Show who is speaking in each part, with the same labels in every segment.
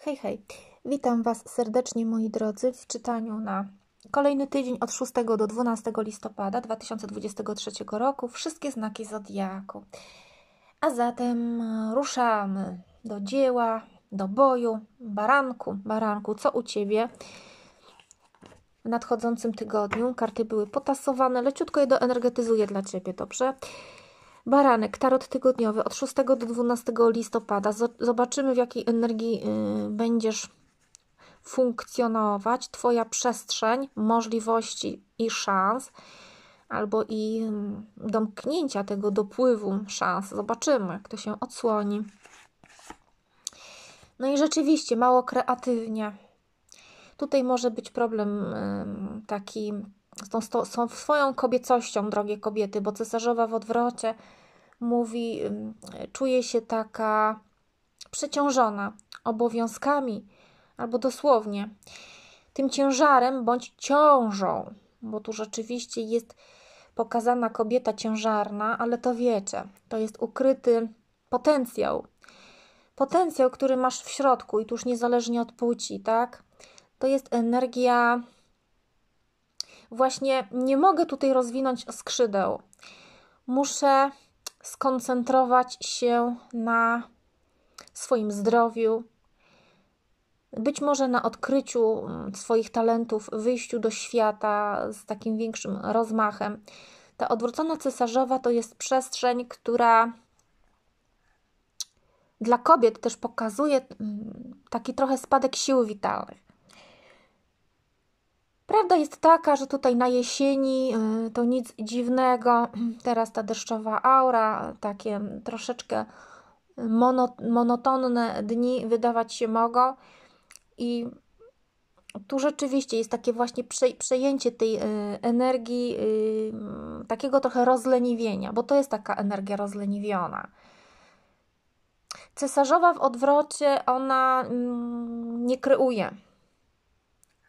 Speaker 1: Hej, hej. Witam Was serdecznie, moi drodzy, w czytaniu na kolejny tydzień od 6 do 12 listopada 2023 roku. Wszystkie znaki Zodiaku. A zatem e, ruszamy do dzieła, do boju. Baranku, baranku, co u Ciebie? W nadchodzącym tygodniu karty były potasowane. Leciutko je doenergetyzuję dla Ciebie, dobrze? Dobrze. Baranek, tarot tygodniowy od 6 do 12 listopada. Zobaczymy, w jakiej energii y, będziesz funkcjonować, Twoja przestrzeń możliwości i szans, albo i mm, domknięcia tego dopływu szans. Zobaczymy, kto się odsłoni. No i rzeczywiście, mało kreatywnie. Tutaj może być problem taki z tą, swoją kobiecością, drogie kobiety, bo cesarzowa w odwrocie mówi: Czuję się taka przeciążona obowiązkami, albo dosłownie tym ciężarem bądź ciążą, bo tu rzeczywiście jest pokazana kobieta ciężarna, ale to wiecie, to jest ukryty potencjał. Potencjał, który masz w środku i tuż niezależnie od płci, tak? To jest energia. Właśnie nie mogę tutaj rozwinąć skrzydeł. Muszę skoncentrować się na swoim zdrowiu, być może na odkryciu mm, swoich talentów, wyjściu do świata z takim większym rozmachem. Ta odwrócona cesarzowa to jest przestrzeń, która dla kobiet też pokazuje mm, taki trochę spadek sił witalnych. Prawda jest taka, że tutaj na jesieni y, to nic dziwnego, teraz ta deszczowa aura, takie troszeczkę monotonne dni wydawać się mogą i tu rzeczywiście jest takie właśnie przejęcie tej y, energii, y, takiego trochę rozleniwienia, bo to jest taka energia rozleniwiona. Cesarzowa w odwrocie, ona mm, nie kreuje,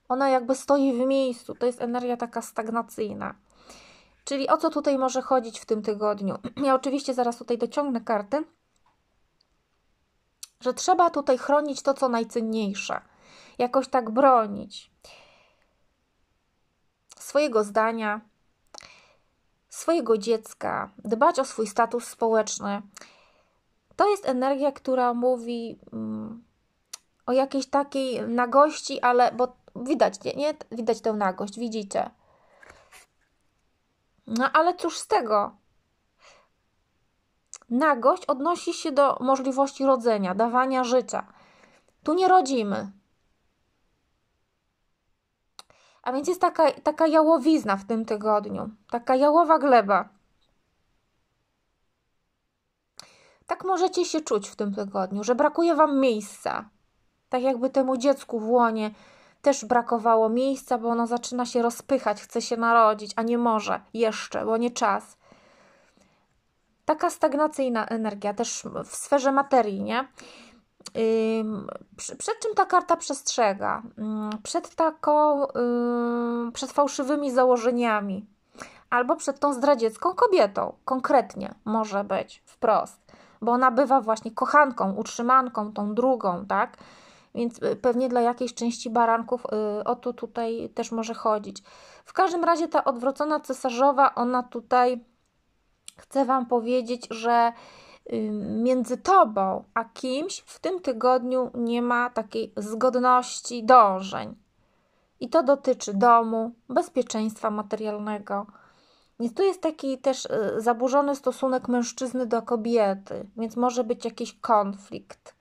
Speaker 1: ona jakby stoi w miejscu. To jest energia taka stagnacyjna. Czyli o co tutaj może chodzić w tym tygodniu? Ja oczywiście zaraz tutaj dociągnę karty, że trzeba tutaj chronić to, co najcenniejsze, jakoś tak bronić swojego zdania, swojego dziecka, dbać o swój status społeczny. To jest energia, która mówi mm, o jakiejś takiej nagości, ale bo Widać, nie? nie? Widać tę nagość, widzicie. No ale cóż z tego? Nagość odnosi się do możliwości rodzenia, dawania życia. Tu nie rodzimy. A więc jest taka, taka jałowizna w tym tygodniu, taka jałowa gleba. Tak możecie się czuć w tym tygodniu, że brakuje wam miejsca. Tak jakby temu dziecku w łonie też brakowało miejsca, bo ono zaczyna się rozpychać, chce się narodzić, a nie może jeszcze, bo nie czas. Taka stagnacyjna energia też w sferze materii, nie? Przed czym ta karta przestrzega? Mm, przed taką, przed fałszywymi założeniami, albo przed tą zdradziecką kobietą, konkretnie może być wprost, bo ona bywa właśnie kochanką, utrzymanką, tą drugą, tak? więc y, pewnie dla jakiejś części baranków y, o to tutaj też może chodzić. W każdym razie ta odwrócona cesarzowa, ona tutaj chce Wam powiedzieć, że y, między tobą a kimś w tym tygodniu nie ma takiej zgodności dążeń. I to dotyczy domu, bezpieczeństwa materialnego. Więc tu jest taki też zaburzony stosunek mężczyzny do kobiety, więc może być jakiś konflikt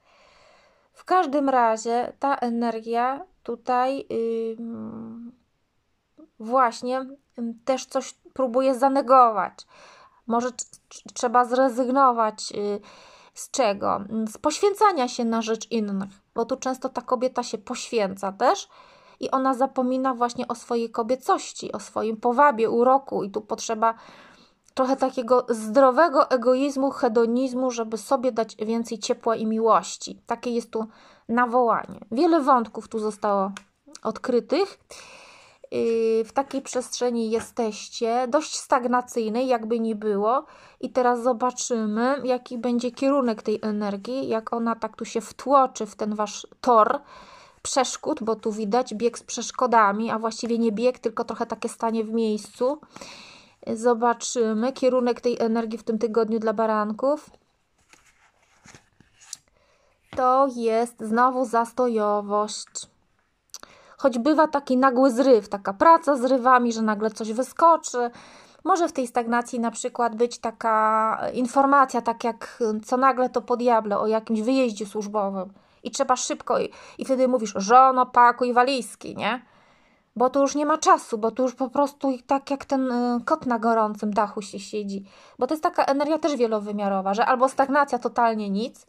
Speaker 1: każdym razie ta energia tutaj właśnie też coś próbuje zanegować. Może trzeba zrezygnować y, z czego? Z poświęcania się na rzecz innych, bo tu często ta kobieta się poświęca też i ona zapomina właśnie o swojej kobiecości, o swoim powabie, uroku, i tu potrzeba trochę takiego zdrowego egoizmu, hedonizmu, żeby sobie dać więcej ciepła i miłości. Takie jest tu nawołanie. Wiele wątków tu zostało odkrytych. Yy, w takiej przestrzeni jesteście, dość stagnacyjnej, jakby nie było, i teraz zobaczymy, jaki będzie kierunek tej energii, jak ona tak tu się wtłoczy w ten wasz tor przeszkód, bo tu widać bieg z przeszkodami, a właściwie nie bieg, tylko trochę takie stanie w miejscu Zobaczymy kierunek tej energii w tym tygodniu dla baranków. To jest znowu zastojowość. Choć bywa taki nagły zryw, taka praca z rywami, że nagle coś wyskoczy. Może w tej stagnacji na przykład być taka informacja, tak jak co nagle to po diable, o jakimś wyjeździe służbowym. I trzeba szybko, i, i wtedy mówisz, żono, pakuj walizki, nie? bo tu już nie ma czasu, bo tu już po prostu tak jak ten y, kot na gorącym dachu się siedzi. Bo to jest taka energia też wielowymiarowa, że albo stagnacja totalnie nic,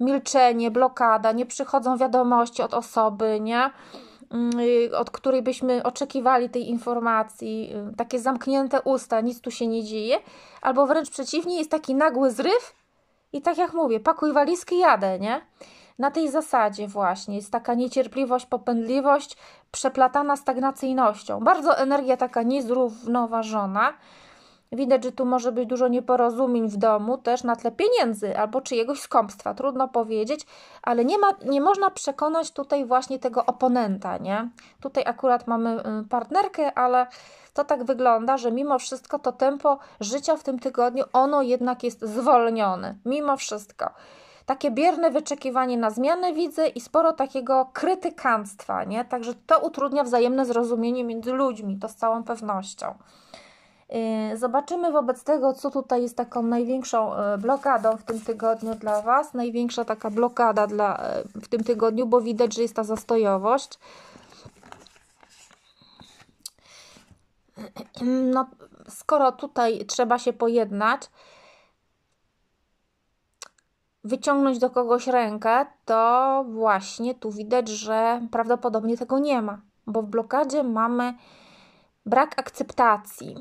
Speaker 1: milczenie, blokada, nie przychodzą wiadomości od osoby, nie? Mm, y, od której byśmy oczekiwali tej informacji, y, takie zamknięte usta, nic tu się nie dzieje, albo wręcz przeciwnie, jest taki nagły zryw i tak jak mówię, pakuj walizki, jadę, nie? na tej zasadzie właśnie jest taka niecierpliwość, popędliwość przeplatana stagnacyjnością. Bardzo energia taka niezrównoważona. Widać, że tu może być dużo nieporozumień w domu, też na tle pieniędzy albo czyjegoś skąpstwa, trudno powiedzieć, ale nie, ma, nie można przekonać tutaj właśnie tego oponenta, nie? Tutaj akurat mamy y, partnerkę, ale to tak wygląda, że mimo wszystko to tempo życia w tym tygodniu, ono jednak jest zwolnione, mimo wszystko takie bierne wyczekiwanie na zmianę widzę i sporo takiego krytykanstwa, nie? Także to utrudnia wzajemne zrozumienie między ludźmi, to z całą pewnością. Y, zobaczymy wobec tego, co tutaj jest taką największą y, blokadą w tym tygodniu dla Was. Największa taka blokada dla, y, w tym tygodniu, bo widać, że jest ta zastojowość. No, skoro tutaj trzeba się pojednać, wyciągnąć do kogoś rękę, to właśnie tu widać, że prawdopodobnie tego nie ma, bo w blokadzie mamy brak akceptacji.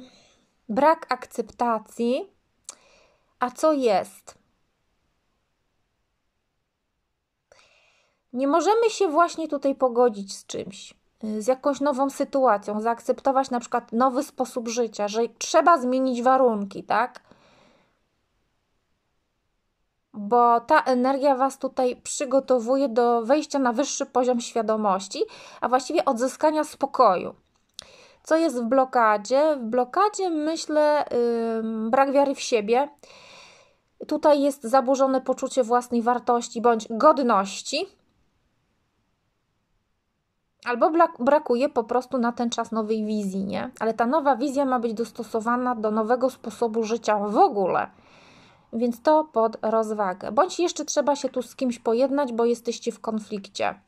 Speaker 1: Brak akceptacji, a co jest? Nie możemy się właśnie tutaj pogodzić z czymś, z jakąś nową sytuacją, zaakceptować na przykład nowy sposób życia, że trzeba zmienić warunki, tak? bo ta energia Was tutaj przygotowuje do wejścia na wyższy poziom świadomości, a właściwie odzyskania spokoju. Co jest w blokadzie? W blokadzie myślę yy, brak wiary w siebie. Tutaj jest zaburzone poczucie własnej wartości bądź godności, Albo brakuje po prostu na ten czas nowej wizji, nie? Ale ta nowa wizja ma być dostosowana do nowego sposobu życia w ogóle więc to pod rozwagę. Bądź jeszcze trzeba się tu z kimś pojednać, bo jesteście w konflikcie.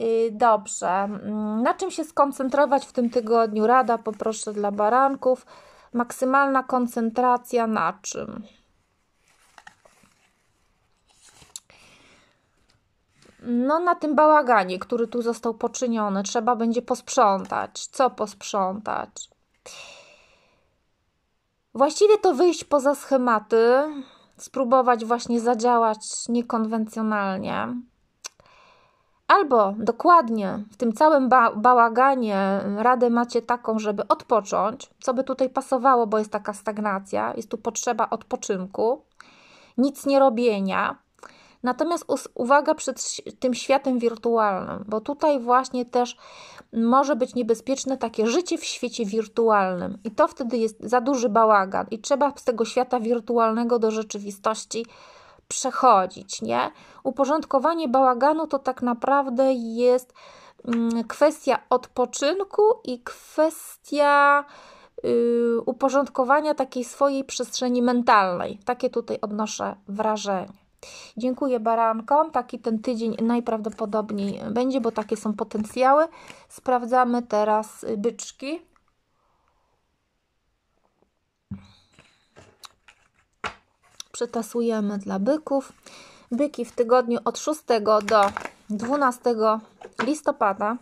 Speaker 1: Y, dobrze, mm, na czym się skoncentrować w tym tygodniu? Rada poproszę dla baranków. Maksymalna koncentracja na czym? No, na tym bałaganie, który tu został poczyniony, trzeba będzie posprzątać. Co posprzątać? Właściwie to wyjść poza schematy, spróbować właśnie zadziałać niekonwencjonalnie. Albo dokładnie w tym całym ba bałaganie radę macie taką, żeby odpocząć, co by tutaj pasowało, bo jest taka stagnacja, jest tu potrzeba odpoczynku, nic nie robienia. Natomiast uwaga przed tym światem wirtualnym, bo tutaj właśnie też może być niebezpieczne takie życie w świecie wirtualnym. I to wtedy jest za duży bałagan i trzeba z tego świata wirtualnego do rzeczywistości przechodzić, nie? Uporządkowanie bałaganu to tak naprawdę jest mm, kwestia odpoczynku i kwestia y, uporządkowania takiej swojej przestrzeni mentalnej. Takie tutaj odnoszę wrażenie. Dziękuję barankom. Taki ten tydzień najprawdopodobniej będzie, bo takie są potencjały. Sprawdzamy teraz y, byczki. Przetasujemy dla byków. Byki w tygodniu od 6 do 12 listopada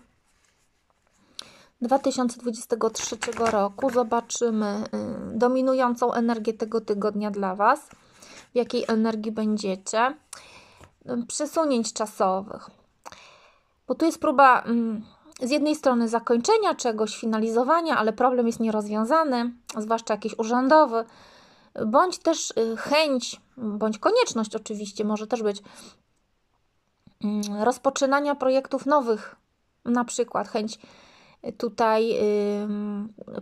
Speaker 1: 2023 roku. Zobaczymy y, dominującą energię tego tygodnia dla Was jakiej energii będziecie, przesunięć czasowych. Bo tu jest próba mm, z jednej strony zakończenia czegoś, finalizowania, ale problem jest nierozwiązany, zwłaszcza jakiś urzędowy, bądź też y, chęć, bądź konieczność oczywiście może też być mm, rozpoczynania projektów nowych, na przykład chęć y, tutaj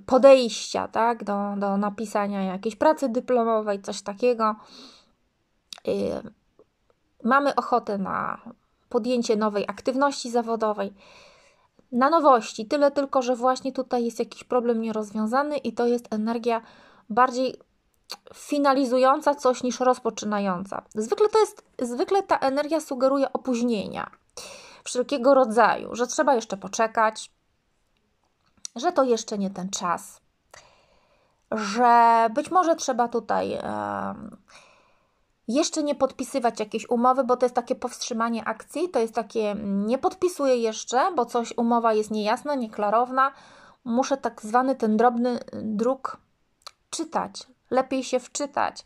Speaker 1: podejścia tak, do, do napisania jakiejś pracy dyplomowej, coś takiego. Y, mamy ochotę na podjęcie nowej aktywności zawodowej, na nowości. Tyle tylko, że właśnie tutaj jest jakiś problem nierozwiązany i to jest energia bardziej finalizująca coś niż rozpoczynająca. Zwykle to jest, zwykle ta energia sugeruje opóźnienia wszelkiego rodzaju, że trzeba jeszcze poczekać, że to jeszcze nie ten czas, że być może trzeba tutaj. Yy, jeszcze nie podpisywać jakiejś umowy, bo to jest takie powstrzymanie akcji, to jest takie mm, nie podpisuję jeszcze, bo coś umowa jest niejasna, nieklarowna. Muszę tak zwany ten drobny y, druk czytać, lepiej się wczytać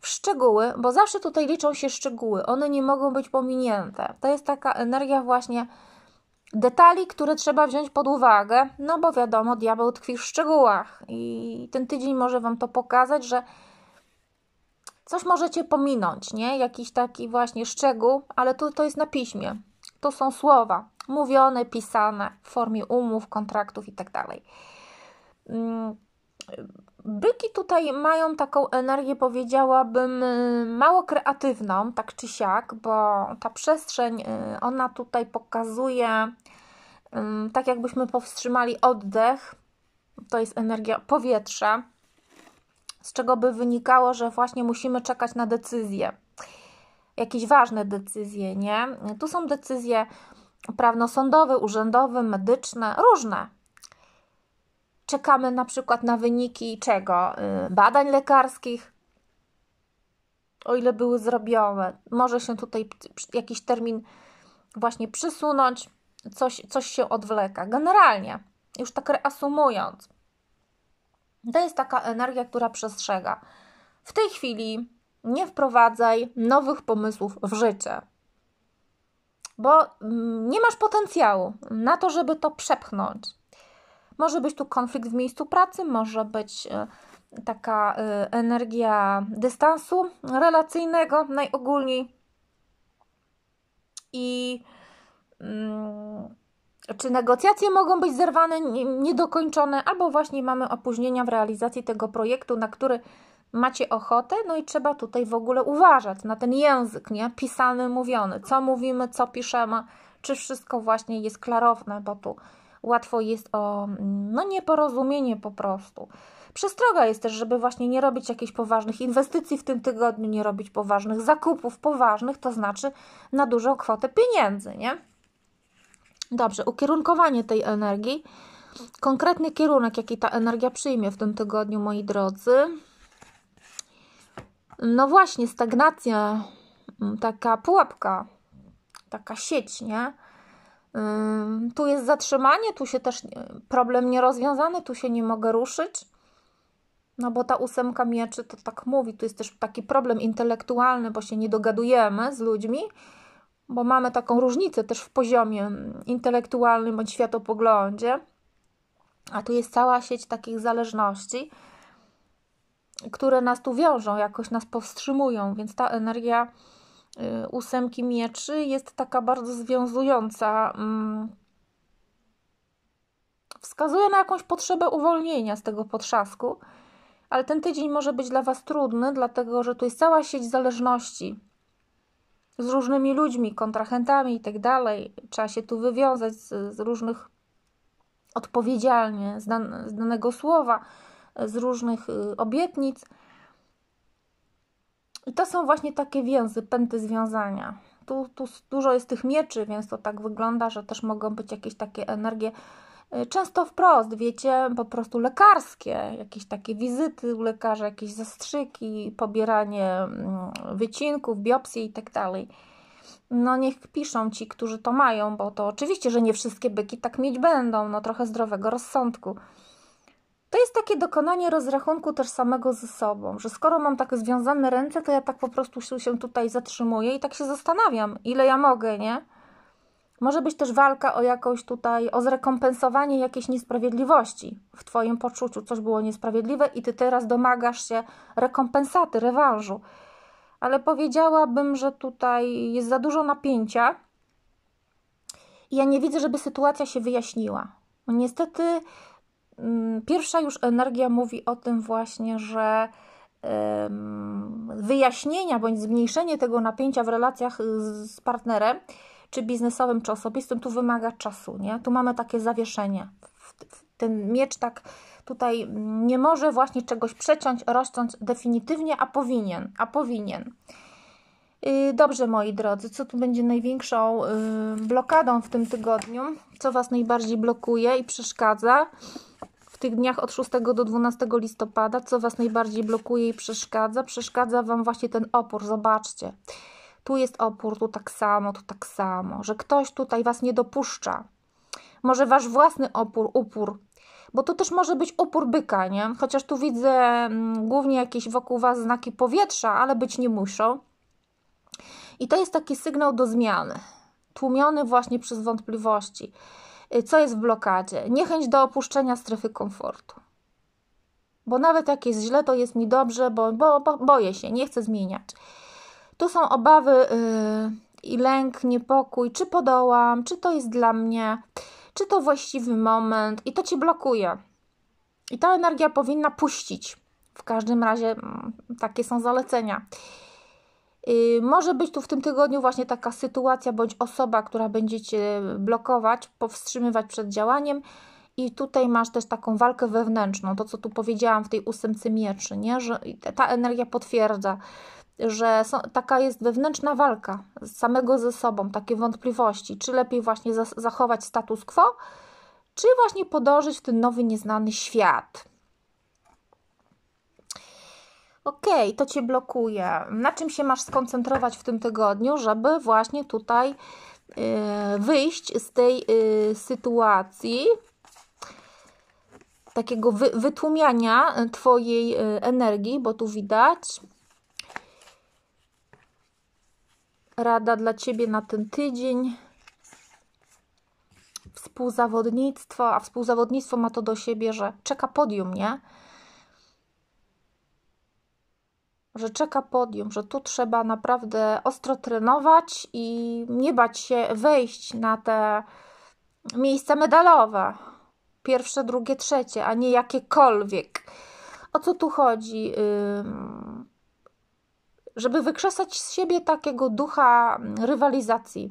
Speaker 1: w szczegóły, bo zawsze tutaj liczą się szczegóły, one nie mogą być pominięte. To jest taka energia właśnie detali, które trzeba wziąć pod uwagę, no bo wiadomo, diabeł tkwi w szczegółach i ten tydzień może Wam to pokazać, że coś możecie pominąć, nie? Jakiś taki właśnie szczegół, ale tu to jest na piśmie. To są słowa mówione, pisane w formie umów, kontraktów itd. Tak mm, byki tutaj mają taką energię, powiedziałabym, mało kreatywną, tak czy siak, bo ta przestrzeń, y, ona tutaj pokazuje, y, tak jakbyśmy powstrzymali oddech, to jest energia powietrza, z czego by wynikało, że właśnie musimy czekać na decyzje. Jakieś ważne decyzje, nie? Tu są decyzje prawnosądowe, urzędowe, medyczne, różne. Czekamy na przykład na wyniki czego? Y, badań lekarskich, o ile były zrobione. Może się tutaj jakiś termin właśnie przysunąć, coś, coś się odwleka. Generalnie, już tak reasumując, to jest taka energia, która przestrzega. W tej chwili nie wprowadzaj nowych pomysłów w życie, bo mm, nie masz potencjału na to, żeby to przepchnąć. Może być tu konflikt w miejscu pracy, może być e, taka e, energia dystansu relacyjnego najogólniej. I. Mm, czy negocjacje mogą być zerwane, niedokończone, albo właśnie mamy opóźnienia w realizacji tego projektu, na który macie ochotę, no i trzeba tutaj w ogóle uważać na ten język, nie? Pisany, mówiony, co mówimy, co piszemy, czy wszystko właśnie jest klarowne, bo tu łatwo jest o no, nieporozumienie po prostu. Przestroga jest też, żeby właśnie nie robić jakichś poważnych inwestycji w tym tygodniu, nie robić poważnych zakupów, poważnych, to znaczy na dużą kwotę pieniędzy, nie? Dobrze, ukierunkowanie tej energii. Konkretny kierunek, jaki ta energia przyjmie w tym tygodniu, moi drodzy. No właśnie, stagnacja, mm, taka pułapka, taka sieć, nie? Tu jest zatrzymanie, tu się też y, problem nierozwiązany, tu się nie mogę ruszyć. No bo ta ósemka mieczy to tak mówi, tu jest też taki problem intelektualny, bo się nie dogadujemy z ludźmi bo mamy taką różnicę też w poziomie mm, intelektualnym bądź światopoglądzie, a tu jest cała sieć takich zależności, które nas tu wiążą, jakoś nas powstrzymują, więc ta energia y, ósemki mieczy jest taka bardzo związująca. Mm, wskazuje na jakąś potrzebę uwolnienia z tego potrzasku, ale ten tydzień może być dla Was trudny, dlatego że tu jest cała sieć zależności z różnymi ludźmi, kontrahentami i tak dalej. Trzeba się tu wywiązać z, z różnych odpowiedzialnie, z, dan, z danego słowa, z różnych y, obietnic. I to są właśnie takie więzy, pęty związania. Tu, tu dużo jest tych mieczy, więc to tak wygląda, że też mogą być jakieś takie energie E, często wprost, wiecie, po prostu lekarskie, jakieś takie wizyty u lekarza, jakieś zastrzyki, pobieranie mm, wycinków, biopsji itd. Tak no niech piszą ci, którzy to mają, bo to oczywiście, że nie wszystkie byki tak mieć będą, no trochę zdrowego rozsądku. To jest takie dokonanie rozrachunku też samego ze sobą, że skoro mam takie związane ręce, to ja tak po prostu się tutaj zatrzymuję i tak się zastanawiam, ile ja mogę, nie? Może być też walka o jakąś tutaj, o zrekompensowanie jakiejś niesprawiedliwości w Twoim poczuciu. Coś było niesprawiedliwe i Ty teraz domagasz się rekompensaty, rewanżu. Ale powiedziałabym, że tutaj jest za dużo napięcia i ja nie widzę, żeby sytuacja się wyjaśniła. Niestety, mm, pierwsza już energia mówi o tym właśnie, że wyjaśnienia bądź zmniejszenie tego napięcia w relacjach y, z partnerem czy biznesowym, czy osobistym, tu wymaga czasu, nie? Tu mamy takie zawieszenie. Ten miecz tak tutaj nie może właśnie czegoś przeciąć, rosnąć definitywnie, a powinien, a powinien. Y, dobrze, moi drodzy, co tu będzie największą y, blokadą w tym tygodniu? Co Was najbardziej blokuje i przeszkadza? W tych dniach od 6 do 12 listopada, co Was najbardziej blokuje i przeszkadza? Przeszkadza Wam właśnie ten opór, zobaczcie. Tu jest opór, tu tak samo, tu tak samo, że ktoś tutaj was nie dopuszcza. Może wasz własny opór, upór, bo to też może być opór byka, nie? Chociaż tu widzę mm, głównie jakieś wokół was znaki powietrza, ale być nie muszą. I to jest taki sygnał do zmiany, tłumiony właśnie przez wątpliwości. Y, co jest w blokadzie? Niechęć do opuszczenia strefy komfortu. Bo nawet jak jest źle, to jest mi dobrze, bo, bo, bo boję się, nie chcę zmieniać. Tu są obawy y, i lęk, niepokój, czy podołam, czy to jest dla mnie, czy to właściwy moment, i to cię blokuje. I ta energia powinna puścić. W każdym razie mm, takie są zalecenia. Y, może być tu w tym tygodniu właśnie taka sytuacja bądź osoba, która będzie cię blokować, powstrzymywać przed działaniem. I tutaj masz też taką walkę wewnętrzną, to co tu powiedziałam w tej ósemce mieczy, nie? że ta energia potwierdza, że są, taka jest wewnętrzna walka samego ze sobą, takie wątpliwości, czy lepiej właśnie za, zachować status quo, czy właśnie podążyć w ten nowy, nieznany świat. Okej, okay, to Cię blokuje. Na czym się masz skoncentrować w tym tygodniu, żeby właśnie tutaj yy, wyjść z tej yy, sytuacji, takiego wy, wytłumiania y, Twojej y, energii, bo tu widać, rada dla Ciebie na ten tydzień. Współzawodnictwo, a współzawodnictwo ma to do siebie, że czeka podium, nie? Że czeka podium, że tu trzeba naprawdę ostro trenować i nie bać się wejść na te miejsca medalowe. Pierwsze, drugie, trzecie, a nie jakiekolwiek. O co tu chodzi? Yy żeby wykrzesać z siebie takiego ducha mm, rywalizacji.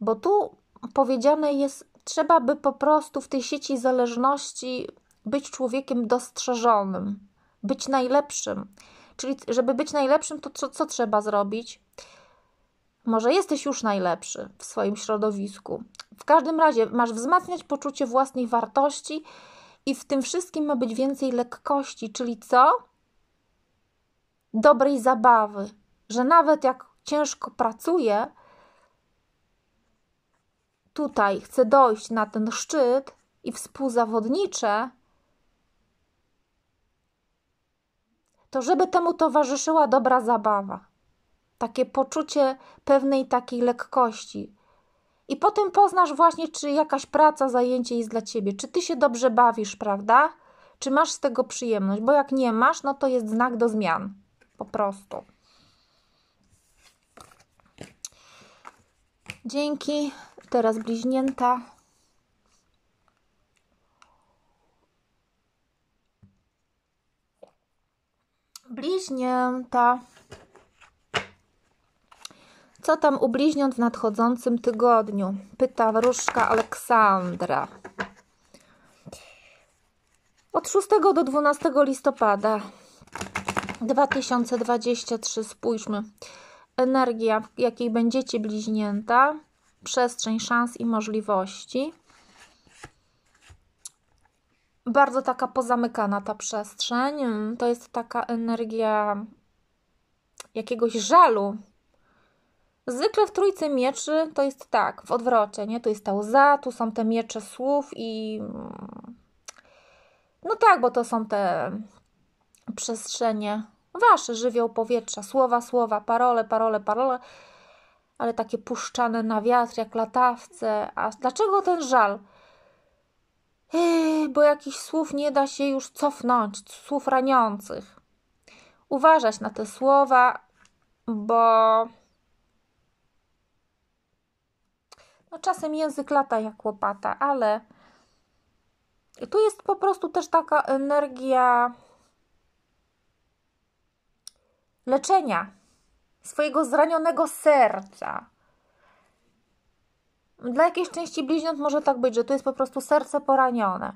Speaker 1: Bo tu powiedziane jest, trzeba by po prostu w tej sieci zależności być człowiekiem dostrzeżonym, być najlepszym. Czyli, żeby być najlepszym, to co, co trzeba zrobić? Może jesteś już najlepszy w swoim środowisku. W każdym razie masz wzmacniać poczucie własnej wartości i w tym wszystkim ma być więcej lekkości, czyli co? dobrej zabawy, że nawet jak ciężko pracuję, tutaj chcę dojść na ten szczyt i współzawodniczę, to żeby temu towarzyszyła dobra zabawa, takie poczucie pewnej takiej lekkości. I potem poznasz właśnie, czy jakaś praca, zajęcie jest dla ciebie, czy ty się dobrze bawisz, prawda? Czy masz z tego przyjemność, bo jak nie masz, no to jest znak do zmian. Po prostu. Dzięki. Teraz bliźnięta. Bliźnięta. Co tam u bliźniąt w nadchodzącym tygodniu? Pyta wróżka Aleksandra. Od 6 do 12 listopada 2023 spójrzmy. Energia, jakiej będziecie bliźnięta, przestrzeń szans i możliwości. Bardzo taka pozamykana ta przestrzeń. To jest taka energia jakiegoś żalu. Zwykle w trójce mieczy to jest tak, w odwrocie, nie? Tu jest ta łza, tu są te miecze słów i... Mm, no tak, bo to są te przestrzenie Wasz żywioł powietrza, słowa, słowa, parole, parole, parole, ale takie puszczane na wiatr jak latawce. A dlaczego ten żal? bo jakichś słów nie da się już cofnąć, słów raniących. Uważać na te słowa, bo no czasem język lata jak łopata, ale tu jest po prostu też taka energia leczenia swojego zranionego serca. Dla jakiejś części bliźniąt może tak być, że to jest po prostu serce poranione.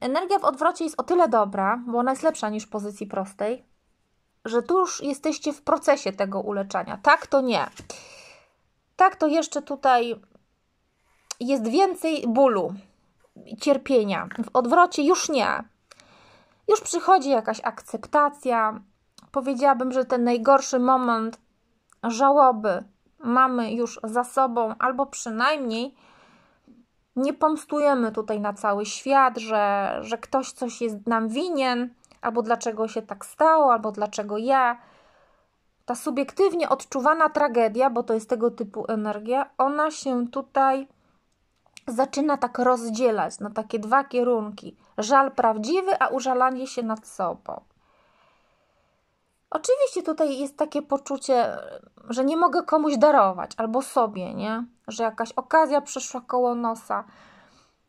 Speaker 1: Energia w odwrocie jest o tyle dobra, bo ona jest lepsza niż w pozycji prostej, że tu już jesteście w procesie tego uleczenia. Tak to nie. Tak to jeszcze tutaj jest więcej bólu, cierpienia. W odwrocie już nie. Już przychodzi jakaś akceptacja, powiedziałabym, że ten najgorszy moment żałoby mamy już za sobą, albo przynajmniej nie pomstujemy tutaj na cały świat, że, że ktoś coś jest nam winien, albo dlaczego się tak stało, albo dlaczego ja. Ta subiektywnie odczuwana tragedia, bo to jest tego typu energia, ona się tutaj zaczyna tak rozdzielać na takie dwa kierunki: żal prawdziwy, a użalanie się nad sobą. Oczywiście tutaj jest takie poczucie, że nie mogę komuś darować albo sobie, nie? Że jakaś okazja przyszła koło nosa.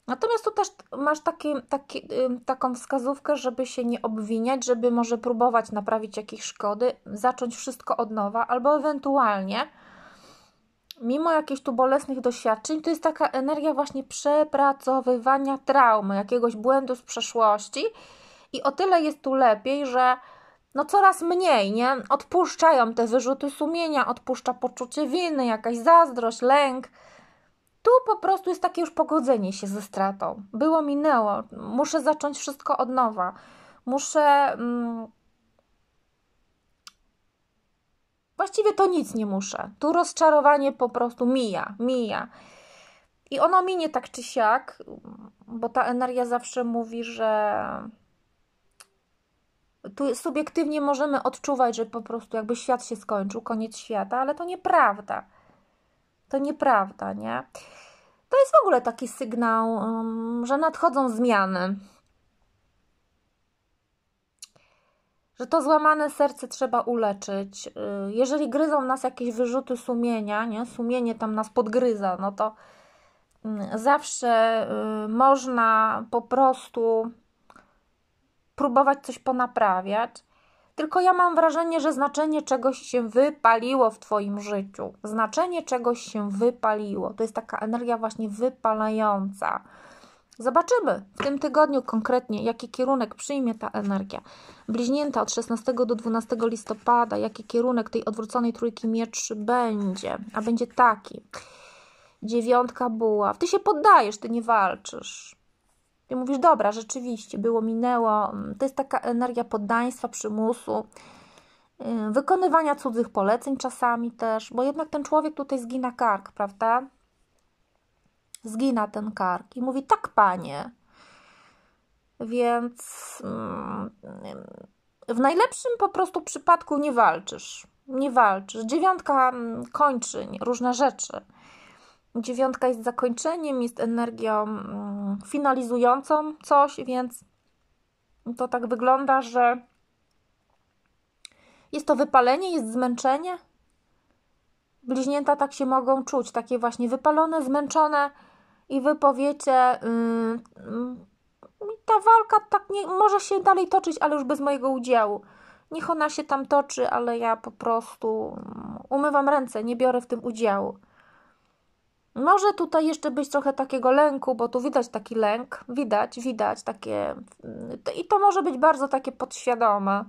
Speaker 1: Natomiast tu też masz taki, taki, y, taką wskazówkę, żeby się nie obwiniać, żeby może próbować naprawić jakieś szkody, zacząć wszystko od nowa, albo ewentualnie, mimo jakichś tu bolesnych doświadczeń, to jest taka energia właśnie przepracowywania traumy, jakiegoś błędu z przeszłości. I o tyle jest tu lepiej, że no coraz mniej, nie? Odpuszczają te wyrzuty sumienia, odpuszcza poczucie winy, jakaś zazdrość, lęk. Tu po prostu jest takie już pogodzenie się ze stratą. Było, minęło. Muszę zacząć wszystko od nowa. Muszę. Mm... Właściwie to nic nie muszę. Tu rozczarowanie po prostu mija, mija. I ono minie tak czy siak, bo ta energia zawsze mówi, że tu subiektywnie możemy odczuwać, że po prostu jakby świat się skończył, koniec świata, ale to nieprawda. To nieprawda, nie? To jest w ogóle taki sygnał, um, że nadchodzą zmiany. Że to złamane serce trzeba uleczyć. Y, jeżeli gryzą nas jakieś wyrzuty sumienia, nie? sumienie tam nas podgryza, no to mm, zawsze y, można po prostu próbować coś ponaprawiać. Tylko ja mam wrażenie, że znaczenie czegoś się wypaliło w Twoim życiu. Znaczenie czegoś się wypaliło. To jest taka energia właśnie wypalająca. Zobaczymy w tym tygodniu konkretnie, jaki kierunek przyjmie ta energia. Bliźnięta od 16 do 12 listopada, jaki kierunek tej odwróconej trójki mieczy będzie, a będzie taki. Dziewiątka buław. Ty się poddajesz, ty nie walczysz mówisz, dobra, rzeczywiście, było, minęło. Mm, to jest taka energia poddaństwa, przymusu, y, wykonywania cudzych poleceń czasami też, bo jednak ten człowiek tutaj zgina kark, prawda? Zgina ten kark i mówi, tak, panie. Więc mm, w najlepszym po prostu przypadku nie walczysz. Nie walczysz. Dziewiątka mm, kończy różne rzeczy. Dziewiątka jest zakończeniem, jest energią mm, finalizującą coś, więc to tak wygląda, że jest to wypalenie, jest zmęczenie. Bliźnięta tak się mogą czuć, takie właśnie wypalone, zmęczone i wy powiecie, yy, yy, ta walka tak nie, może się dalej toczyć, ale już bez mojego udziału. Niech ona się tam toczy, ale ja po prostu umywam ręce, nie biorę w tym udziału. Może tutaj jeszcze być trochę takiego lęku, bo tu widać taki lęk, widać, widać takie. Mm, I to może być bardzo takie podświadome.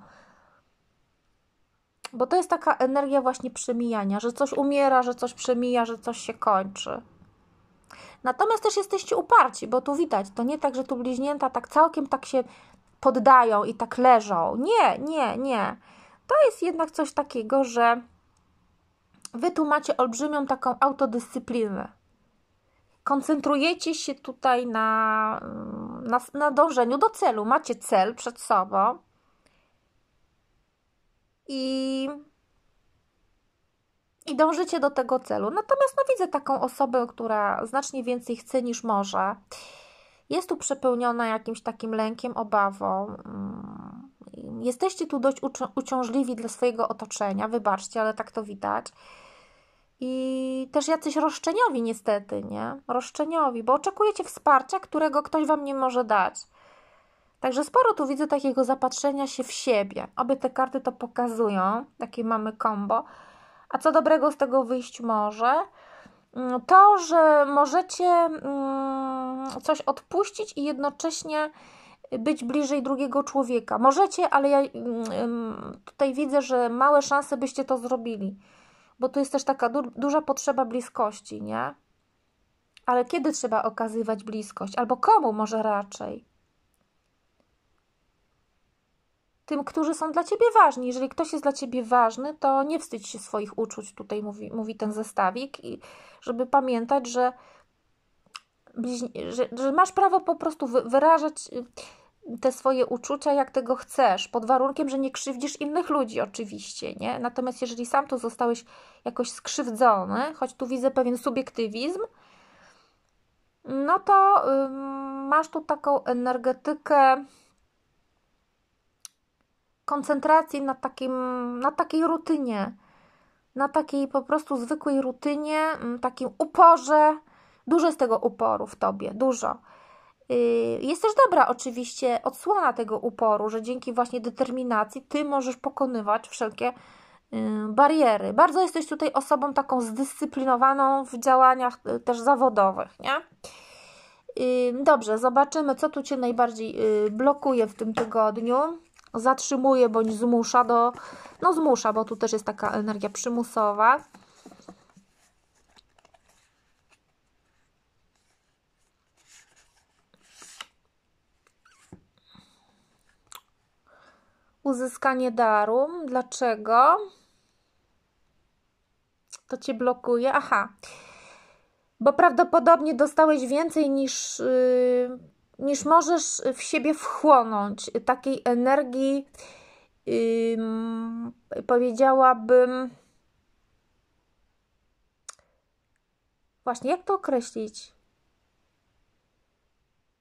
Speaker 1: Bo to jest taka energia właśnie przemijania, że coś umiera, że coś przemija, że coś się kończy. Natomiast też jesteście uparci, bo tu widać, to nie tak, że tu bliźnięta tak całkiem tak się poddają i tak leżą. Nie, nie, nie. To jest jednak coś takiego, że wy tu macie olbrzymią taką autodyscyplinę koncentrujecie się tutaj na, na, na dążeniu do celu. Macie cel przed sobą i, i dążycie do tego celu. Natomiast no, widzę taką osobę, która znacznie więcej chce niż może. Jest tu przepełniona jakimś takim lękiem, obawą. Mm, jesteście tu dość uciążliwi dla swojego otoczenia, wybaczcie, ale tak to widać i też jacyś roszczeniowi niestety, nie? Roszczeniowi, bo oczekujecie wsparcia, którego ktoś Wam nie może dać. Także sporo tu widzę takiego zapatrzenia się w siebie. Obie te karty to pokazują, takie mamy kombo. A co dobrego z tego wyjść może? Mm, to, że możecie mm, coś odpuścić i jednocześnie być bliżej drugiego człowieka. Możecie, ale ja mm, tutaj widzę, że małe szanse byście to zrobili bo to jest też taka du duża potrzeba bliskości, nie? Ale kiedy trzeba okazywać bliskość? Albo komu może raczej? Tym, którzy są dla ciebie ważni. Jeżeli ktoś jest dla ciebie ważny, to nie wstydź się swoich uczuć, tutaj mówi, mówi ten zestawik, i żeby pamiętać, że, że, że masz prawo po prostu wyrażać te swoje uczucia, jak tego chcesz, pod warunkiem, że nie krzywdzisz innych ludzi, oczywiście, nie? Natomiast jeżeli sam tu zostałeś jakoś skrzywdzony, choć tu widzę pewien subiektywizm, no to masz tu taką energetykę koncentracji na, takim, na takiej rutynie, na takiej po prostu zwykłej rutynie, takim uporze. Dużo jest tego uporu w tobie, dużo. Yy, jest też dobra oczywiście odsłona tego uporu, że dzięki właśnie determinacji ty możesz pokonywać wszelkie yy, bariery. Bardzo jesteś tutaj osobą taką zdyscyplinowaną w działaniach yy, też zawodowych, nie? Dobrze, zobaczymy, co tu Cię najbardziej blokuje w tym tygodniu. Zatrzymuje bądź zmusza do. No, zmusza, bo tu też jest taka energia przymusowa. uzyskanie darum. Dlaczego? To cię blokuje. Aha. Bo prawdopodobnie dostałeś więcej niż, yy, niż możesz w siebie wchłonąć. Takiej energii, yy, powiedziałabym. Właśnie, jak to określić?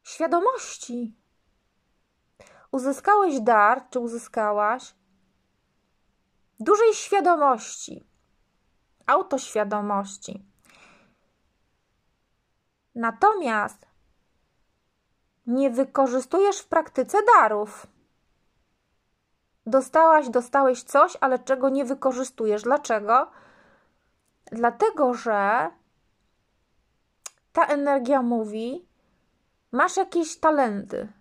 Speaker 1: Świadomości uzyskałeś dar, czy uzyskałaś dużej świadomości, autoświadomości. Natomiast nie wykorzystujesz w praktyce darów. Dostałaś, dostałeś coś, ale czego nie wykorzystujesz. Dlaczego? Dlatego, że ta energia mówi: masz jakieś talenty,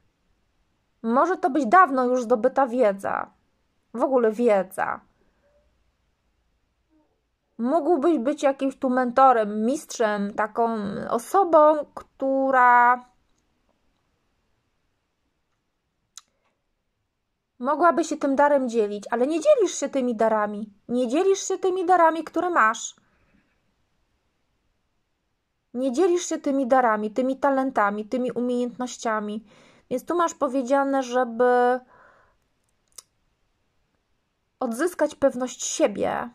Speaker 1: może to być dawno już zdobyta wiedza, w ogóle wiedza. Mógłbyś być jakimś tu mentorem, mistrzem, taką osobą, która mogłaby się tym darem dzielić, ale nie dzielisz się tymi darami. Nie dzielisz się tymi darami, które masz. Nie dzielisz się tymi darami, tymi talentami, tymi umiejętnościami. Więc tu masz powiedziane, żeby odzyskać pewność siebie,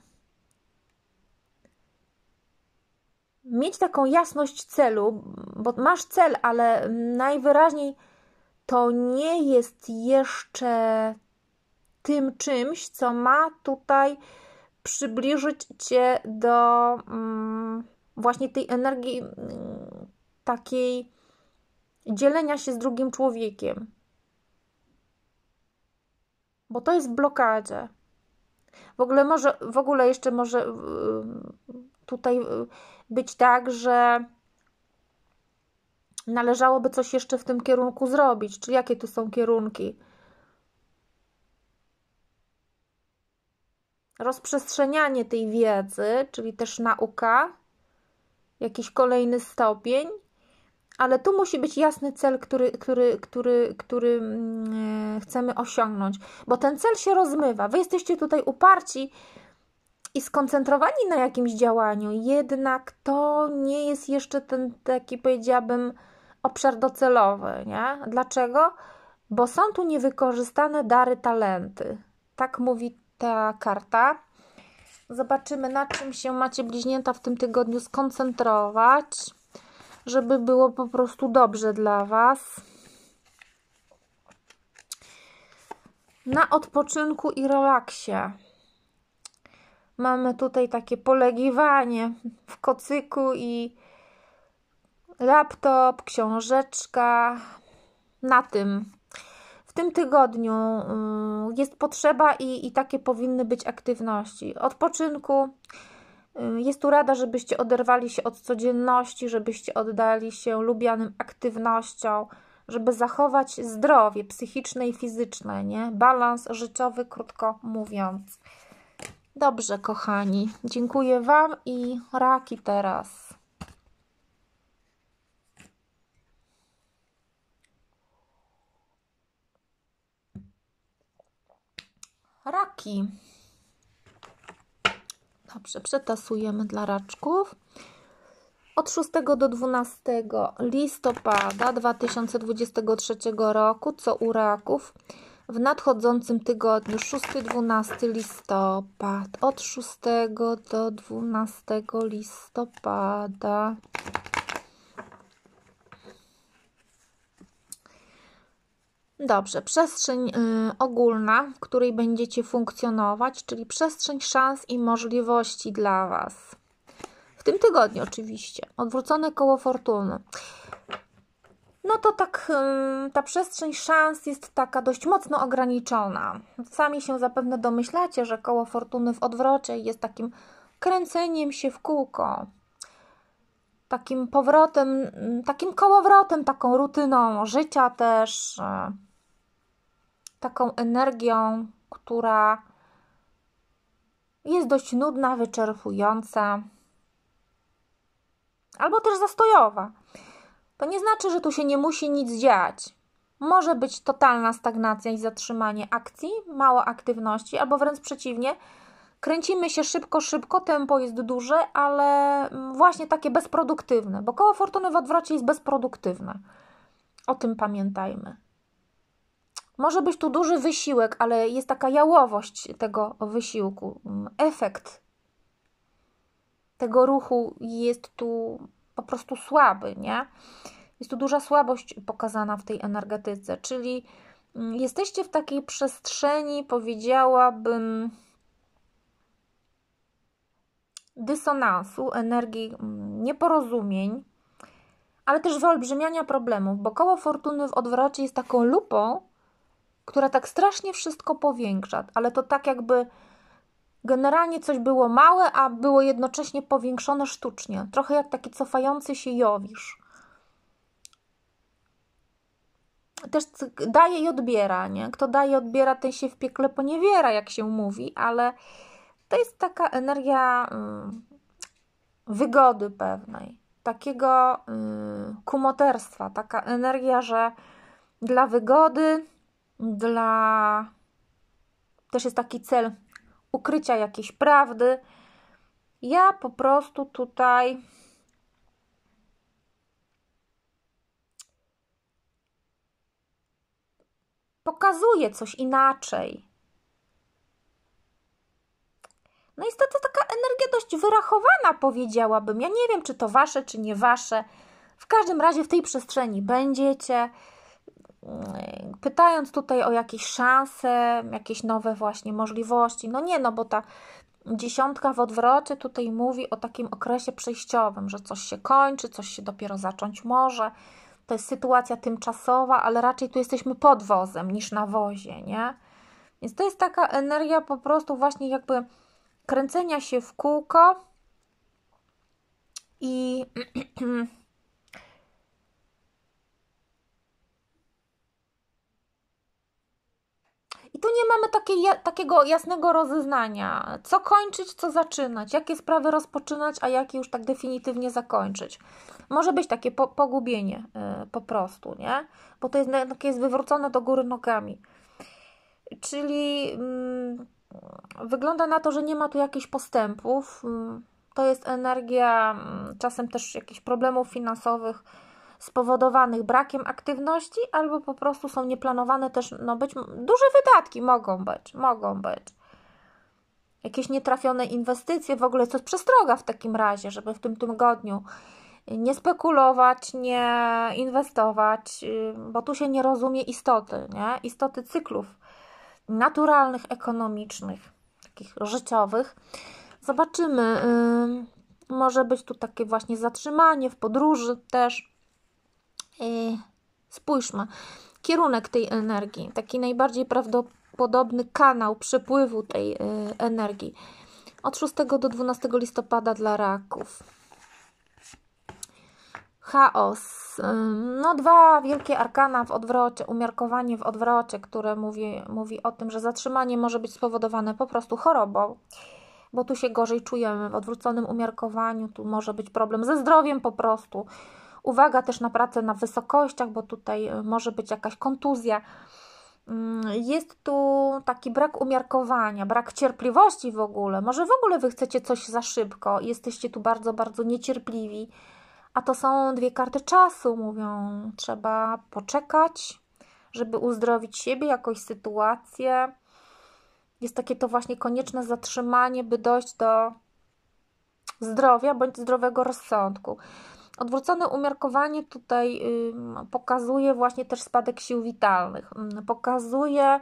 Speaker 1: mieć taką jasność celu, bo masz cel, ale najwyraźniej to nie jest jeszcze tym czymś, co ma tutaj przybliżyć cię do mm, właśnie tej energii mm, takiej dzielenia się z drugim człowiekiem. Bo to jest w blokadzie. W ogóle może, w ogóle jeszcze może y, tutaj y, być tak, że należałoby coś jeszcze w tym kierunku zrobić. Czy jakie tu są kierunki? Rozprzestrzenianie tej wiedzy, czyli też nauka, jakiś kolejny stopień, ale tu musi być jasny cel, który, który, który, który mm, e, chcemy osiągnąć, bo ten cel się rozmywa. Wy jesteście tutaj uparci i skoncentrowani na jakimś działaniu, jednak to nie jest jeszcze ten taki, powiedziałabym, obszar docelowy. Nie? Dlaczego? Bo są tu niewykorzystane dary, talenty. Tak mówi ta karta. Zobaczymy, na czym się macie bliźnięta w tym tygodniu skoncentrować żeby było po prostu dobrze dla Was. Na odpoczynku i relaksie. Mamy tutaj takie polegiwanie w kocyku i laptop, książeczka. Na tym. W tym tygodniu mm, jest potrzeba i, i takie powinny być aktywności. Odpoczynku, Y, jest tu rada, żebyście oderwali się od codzienności, żebyście oddali się lubianym aktywnościom, żeby zachować zdrowie psychiczne i fizyczne, nie? Balans życiowy, krótko mówiąc. Dobrze, kochani. Dziękuję Wam i raki teraz. Raki. Dobrze, przetasujemy dla raczków. Od 6 do 12 listopada 2023 roku, co u raków, w nadchodzącym tygodniu 6-12 listopad. Od 6 do 12 listopada. Dobrze, przestrzeń y, ogólna, w której będziecie funkcjonować, czyli przestrzeń szans i możliwości dla Was. W tym tygodniu oczywiście. Odwrócone koło fortuny. No to tak, y, ta przestrzeń szans jest taka dość mocno ograniczona. Sami się zapewne domyślacie, że koło fortuny w odwrocie jest takim kręceniem się w kółko, takim powrotem, takim kołowrotem, taką rutyną życia też. Y, taką energią, która jest dość nudna, wyczerpująca albo też zastojowa. To nie znaczy, że tu się nie musi nic dziać. Może być totalna stagnacja i zatrzymanie akcji, mało aktywności, albo wręcz przeciwnie. Kręcimy się szybko, szybko, tempo jest duże, ale mm, właśnie takie bezproduktywne, bo koło fortuny w odwrocie jest bezproduktywne. O tym pamiętajmy. Może być tu duży wysiłek, ale jest taka jałowość tego wysiłku. Mm, efekt tego ruchu jest tu po prostu słaby, nie? Jest tu duża słabość pokazana w tej energetyce, czyli mm, jesteście w takiej przestrzeni, powiedziałabym, dysonansu, energii mm, nieporozumień, ale też wyolbrzymiania problemów, bo koło fortuny w odwrocie jest taką lupą, która tak strasznie wszystko powiększa, ale to tak jakby generalnie coś było małe, a było jednocześnie powiększone sztucznie, trochę jak taki cofający się Jowisz. Też daje i odbiera, nie? Kto daje i odbiera, ten się w piekle poniewiera, jak się mówi, ale to jest taka energia mm, wygody pewnej, takiego mm, kumoterstwa, taka energia, że dla wygody dla. Też jest taki cel ukrycia jakiejś prawdy. Ja po prostu tutaj. Pokazuję coś inaczej. No niestety taka energia dość wyrachowana, powiedziałabym. Ja nie wiem, czy to wasze, czy nie wasze. W każdym razie w tej przestrzeni będziecie. Mm, pytając tutaj o jakieś szanse, jakieś nowe właśnie możliwości. No nie, no bo ta dziesiątka w odwrocie tutaj mówi o takim okresie przejściowym, że coś się kończy, coś się dopiero zacząć może. To jest sytuacja tymczasowa, ale raczej tu jesteśmy pod wozem niż na wozie, nie? Więc to jest taka energia po prostu właśnie jakby kręcenia się w kółko i I tu nie mamy takiego jasnego rozeznania, co kończyć, co zaczynać, jakie sprawy rozpoczynać, a jakie już tak definitywnie zakończyć. Może być takie po, pogubienie y, po prostu, nie? Bo to jest, takie jest wywrócone do góry nogami. Czyli mm, wygląda na to, że nie ma tu jakichś postępów. Mm, to jest energia mm, czasem też jakichś problemów finansowych spowodowanych brakiem aktywności albo po prostu są nieplanowane też, no być, duże wydatki mogą być, mogą być. Jakieś nietrafione inwestycje, w ogóle coś przestroga w takim razie, żeby w tym tygodniu nie spekulować, nie inwestować, bo tu się nie rozumie istoty, nie? istoty cyklów naturalnych, ekonomicznych, takich życiowych. Zobaczymy. Może być tu takie właśnie zatrzymanie w podróży też. Y, spójrzmy, kierunek tej energii, taki najbardziej prawdopodobny kanał przepływu tej y, energii od 6 do 12 listopada dla raków. Chaos. Y, no, dwa wielkie arkana w odwrocie, umiarkowanie w odwrocie, które mówi, mówi o tym, że zatrzymanie może być spowodowane po prostu chorobą, bo tu się gorzej czujemy w odwróconym umiarkowaniu, tu może być problem ze zdrowiem po prostu Uwaga też na pracę na wysokościach, bo tutaj y, może być jakaś kontuzja. Mm, jest tu taki brak umiarkowania, brak cierpliwości w ogóle. Może w ogóle wy chcecie coś za szybko, jesteście tu bardzo, bardzo niecierpliwi. A to są dwie karty czasu, mówią. Trzeba poczekać, żeby uzdrowić siebie, jakąś sytuację. Jest takie to właśnie konieczne zatrzymanie, by dojść do zdrowia bądź zdrowego rozsądku. Odwrócone umiarkowanie tutaj pokazuje właśnie też spadek sił witalnych. Mm, pokazuje,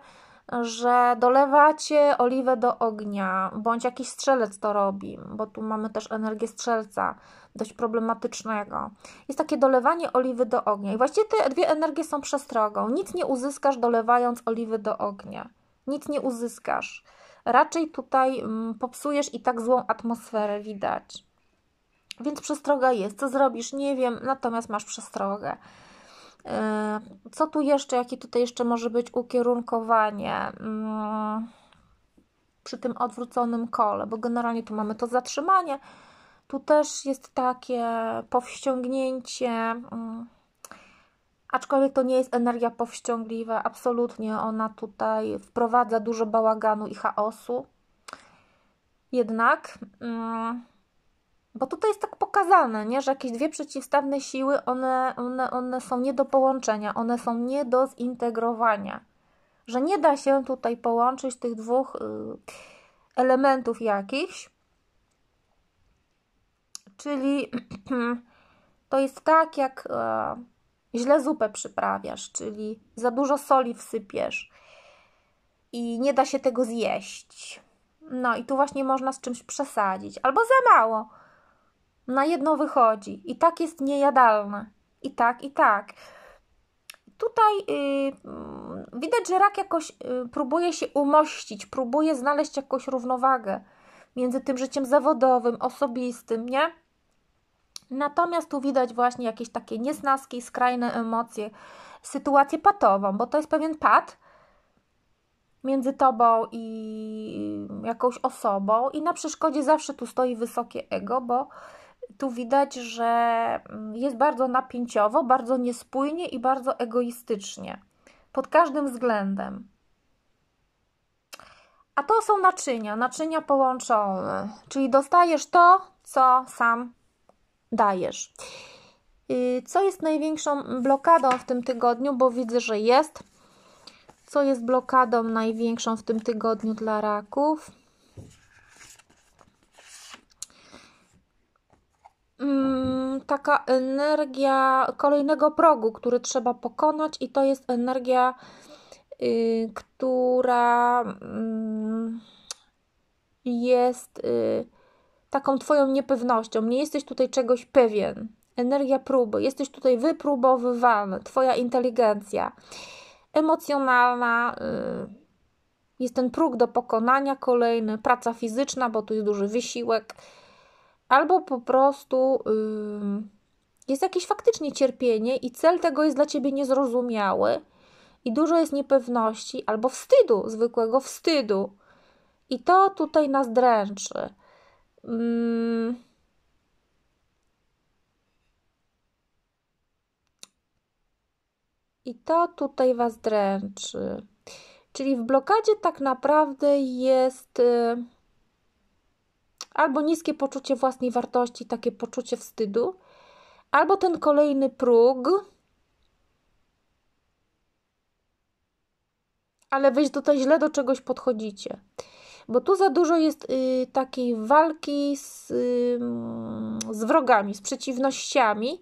Speaker 1: że dolewacie oliwę do ognia, bądź jakiś strzelec to robi, bo tu mamy też energię strzelca, dość problematycznego. Jest takie dolewanie oliwy do ognia. I właściwie te dwie energie są przestrogą. Nic nie uzyskasz dolewając oliwy do ognia. Nic nie uzyskasz. Raczej tutaj popsujesz i tak złą atmosferę widać. Więc przestroga jest. Co zrobisz? Nie wiem, natomiast masz przestrogę. E, co tu jeszcze? Jakie tutaj jeszcze może być ukierunkowanie? Mm, przy tym odwróconym kole, bo generalnie tu mamy to zatrzymanie. Tu też jest takie powściągnięcie, mm, aczkolwiek to nie jest energia powściągliwa, absolutnie ona tutaj wprowadza dużo bałaganu i chaosu. Jednak mm, bo tutaj jest tak pokazane, nie? że jakieś dwie przeciwstawne siły, one, one, one są nie do połączenia, one są nie do zintegrowania. Że nie da się tutaj połączyć tych dwóch y, elementów jakichś. Czyli to jest tak, jak e, źle zupę przyprawiasz, czyli za dużo soli wsypiesz i nie da się tego zjeść. No i tu właśnie można z czymś przesadzić, albo za mało na jedno wychodzi i tak jest niejadalne. I tak, i tak. Tutaj yy, widać, że rak jakoś yy, próbuje się umościć, próbuje znaleźć jakąś równowagę między tym życiem zawodowym, osobistym, nie? Natomiast tu widać właśnie jakieś takie niesnaski, skrajne emocje, sytuację patową, bo to jest pewien pad między tobą i jakąś osobą, i na przeszkodzie zawsze tu stoi wysokie ego, bo tu widać, że mm, jest bardzo napięciowo, bardzo niespójnie i bardzo egoistycznie. Pod każdym względem. A to są naczynia, naczynia połączone, czyli dostajesz to, co sam dajesz. Co jest największą blokadą w tym tygodniu, bo widzę, że jest. Co jest blokadą największą w tym tygodniu dla raków? Mm, taka energia kolejnego progu, który trzeba pokonać, i to jest energia, y, która mm, jest y, taką Twoją niepewnością. Nie jesteś tutaj czegoś pewien. Energia próby, jesteś tutaj wypróbowywany, Twoja inteligencja emocjonalna. Y, jest ten próg do pokonania kolejny, praca fizyczna, bo tu jest duży wysiłek, albo po prostu yy, jest jakieś faktycznie cierpienie i cel tego jest dla ciebie niezrozumiały i dużo jest niepewności, albo wstydu, zwykłego wstydu. I to tutaj nas dręczy. Yy. I to tutaj Was dręczy. Czyli w blokadzie tak naprawdę jest. Yy, albo niskie poczucie własnej wartości, takie poczucie wstydu, albo ten kolejny próg, ale wy tutaj źle do czegoś podchodzicie. Bo tu za dużo jest y, takiej walki z, y, z wrogami, z przeciwnościami,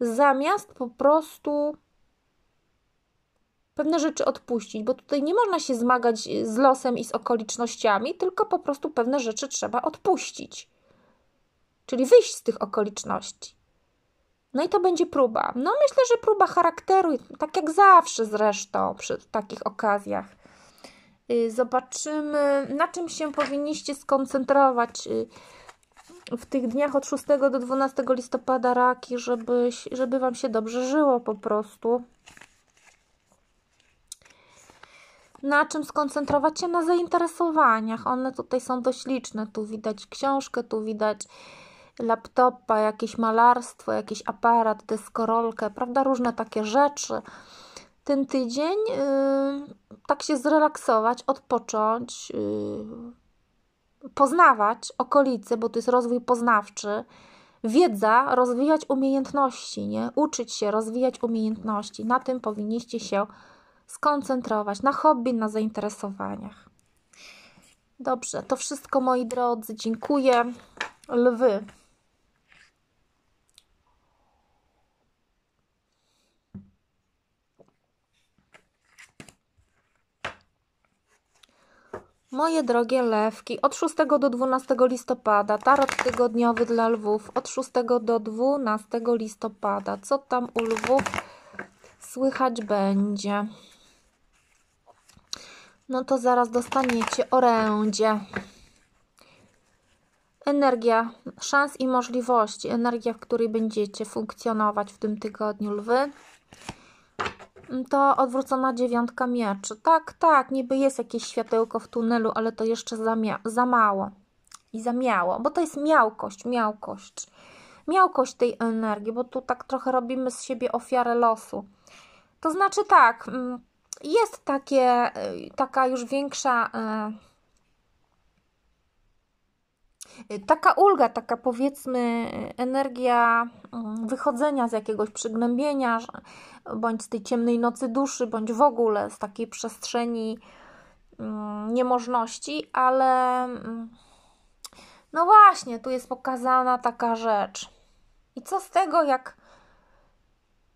Speaker 1: zamiast po prostu pewne rzeczy odpuścić, bo tutaj nie można się zmagać y, z losem i z okolicznościami, tylko po prostu pewne rzeczy trzeba odpuścić. Czyli wyjść z tych okoliczności. No i to będzie próba. No myślę, że próba charakteru, tak jak zawsze zresztą przy takich okazjach. Y, zobaczymy, na czym się powinniście skoncentrować y, w tych dniach od 6 do 12 listopada raki, żeby, żeby Wam się dobrze żyło po prostu. na czym skoncentrować się? Na zainteresowaniach. One tutaj są dość liczne. Tu widać książkę, tu widać laptopa, jakieś malarstwo, jakiś aparat, deskorolkę, prawda? Różne takie rzeczy. Ten tydzień yy, tak się zrelaksować, odpocząć, yy, poznawać okolice, bo to jest rozwój poznawczy. Wiedza, rozwijać umiejętności, nie? Uczyć się, rozwijać umiejętności. Na tym powinniście się skoncentrować na hobby, na zainteresowaniach. Dobrze, to wszystko moi drodzy. Dziękuję. Lwy. Moje drogie lewki, od 6 do 12 listopada, tarot tygodniowy dla lwów, od 6 do 12 listopada, co tam u lwów słychać będzie. No to zaraz dostaniecie orędzie. Energia szans i możliwości. Energia, w której będziecie funkcjonować w tym tygodniu lwy. To odwrócona dziewiątka mieczy. Tak, tak, niby jest jakieś światełko w tunelu, ale to jeszcze za, za mało. I za miało, bo to jest miałkość, miałkość. Miałkość tej energii, bo tu tak trochę robimy z siebie ofiarę losu. To znaczy tak, mm, jest takie, y, taka już większa y, y, taka ulga, taka powiedzmy energia mm, wychodzenia z jakiegoś przygnębienia, bądź z tej ciemnej nocy duszy, bądź w ogóle z takiej przestrzeni mm, niemożności, ale no właśnie, tu jest pokazana taka rzecz. I co z tego, jak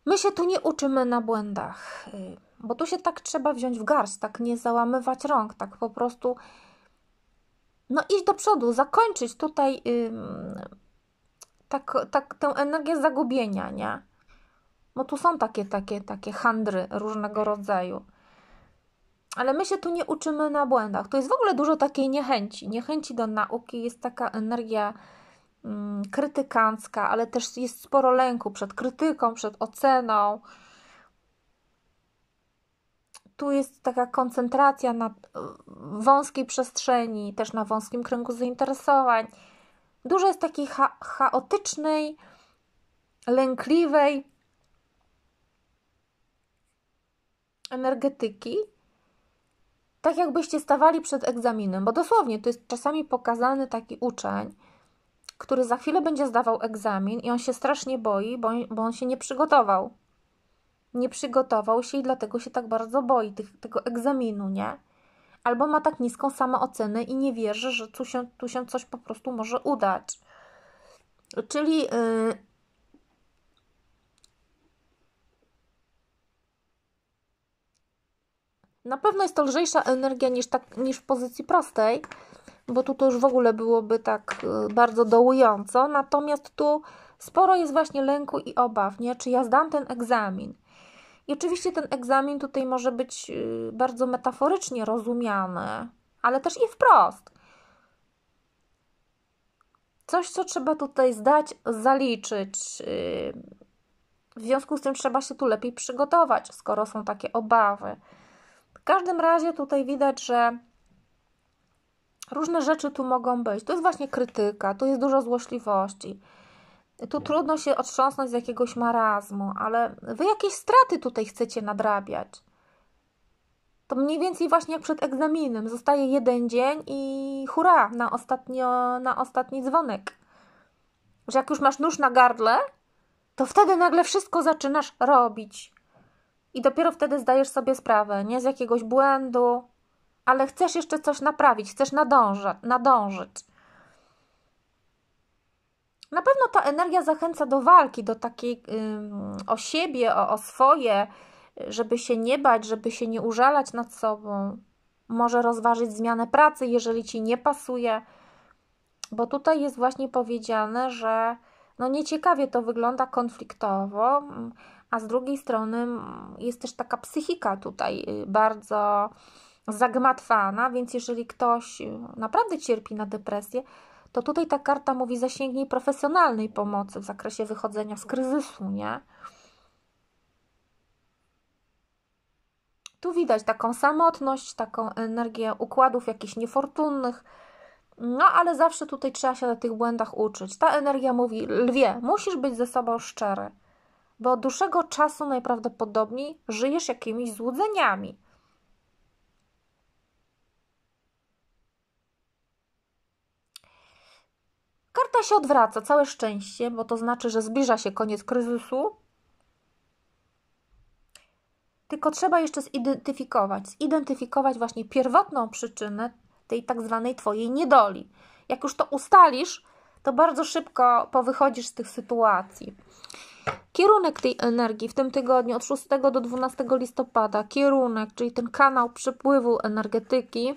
Speaker 1: My się tu nie uczymy na błędach, y, bo tu się tak trzeba wziąć w garść, tak nie załamywać rąk, tak po prostu no iść do przodu, zakończyć tutaj yy, tak, tak tę energię zagubienia, nie? Bo tu są takie, takie, takie handry różnego rodzaju. Ale my się tu nie uczymy na błędach. Tu jest w ogóle dużo takiej niechęci. Niechęci do nauki jest taka energia Mm, krytykancka, ale też jest sporo lęku przed krytyką, przed oceną. Tu jest taka koncentracja na y, wąskiej przestrzeni, też na wąskim kręgu zainteresowań. Dużo jest takiej cha chaotycznej, lękliwej energetyki, tak jakbyście stawali przed egzaminem, bo dosłownie to jest czasami pokazany taki uczeń, który za chwilę będzie zdawał egzamin i on się strasznie boi, bo, bo on się nie przygotował. Nie przygotował się i dlatego się tak bardzo boi tych, tego egzaminu, nie? Albo ma tak niską samoocenę i nie wierzy, że tu się, tu się coś po prostu może udać. Czyli yy, Na pewno jest to lżejsza energia niż, tak, niż w pozycji prostej, bo tu to już w ogóle byłoby tak y, bardzo dołująco. Natomiast tu sporo jest właśnie lęku i obaw, nie? Czy ja zdam ten egzamin? I oczywiście ten egzamin tutaj może być y, bardzo metaforycznie rozumiany, ale też i wprost. Coś, co trzeba tutaj zdać, zaliczyć. Y, w związku z tym trzeba się tu lepiej przygotować, skoro są takie obawy. W każdym razie tutaj widać, że Różne rzeczy tu mogą być. Tu jest właśnie krytyka, tu jest dużo złośliwości. Tu trudno się otrząsnąć z jakiegoś marazmu, ale wy jakieś straty tutaj chcecie nadrabiać. To mniej więcej właśnie jak przed egzaminem. Zostaje jeden dzień i hurra na, ostatnio, na ostatni dzwonek. Że jak już masz nóż na gardle, to wtedy nagle wszystko zaczynasz robić. I dopiero wtedy zdajesz sobie sprawę, nie z jakiegoś błędu, ale chcesz jeszcze coś naprawić, chcesz nadążać, nadążyć. Na pewno ta energia zachęca do walki, do takiej ym, o siebie, o, o swoje, żeby się nie bać, żeby się nie użalać nad sobą. Może rozważyć zmianę pracy, jeżeli ci nie pasuje, bo tutaj jest właśnie powiedziane, że no nieciekawie to wygląda konfliktowo, a z drugiej strony mm, jest też taka psychika tutaj y, bardzo zagmatwana, więc jeżeli ktoś e, naprawdę cierpi na depresję, to tutaj ta karta mówi zasięgnij profesjonalnej pomocy w zakresie wychodzenia z kryzysu, nie? Tu widać taką samotność, taką energię układów jakichś niefortunnych, no ale zawsze tutaj trzeba się na tych błędach uczyć. Ta energia mówi, lwie, musisz być ze sobą szczery, bo od dłuższego czasu najprawdopodobniej żyjesz jakimiś złudzeniami. Karta się odwraca, całe szczęście, bo to znaczy, że zbliża się koniec kryzysu. Tylko trzeba jeszcze zidentyfikować, zidentyfikować właśnie pierwotną przyczynę tej tak zwanej Twojej niedoli. Jak już to ustalisz, to bardzo szybko powychodzisz z tych sytuacji. Kierunek tej energii w tym tygodniu od 6 do 12 listopada, kierunek, czyli ten kanał przepływu energetyki,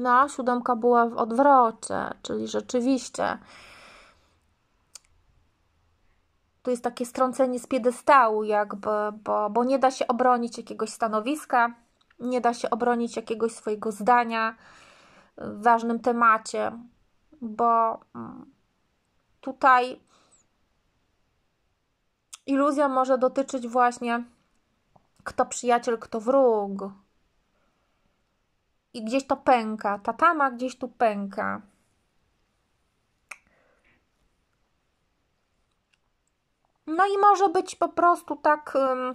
Speaker 1: no, a siódemka była w odwrocie, czyli rzeczywiście. To jest takie strącenie z piedestału, jakby, bo, bo nie da się obronić jakiegoś stanowiska, nie da się obronić jakiegoś swojego zdania w ważnym temacie, bo mm, tutaj iluzja może dotyczyć właśnie kto przyjaciel, kto wróg, i gdzieś to pęka. Ta tama gdzieś tu pęka. No i może być po prostu tak. Um,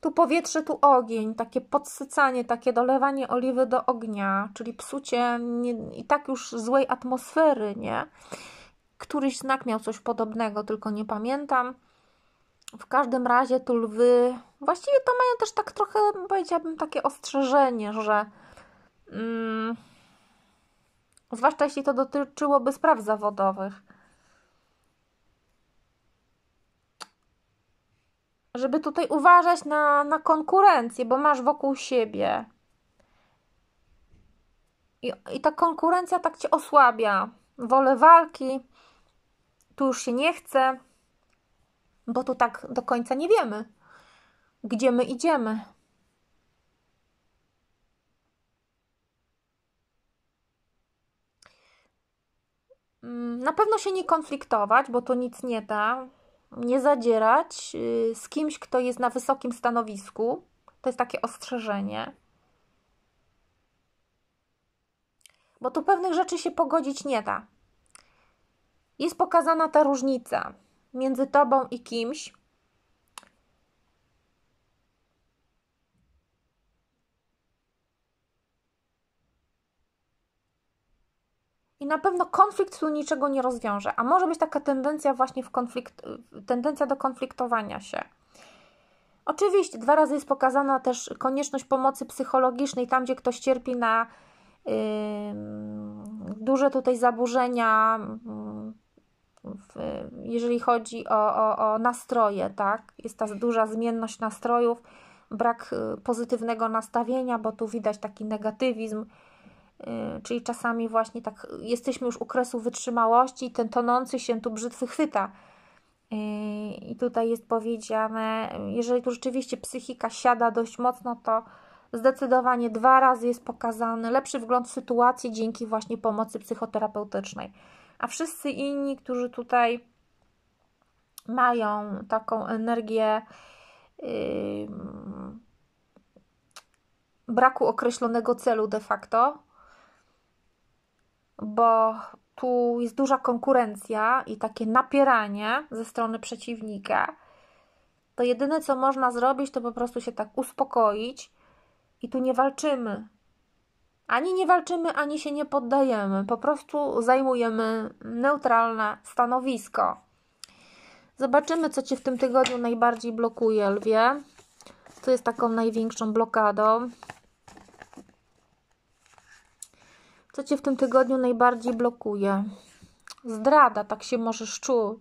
Speaker 1: tu powietrze, tu ogień, takie podsycanie, takie dolewanie oliwy do ognia, czyli psucie nie, i tak już złej atmosfery, nie? Któryś znak miał coś podobnego, tylko nie pamiętam. W każdym razie tu lwy właściwie to mają też tak trochę, powiedziałabym, takie ostrzeżenie, że mm, zwłaszcza jeśli to dotyczyłoby spraw zawodowych, żeby tutaj uważać na, na konkurencję, bo masz wokół siebie. I, I ta konkurencja tak cię osłabia. Wolę walki, tu już się nie chce bo tu tak do końca nie wiemy, gdzie my idziemy. Mm, na pewno się nie konfliktować, bo to nic nie da. Nie zadzierać y, z kimś, kto jest na wysokim stanowisku. To jest takie ostrzeżenie. Bo tu pewnych rzeczy się pogodzić nie da. Jest pokazana ta różnica między tobą i kimś, I na pewno konflikt tu niczego nie rozwiąże, a może być taka tendencja właśnie w konflikt, tendencja do konfliktowania się. Oczywiście dwa razy jest pokazana też konieczność pomocy psychologicznej tam, gdzie ktoś cierpi na yy, duże tutaj zaburzenia, yy, jeżeli chodzi o, o, o nastroje, tak? Jest ta duża zmienność nastrojów, brak y, pozytywnego nastawienia, bo tu widać taki negatywizm, y, czyli czasami właśnie tak jesteśmy już u kresu wytrzymałości i ten tonący się tu brzytwy chwyta. Y, I tutaj jest powiedziane, jeżeli tu rzeczywiście psychika siada dość mocno, to zdecydowanie dwa razy jest pokazany lepszy wgląd w sytuację dzięki właśnie pomocy psychoterapeutycznej a wszyscy inni, którzy tutaj mają taką energię yy, braku określonego celu de facto, bo tu jest duża konkurencja i takie napieranie ze strony przeciwnika, to jedyne co można zrobić, to po prostu się tak uspokoić i tu nie walczymy, ani nie walczymy, ani się nie poddajemy, po prostu zajmujemy neutralne stanowisko. Zobaczymy, co Cię w tym tygodniu najbardziej blokuje, lwie. Co jest taką największą blokadą? Co Cię w tym tygodniu najbardziej blokuje? Zdrada, tak się możesz czuć.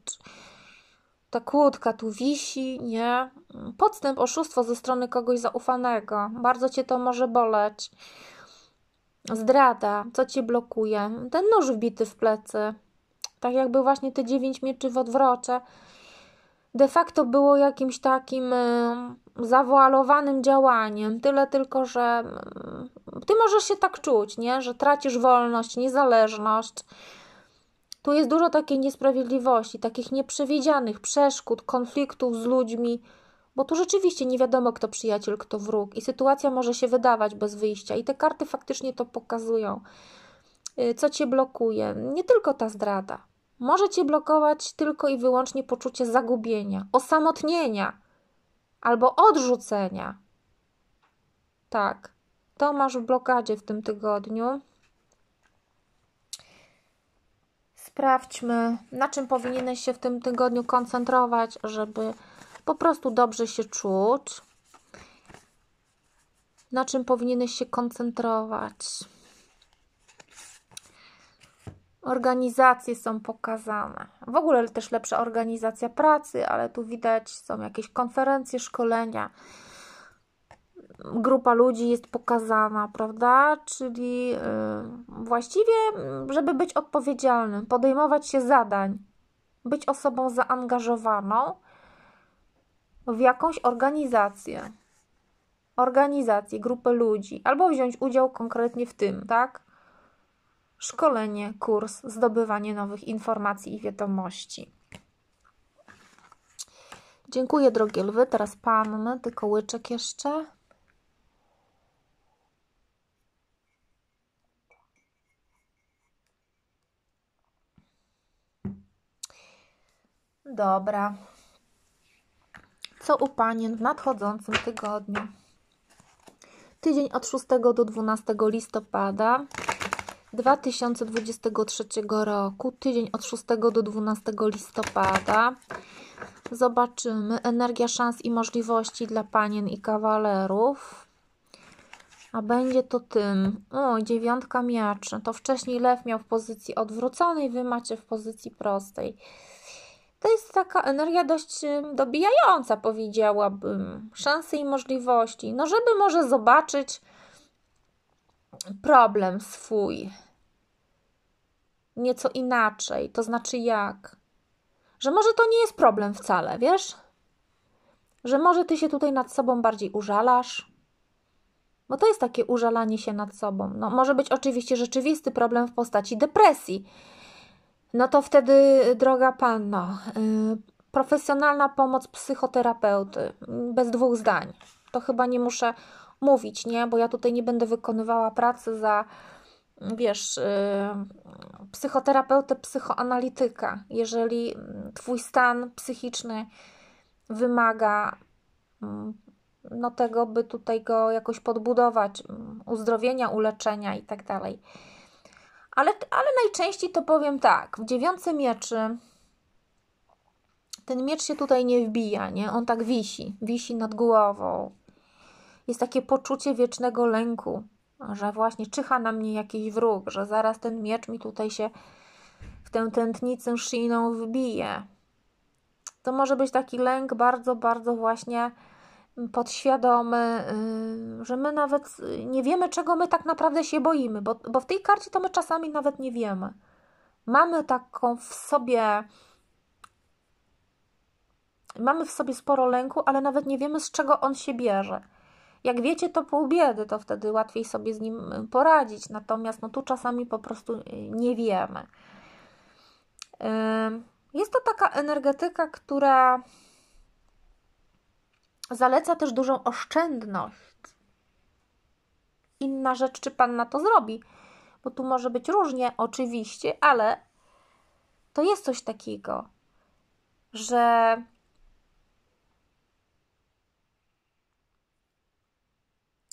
Speaker 1: Ta kłódka tu wisi, nie? Podstęp, oszustwo ze strony kogoś zaufanego. Bardzo Cię to może boleć. Mm. zdrada, co cię blokuje, ten nóż wbity w plecy, tak jakby właśnie te dziewięć mieczy w odwrocie, de facto było jakimś takim zawoalowanym działaniem, tyle tylko, że mm, ty możesz się tak czuć, nie? że tracisz wolność, niezależność. Tu jest dużo takiej niesprawiedliwości, takich nieprzewidzianych przeszkód, konfliktów z ludźmi, bo tu rzeczywiście nie wiadomo, kto przyjaciel, kto wróg, i sytuacja może się wydawać bez wyjścia, i te karty faktycznie to pokazują. Y, co cię blokuje? Nie tylko ta zdrada. Może cię blokować tylko i wyłącznie poczucie zagubienia, osamotnienia albo odrzucenia. Tak, to masz w blokadzie w tym tygodniu. Sprawdźmy, na czym powinieneś się w tym tygodniu koncentrować, żeby po prostu dobrze się czuć, na czym powinieneś się koncentrować. Organizacje są pokazane. W ogóle też lepsza organizacja pracy, ale tu widać są jakieś konferencje, szkolenia. Grupa ludzi jest pokazana, prawda? Czyli yy, właściwie, żeby być odpowiedzialnym, podejmować się zadań, być osobą zaangażowaną, w jakąś organizację, organizację, grupę ludzi, albo wziąć udział konkretnie w tym, tak? Szkolenie, kurs, zdobywanie nowych informacji i wiadomości. Dziękuję, drogie lwy. Teraz panny, tylko łyczek jeszcze. Dobra co u panien w nadchodzącym tygodniu. Tydzień od 6 do 12 listopada 2023 roku, tydzień od 6 do 12 listopada. Zobaczymy energia szans i możliwości dla panien i kawalerów. A będzie to tym. O, dziewiątka miacz. To wcześniej lew miał w pozycji odwróconej, wy macie w pozycji prostej. To jest taka energia dość dobijająca, powiedziałabym, szanse i możliwości. No, żeby może zobaczyć problem swój nieco inaczej, to znaczy jak? Że może to nie jest problem wcale, wiesz? Że może ty się tutaj nad sobą bardziej użalasz, bo to jest takie użalanie się nad sobą. No, może być oczywiście rzeczywisty problem w postaci depresji, no to wtedy, y, droga panno, y, profesjonalna pomoc psychoterapeuty, bez dwóch zdań. To chyba nie muszę mówić, nie? Bo ja tutaj nie będę wykonywała pracy za, wiesz, y, psychoterapeutę, psychoanalityka. Jeżeli twój stan psychiczny wymaga mm, no tego, by tutaj go jakoś podbudować, mm, uzdrowienia, uleczenia i tak dalej. Ale, ale najczęściej to powiem tak, w dziewiątce mieczy ten miecz się tutaj nie wbija, nie? On tak wisi, wisi nad głową. Jest takie poczucie wiecznego lęku, że właśnie czyha na mnie jakiś wróg, że zaraz ten miecz mi tutaj się w tę tętnicę szyjną wbije. To może być taki lęk bardzo, bardzo właśnie podświadomy, y, że my nawet y, nie wiemy, czego my tak naprawdę się boimy, bo, bo w tej karcie to my czasami nawet nie wiemy. Mamy taką w sobie. Mamy w sobie sporo lęku, ale nawet nie wiemy, z czego on się bierze. Jak wiecie, to pół biedy, to wtedy łatwiej sobie z nim y, poradzić. Natomiast no, tu czasami po prostu nie wiemy. Jest to taka energetyka, która Zaleca też dużą oszczędność. Inna rzecz, czy Pan na to zrobi, bo tu może być różnie, oczywiście, ale to jest coś takiego, że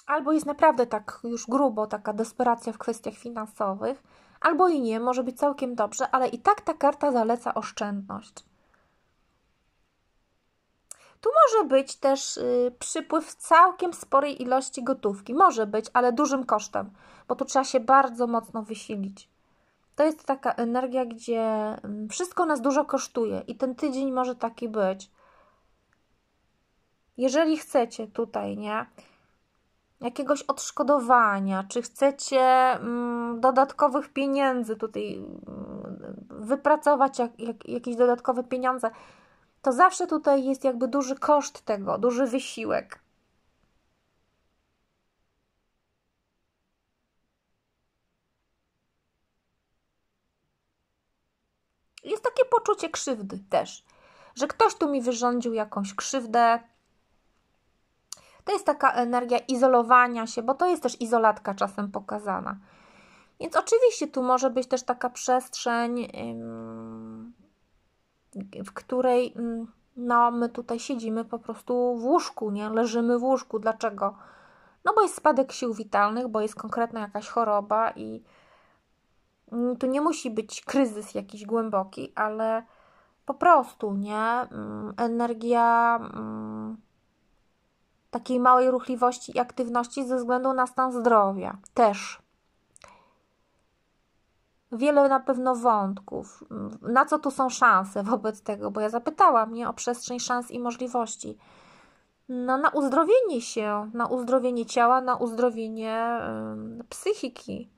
Speaker 1: albo jest naprawdę tak już grubo taka desperacja w kwestiach finansowych, albo i nie, może być całkiem dobrze, ale i tak ta karta zaleca oszczędność. Tu może być też y, przypływ całkiem sporej ilości gotówki. Może być, ale dużym kosztem, bo tu trzeba się bardzo mocno wysilić. To jest taka energia, gdzie mm, wszystko nas dużo kosztuje i ten tydzień może taki być. Jeżeli chcecie tutaj, nie? Jakiegoś odszkodowania, czy chcecie mm, dodatkowych pieniędzy tutaj, mm, wypracować jak, jak, jakieś dodatkowe pieniądze, to zawsze tutaj jest jakby duży koszt tego, duży wysiłek. Jest takie poczucie krzywdy też, że ktoś tu mi wyrządził jakąś krzywdę. To jest taka energia izolowania się, bo to jest też izolatka czasem pokazana. Więc oczywiście tu może być też taka przestrzeń. Yy w której mm, no, my tutaj siedzimy po prostu w łóżku, nie? Leżymy w łóżku. Dlaczego? No bo jest spadek sił witalnych, bo jest konkretna jakaś choroba i mm, tu nie musi być kryzys jakiś głęboki, ale po prostu, nie? Mm, energia takiej małej ruchliwości i aktywności ze względu na stan zdrowia też wiele na pewno wątków. Mm, na co tu są szanse wobec tego? Bo ja zapytałam mnie o przestrzeń szans i możliwości. No, na uzdrowienie się, na uzdrowienie ciała, na uzdrowienie y, psychiki,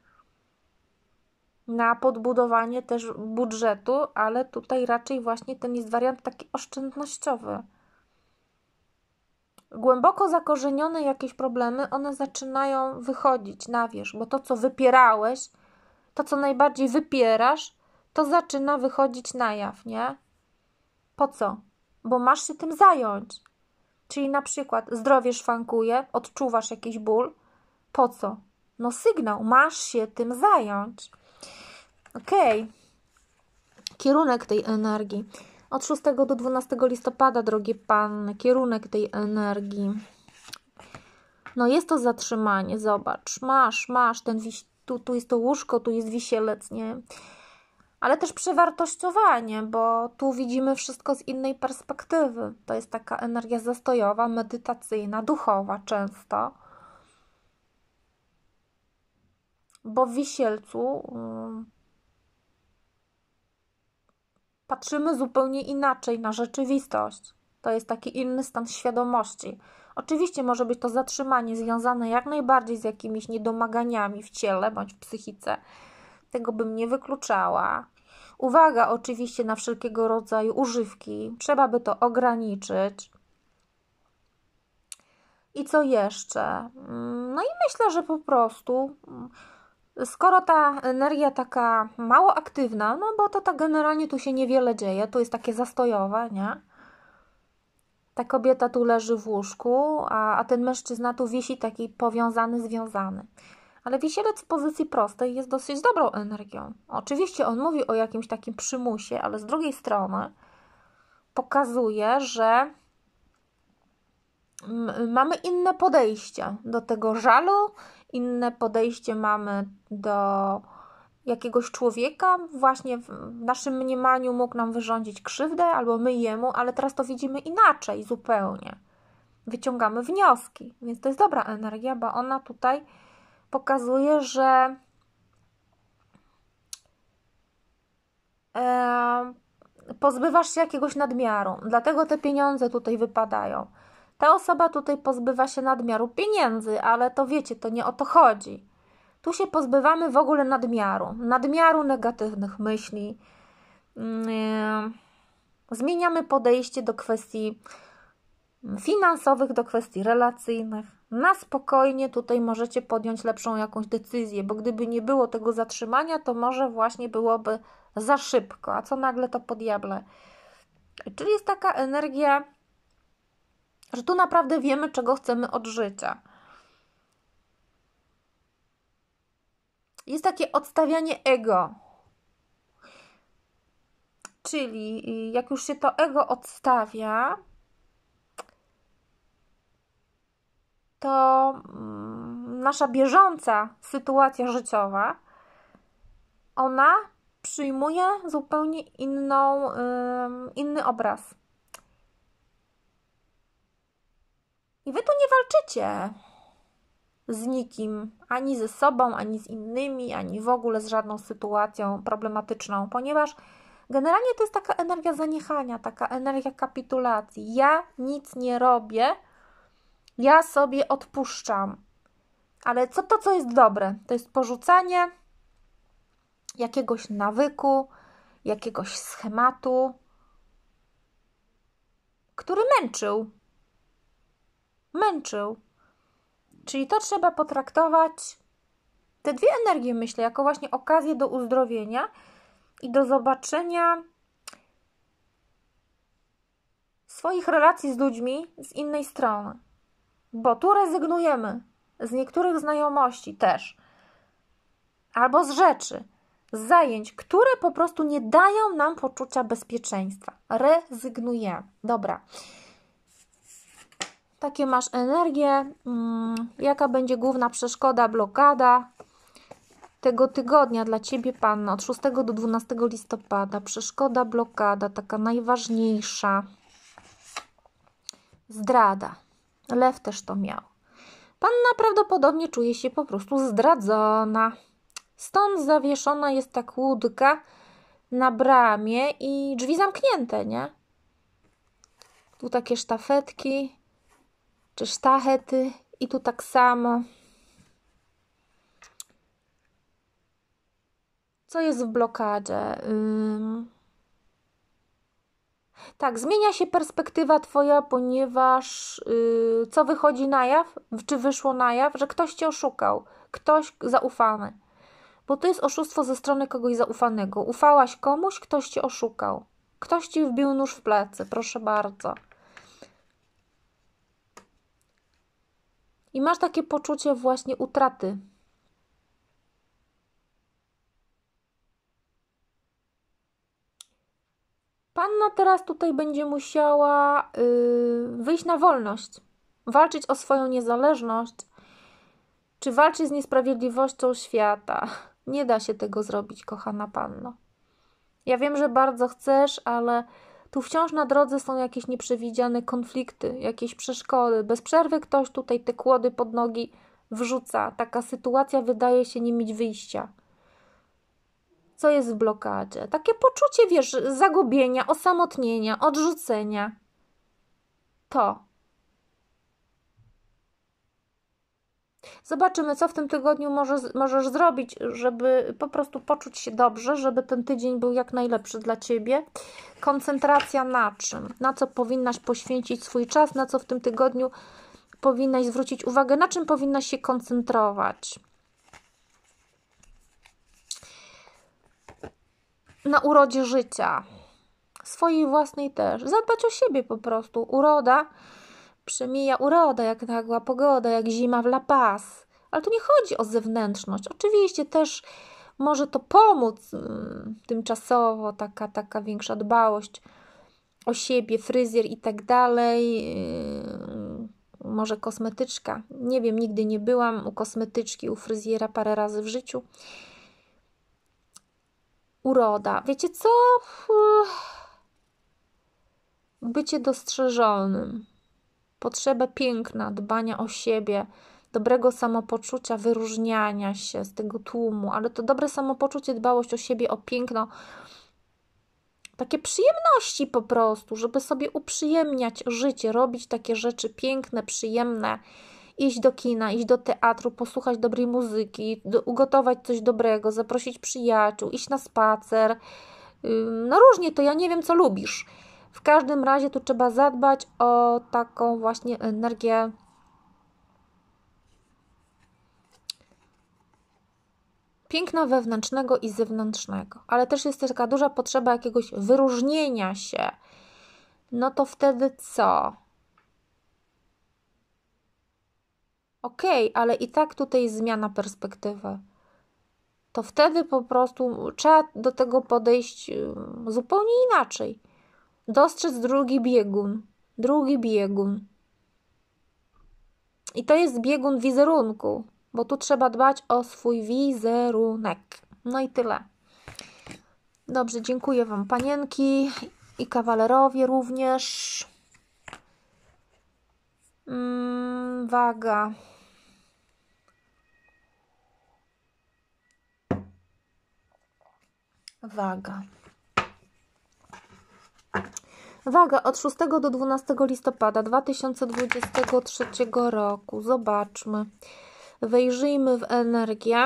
Speaker 1: na podbudowanie też budżetu, ale tutaj raczej właśnie ten jest wariant taki oszczędnościowy. Głęboko zakorzenione jakieś problemy, one zaczynają wychodzić na wierzch, bo to, co wypierałeś, to co najbardziej wypierasz, to zaczyna wychodzić na jaw, nie? Po co? Bo masz się tym zająć. Czyli na przykład zdrowie szwankuje, odczuwasz jakiś ból. Po co? No sygnał, masz się tym zająć. Okej. Okay. Kierunek tej energii. Od 6 do 12 listopada, drogie panny, kierunek tej energii. No jest to zatrzymanie, zobacz. Masz, masz ten tu, tu jest to łóżko, tu jest wisielec, nie? Ale też przewartościowanie, bo tu widzimy wszystko z innej perspektywy. To jest taka energia zastojowa, medytacyjna, duchowa często. Bo w wisielcu mm, patrzymy zupełnie inaczej na rzeczywistość. To jest taki inny stan świadomości. Oczywiście może być to zatrzymanie związane jak najbardziej z jakimiś niedomaganiami w ciele bądź w psychice. Tego bym nie wykluczała. Uwaga oczywiście na wszelkiego rodzaju używki, trzeba by to ograniczyć. I co jeszcze? Mm, no i myślę, że po prostu, mm, skoro ta energia taka mało aktywna, no bo to tak generalnie tu się niewiele dzieje, tu jest takie zastojowe, nie? ta kobieta tu leży w łóżku, a, a ten mężczyzna tu wisi taki powiązany, związany. Ale wisielec w pozycji prostej jest dosyć dobrą energią. Oczywiście on mówi o jakimś takim przymusie, ale z drugiej strony pokazuje, że mamy inne podejście do tego żalu, inne podejście mamy do jakiegoś człowieka, właśnie w naszym mniemaniu mógł nam wyrządzić krzywdę albo my jemu, ale teraz to widzimy inaczej zupełnie. Wyciągamy wnioski, więc to jest dobra energia, bo ona tutaj pokazuje, że pozbywasz się jakiegoś nadmiaru, dlatego te pieniądze tutaj wypadają. Ta osoba tutaj pozbywa się nadmiaru pieniędzy, ale to wiecie, to nie o to chodzi. Tu się pozbywamy w ogóle nadmiaru, nadmiaru negatywnych myśli. Mm, e, zmieniamy podejście do kwestii mm, finansowych, do kwestii relacyjnych. Na spokojnie tutaj możecie podjąć lepszą jakąś decyzję, bo gdyby nie było tego zatrzymania, to może właśnie byłoby za szybko. A co nagle to po diable? Czyli jest taka energia, że tu naprawdę wiemy, czego chcemy od życia. jest takie odstawianie ego. Czyli y, jak już się to ego odstawia, to mm, nasza bieżąca sytuacja życiowa, ona przyjmuje zupełnie inną, inny obraz. I wy tu nie walczycie z nikim, ani ze sobą, ani z innymi, ani w ogóle z żadną sytuacją problematyczną, ponieważ generalnie to jest taka energia zaniechania, taka energia kapitulacji. Ja nic nie robię, ja sobie odpuszczam. Ale co to, co jest dobre? To jest porzucanie jakiegoś nawyku, jakiegoś schematu, który męczył. Męczył. Czyli to trzeba potraktować te dwie energie, myślę, jako właśnie okazję do uzdrowienia i do zobaczenia swoich relacji z ludźmi z innej strony. Bo tu rezygnujemy z niektórych znajomości też, albo z rzeczy, z zajęć, które po prostu nie dają nam poczucia bezpieczeństwa. Rezygnujemy. Dobra. Takie masz energię, mm, jaka będzie główna przeszkoda, blokada tego tygodnia dla Ciebie, Panna, od 6 do 12 listopada. Przeszkoda, blokada, taka najważniejsza. Zdrada. Lew też to miał. Panna prawdopodobnie czuje się po prostu zdradzona. Stąd zawieszona jest ta kłódka na bramie i drzwi zamknięte, nie? Tu takie sztafetki czy sztachety i tu tak samo. Co jest w blokadzie? Ym... Tak, zmienia się perspektywa Twoja, ponieważ yy, co wychodzi na jaw, czy wyszło na jaw, że ktoś Cię oszukał, ktoś zaufany. Bo to jest oszustwo ze strony kogoś zaufanego. Ufałaś komuś, ktoś Cię oszukał. Ktoś Ci wbił nóż w plecy, proszę bardzo. I masz takie poczucie właśnie utraty. Panna teraz tutaj będzie musiała yy, wyjść na wolność, walczyć o swoją niezależność, czy walczyć z niesprawiedliwością świata. Nie da się tego zrobić, kochana panno. Ja wiem, że bardzo chcesz, ale tu wciąż na drodze są jakieś nieprzewidziane konflikty, jakieś przeszkody. Bez przerwy ktoś tutaj te kłody pod nogi wrzuca. Taka sytuacja wydaje się nie mieć wyjścia. Co jest w blokadzie? Takie poczucie, wiesz, zagubienia, osamotnienia, odrzucenia. To Zobaczymy, co w tym tygodniu możesz, możesz zrobić, żeby po prostu poczuć się dobrze, żeby ten tydzień był jak najlepszy dla Ciebie. Koncentracja na czym? Na co powinnaś poświęcić swój czas, na co w tym tygodniu powinnaś zwrócić uwagę, na czym powinnaś się koncentrować. Na urodzie życia, swojej własnej też. Zadbać o siebie po prostu. Uroda Przemija uroda jak nagła pogoda, jak zima w La Paz. Ale tu nie chodzi o zewnętrzność. Oczywiście też może to pomóc mm, tymczasowo, taka, taka większa dbałość o siebie, fryzjer i tak dalej. Yy, może kosmetyczka. Nie wiem, nigdy nie byłam u kosmetyczki, u fryzjera parę razy w życiu. Uroda. Wiecie co? Bycie dostrzeżonym potrzebę piękna, dbania o siebie, dobrego samopoczucia, wyróżniania się z tego tłumu, ale to dobre samopoczucie, dbałość o siebie, o piękno, takie przyjemności po prostu, żeby sobie uprzyjemniać życie, robić takie rzeczy piękne, przyjemne, iść do kina, iść do teatru, posłuchać dobrej muzyki, ugotować coś dobrego, zaprosić przyjaciół, iść na spacer. No różnie to ja nie wiem, co lubisz w każdym razie tu trzeba zadbać o taką właśnie energię piękna wewnętrznego i zewnętrznego, ale też jest taka duża potrzeba jakiegoś wyróżnienia się. No to wtedy co? Okej, okay, ale i tak tutaj jest zmiana perspektywy. To wtedy po prostu trzeba do tego podejść mm, zupełnie inaczej dostrzec drugi biegun. Drugi biegun. I to jest biegun wizerunku, bo tu trzeba dbać o swój wizerunek. No i tyle. Dobrze, dziękuję Wam, panienki i kawalerowie również. Mm, waga. Waga. Waga od 6 do 12 listopada 2023 roku. Zobaczmy. Wejrzyjmy w energię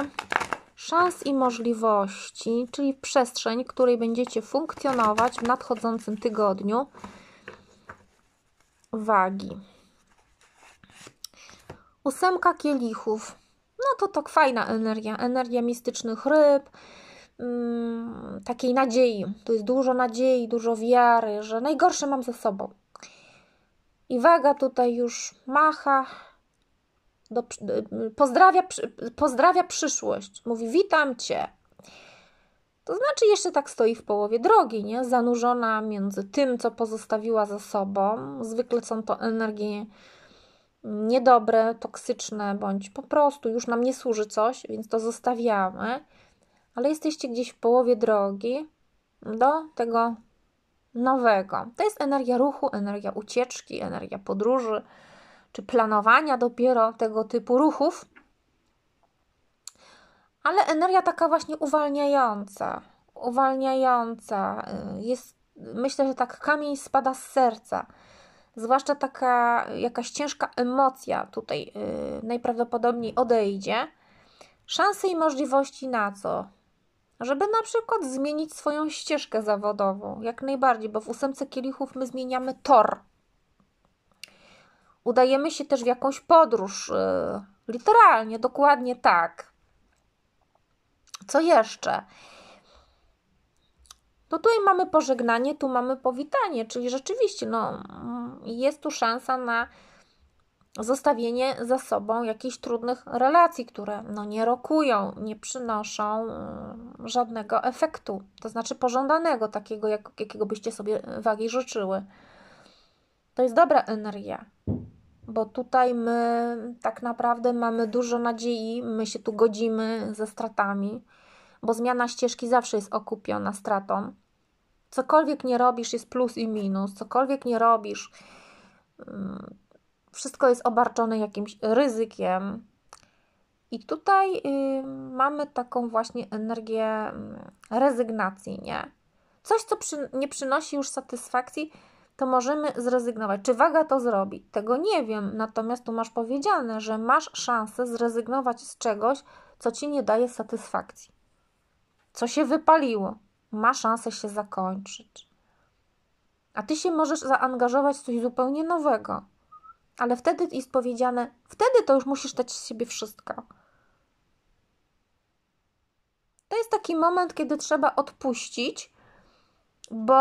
Speaker 1: szans i możliwości, czyli przestrzeń, w której będziecie funkcjonować w nadchodzącym tygodniu. Wagi. Ósemka kielichów. No to tak fajna energia. Energia mistycznych ryb, Mm, takiej nadziei. Tu jest dużo nadziei, dużo wiary, że najgorsze mam za sobą. I waga tutaj już macha, do, pozdrawia, pozdrawia przyszłość. Mówi: Witam cię. To znaczy, jeszcze tak stoi w połowie drogi, nie? Zanurzona między tym, co pozostawiła za sobą. Zwykle są to energie niedobre, toksyczne, bądź po prostu już nam nie służy coś, więc to zostawiamy ale jesteście gdzieś w połowie drogi do tego nowego. To jest energia ruchu, energia ucieczki, energia podróży czy planowania dopiero tego typu ruchów, ale energia taka właśnie uwalniająca, uwalniająca. Y, jest, myślę, że tak kamień spada z serca. Zwłaszcza taka jakaś ciężka emocja tutaj yy, najprawdopodobniej odejdzie. Szanse i możliwości na co? żeby na przykład zmienić swoją ścieżkę zawodową, jak najbardziej, bo w ósemce kielichów my zmieniamy tor. Udajemy się też w jakąś podróż, y, literalnie, dokładnie tak. Co jeszcze? No tutaj mamy pożegnanie, tu mamy powitanie, czyli rzeczywiście no, mm, jest tu szansa na zostawienie za sobą jakichś trudnych relacji, które no, nie rokują, nie przynoszą y, żadnego efektu, to znaczy pożądanego, takiego, jak, jakiego byście sobie wagi życzyły. To jest dobra energia, bo tutaj my tak naprawdę mamy dużo nadziei, my się tu godzimy ze stratami, bo zmiana ścieżki zawsze jest okupiona stratą. Cokolwiek nie robisz, jest plus i minus, cokolwiek nie robisz, wszystko jest obarczone jakimś ryzykiem. I tutaj y, mamy taką właśnie energię mm, rezygnacji, nie? Coś, co przy, nie przynosi już satysfakcji, to możemy zrezygnować. Czy waga to zrobi? Tego nie wiem, natomiast tu masz powiedziane, że masz szansę zrezygnować z czegoś, co ci nie daje satysfakcji. Co się wypaliło, ma szansę się zakończyć. A ty się możesz zaangażować w coś zupełnie nowego. Ale wtedy jest powiedziane, wtedy to już musisz dać z siebie wszystko. To jest taki moment, kiedy trzeba odpuścić, bo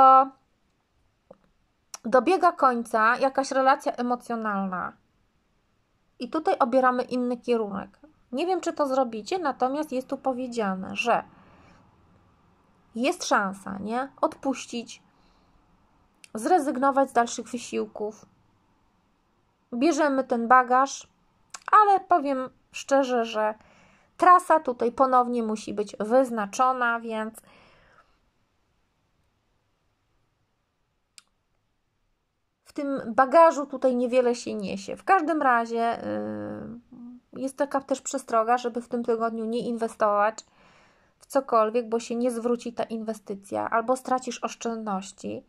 Speaker 1: dobiega końca jakaś relacja emocjonalna. I tutaj obieramy inny kierunek. Nie wiem, czy to zrobicie, natomiast jest tu powiedziane, że jest szansa, nie? Odpuścić, zrezygnować z dalszych wysiłków, bierzemy ten bagaż, ale powiem szczerze, że trasa tutaj ponownie musi być wyznaczona, więc w tym bagażu tutaj niewiele się niesie. W każdym razie y, jest taka też przestroga, żeby w tym tygodniu nie inwestować w cokolwiek, bo się nie zwróci ta inwestycja, albo stracisz oszczędności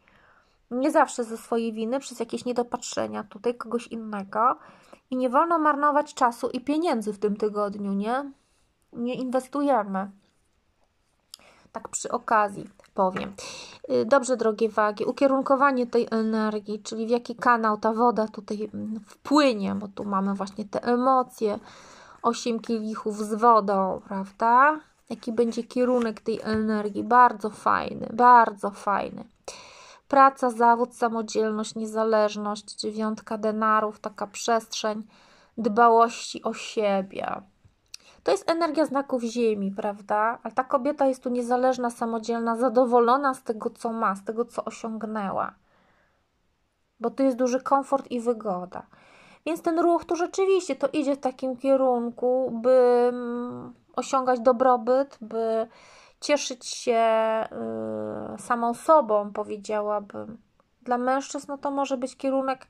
Speaker 1: nie zawsze ze swojej winy, przez jakieś niedopatrzenia tutaj kogoś innego. I nie wolno marnować czasu i pieniędzy w tym tygodniu, nie? Nie inwestujemy. Tak przy okazji powiem. Y, dobrze, drogie wagi, ukierunkowanie tej energii, czyli w jaki kanał ta woda tutaj mm, wpłynie, bo tu mamy właśnie te emocje, osiem kielichów z wodą, prawda? Jaki będzie kierunek tej energii? Bardzo fajny, bardzo fajny praca, zawód, samodzielność, niezależność, dziewiątka denarów, taka przestrzeń dbałości o siebie. To jest energia znaków Ziemi, prawda? Ale ta kobieta jest tu niezależna, samodzielna, zadowolona z tego, co ma, z tego, co osiągnęła. Bo tu jest duży komfort i wygoda. Więc ten ruch tu rzeczywiście to idzie w takim kierunku, by osiągać dobrobyt, by cieszyć się y, samą sobą, powiedziałabym. Dla mężczyzn no to może być kierunek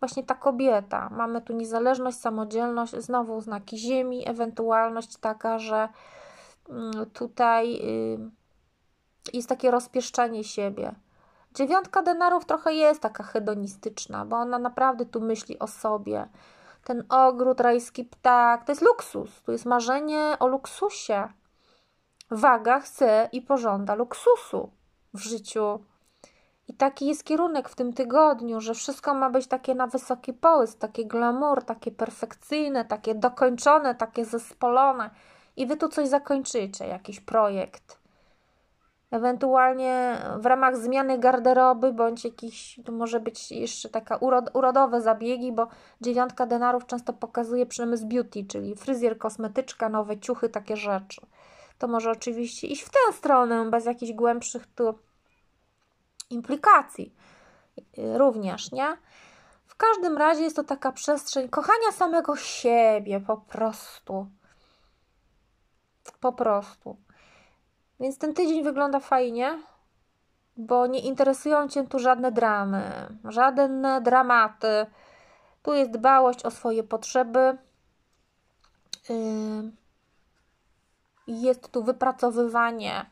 Speaker 1: właśnie ta kobieta. Mamy tu niezależność, samodzielność, znowu znaki ziemi, ewentualność taka, że y, tutaj y, jest takie rozpieszczenie siebie. Dziewiątka denarów trochę jest taka hedonistyczna, bo ona naprawdę tu myśli o sobie. Ten ogród, rajski ptak, to jest luksus, tu jest marzenie o luksusie Waga chce i pożąda luksusu w życiu. I taki jest kierunek w tym tygodniu, że wszystko ma być takie na wysoki połysk, takie glamour, takie perfekcyjne, takie dokończone, takie zespolone. I wy tu coś zakończycie, jakiś projekt. Ewentualnie w ramach zmiany garderoby, bądź jakiś, tu może być jeszcze taka urod, urodowe zabiegi, bo dziewiątka denarów często pokazuje przemysł beauty, czyli fryzjer, kosmetyczka, nowe ciuchy, takie rzeczy to może oczywiście iść w tę stronę bez jakichś głębszych tu implikacji y, również, nie? W każdym razie jest to taka przestrzeń kochania samego siebie po prostu. Po prostu. Więc ten tydzień wygląda fajnie, bo nie interesują cię tu żadne dramy, żadne dramaty. Tu jest dbałość o swoje potrzeby. Yy jest tu wypracowywanie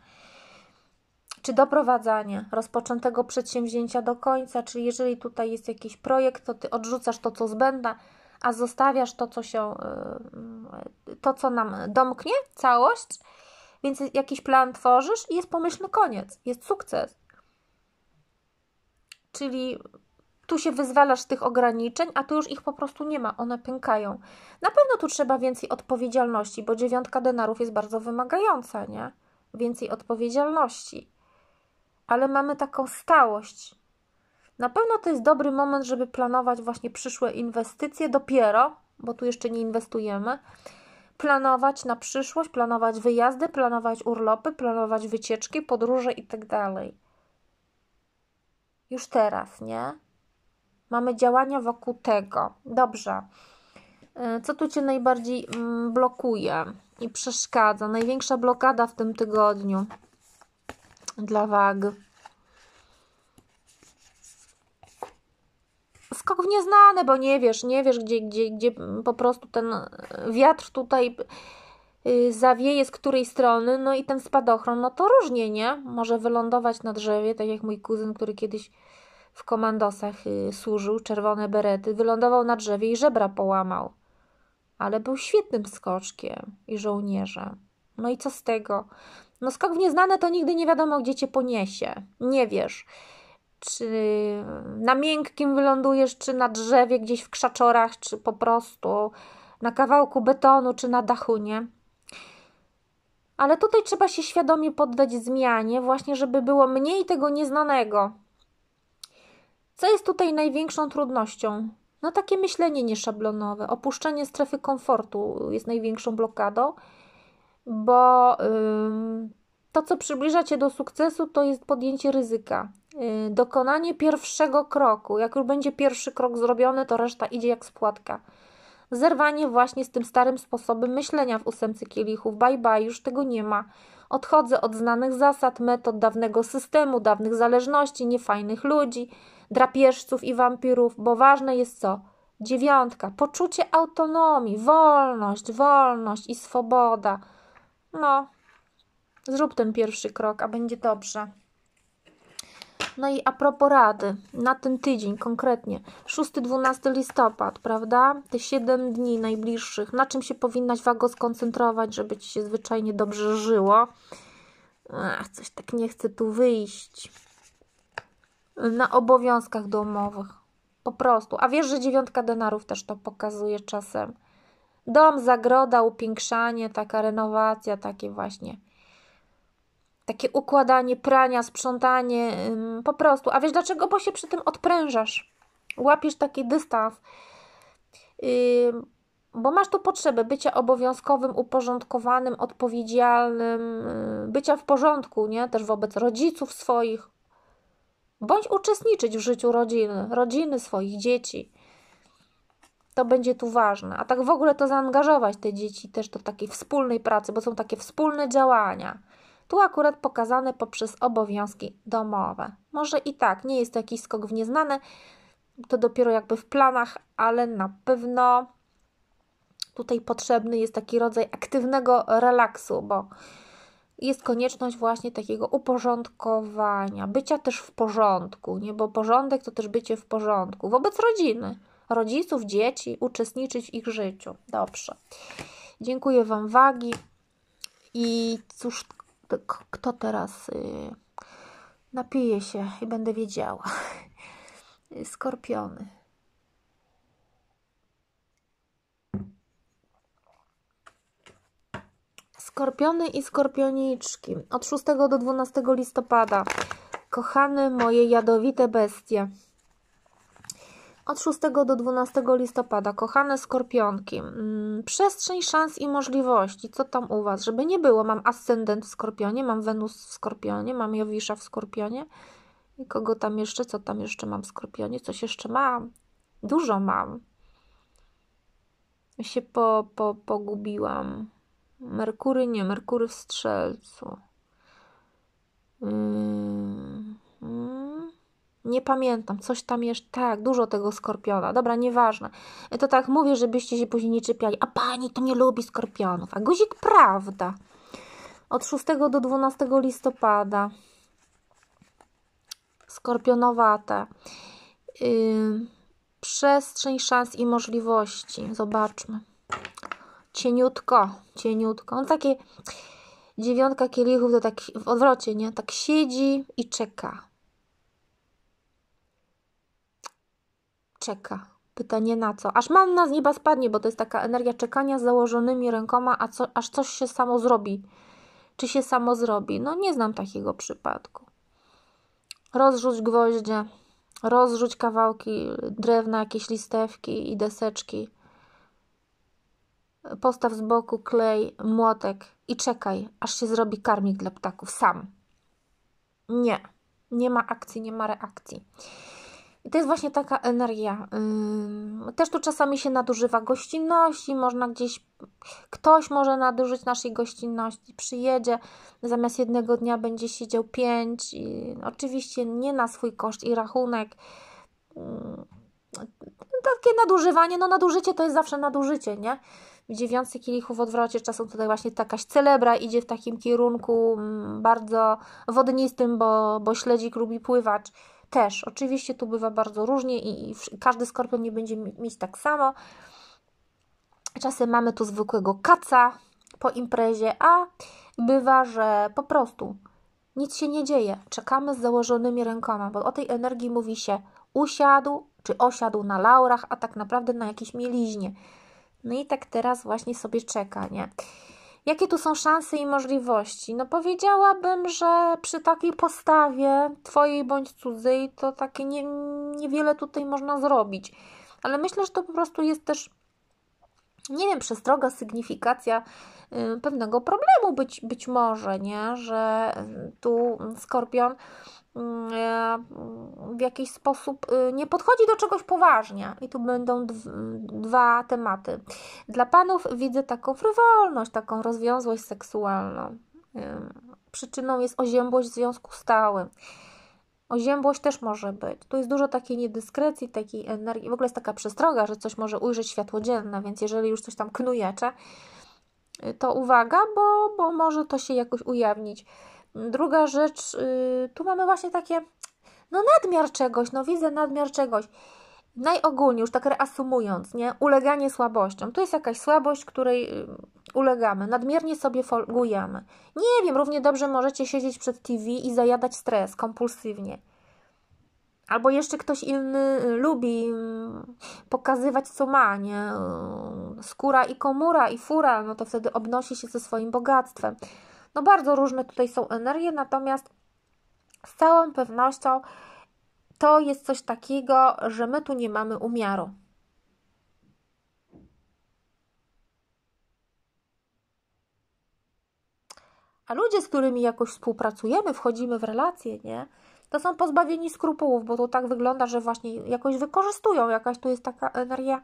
Speaker 1: czy doprowadzanie rozpoczętego przedsięwzięcia do końca, czyli jeżeli tutaj jest jakiś projekt, to ty odrzucasz to, co zbędne, a zostawiasz to, co się, y, to, co nam domknie, całość, więc jakiś plan tworzysz i jest pomyślny koniec, jest sukces. Czyli tu się wyzwalasz z tych ograniczeń, a tu już ich po prostu nie ma, one pękają. Na pewno tu trzeba więcej odpowiedzialności, bo dziewiątka denarów jest bardzo wymagająca, nie? Więcej odpowiedzialności. Ale mamy taką stałość. Na pewno to jest dobry moment, żeby planować właśnie przyszłe inwestycje dopiero, bo tu jeszcze nie inwestujemy. Planować na przyszłość, planować wyjazdy, planować urlopy, planować wycieczki, podróże i tak dalej. Już teraz, nie? Mamy działania wokół tego. Dobrze. E, co tu Cię najbardziej mm, blokuje i przeszkadza? Największa blokada w tym tygodniu dla wag. skok w nieznane, bo nie wiesz, nie wiesz, gdzie, gdzie, gdzie po prostu ten e, wiatr tutaj y, zawieje z której strony, no i ten spadochron, no to różnie, nie? Może wylądować na drzewie, tak jak mój kuzyn, który kiedyś w komandosach y, służył, czerwone berety, wylądował na drzewie i żebra połamał. Ale był świetnym skoczkiem i żołnierzem. No i co z tego? No skok w nieznane to nigdy nie wiadomo, gdzie cię poniesie. Nie wiesz, czy na miękkim wylądujesz, czy na drzewie gdzieś w krzaczorach, czy po prostu na kawałku betonu, czy na dachu, nie? Ale tutaj trzeba się świadomie poddać zmianie, właśnie żeby było mniej tego nieznanego, co jest tutaj największą trudnością? No takie myślenie nieszablonowe, opuszczenie strefy komfortu jest największą blokadą, bo ym, to, co przybliża Cię do sukcesu, to jest podjęcie ryzyka, yy, dokonanie pierwszego kroku. Jak już będzie pierwszy krok zrobiony, to reszta idzie jak spłatka. Zerwanie właśnie z tym starym sposobem myślenia w ósemce kielichów. Bye bye, już tego nie ma. Odchodzę od znanych zasad, metod dawnego systemu, dawnych zależności, niefajnych ludzi – drapieżców i wampirów, bo ważne jest co? Dziewiątka, poczucie autonomii, wolność, wolność i swoboda. No, zrób ten pierwszy krok, a będzie dobrze. No i a propos rady, na ten tydzień konkretnie, 6-12 listopad, prawda? Te 7 dni najbliższych, na czym się powinnaś wago skoncentrować, żeby ci się zwyczajnie dobrze żyło? Ach, coś tak nie chcę tu wyjść na obowiązkach domowych. Po prostu. A wiesz, że dziewiątka denarów też to pokazuje czasem. Dom, zagroda, upiększanie, taka renowacja, takie właśnie. Takie układanie, prania, sprzątanie, ym, po prostu. A wiesz dlaczego? Bo się przy tym odprężasz. Łapiesz taki dystans. Yy, bo masz tu potrzebę bycia obowiązkowym, uporządkowanym, odpowiedzialnym, y, bycia w porządku, nie? Też wobec rodziców swoich, bądź uczestniczyć w życiu rodziny, rodziny swoich dzieci. To będzie tu ważne. A tak w ogóle to zaangażować te dzieci też do takiej wspólnej pracy, bo są takie wspólne działania. Tu akurat pokazane poprzez obowiązki domowe. Może i tak, nie jest to jakiś skok w nieznane, to dopiero jakby w planach, ale na pewno tutaj potrzebny jest taki rodzaj aktywnego relaksu, bo jest konieczność właśnie takiego uporządkowania, bycia też w porządku, nie? bo porządek to też bycie w porządku wobec rodziny, rodziców, dzieci, uczestniczyć w ich życiu. Dobrze. Dziękuję Wam wagi. I cóż, kto teraz y, napije się i będę wiedziała. Skorpiony. Skorpiony i skorpioniczki od 6 do 12 listopada. Kochane moje jadowite bestie. Od 6 do 12 listopada, kochane skorpionki, mm, przestrzeń szans i możliwości, co tam u Was? Żeby nie było, mam ascendent w skorpionie, mam Wenus w skorpionie, mam Jowisza w skorpionie. I kogo tam jeszcze, co tam jeszcze mam w skorpionie? Coś jeszcze mam? Dużo mam. Się po, po, pogubiłam. Merkury nie, Merkury w strzelcu. Hmm. Nie pamiętam, coś tam jeszcze, tak, dużo tego skorpiona, dobra, nieważne. E, to tak mówię, żebyście się później nie czepiali, a pani to nie lubi skorpionów, a guzik prawda. Od 6 do 12 listopada skorpionowate. Yy, przestrzeń szans i możliwości. Zobaczmy cieniutko, cieniutko. On takie dziewiątka kielichów to tak w odwrocie, nie? Tak siedzi i czeka. Czeka. Pytanie na co? Aż manna z nieba spadnie, bo to jest taka energia czekania z założonymi rękoma, a co, aż coś się samo zrobi. Czy się samo zrobi? No nie znam takiego przypadku. Rozrzuć gwoździe, rozrzuć kawałki drewna, jakieś listewki i deseczki Postaw z boku klej, młotek i czekaj, aż się zrobi karmik dla ptaków sam. Nie, nie ma akcji, nie ma reakcji. I to jest właśnie taka energia. Też tu czasami się nadużywa gościnności, można gdzieś, ktoś może nadużyć naszej gościnności, przyjedzie, zamiast jednego dnia będzie siedział pięć, oczywiście nie na swój koszt i rachunek. Takie nadużywanie, no nadużycie to jest zawsze nadużycie, nie? W dziewiątce kielichów w odwrocie czasem tutaj właśnie takaś celebra idzie w takim kierunku mm, bardzo wodnistym, bo, bo śledzik lubi pływacz też. Oczywiście tu bywa bardzo różnie i, i każdy skorpion nie będzie mieć tak samo. Czasem mamy tu zwykłego kaca po imprezie, a bywa, że po prostu nic się nie dzieje. Czekamy z założonymi rękoma, bo o tej energii mówi się usiadł czy osiadł na laurach, a tak naprawdę na jakiejś mieliźnie. No i tak teraz właśnie sobie czeka, nie? Jakie tu są szanse i możliwości? No powiedziałabym, że przy takiej postawie, twojej bądź cudzej, to takie nie, niewiele tutaj można zrobić. Ale myślę, że to po prostu jest też, nie wiem, przestroga, sygnifikacja y, pewnego problemu być, być może, nie? Że y, tu Skorpion Mm, e, w jakiś sposób y, nie podchodzi do czegoś poważnie. I tu będą dwa tematy. Dla panów widzę taką frywolność, taką rozwiązłość seksualną. Y, przyczyną jest oziębłość w związku stałym. Oziębłość też może być. Tu jest dużo takiej niedyskrecji, takiej energii. W ogóle jest taka przestroga, że coś może ujrzeć światło dzienne, więc jeżeli już coś tam knujecie, y, to uwaga, bo, bo może to się jakoś ujawnić. Druga rzecz, y, tu mamy właśnie takie, no nadmiar czegoś, no widzę nadmiar czegoś. Najogólniej, już tak reasumując, nie? Uleganie słabościom. To jest jakaś słabość, której y, ulegamy, nadmiernie sobie folgujemy. Nie wiem, równie dobrze możecie siedzieć przed TV i zajadać stres kompulsywnie. Albo jeszcze ktoś inny y, lubi mm, pokazywać, co ma, nie? Skóra i komura i fura, no to wtedy obnosi się ze swoim bogactwem. No bardzo różne tutaj są energie, natomiast z całą pewnością to jest coś takiego, że my tu nie mamy umiaru. A ludzie, z którymi jakoś współpracujemy, wchodzimy w relacje, nie? To są pozbawieni skrupułów, bo to tak wygląda, że właśnie jakoś wykorzystują, jakaś tu jest taka energia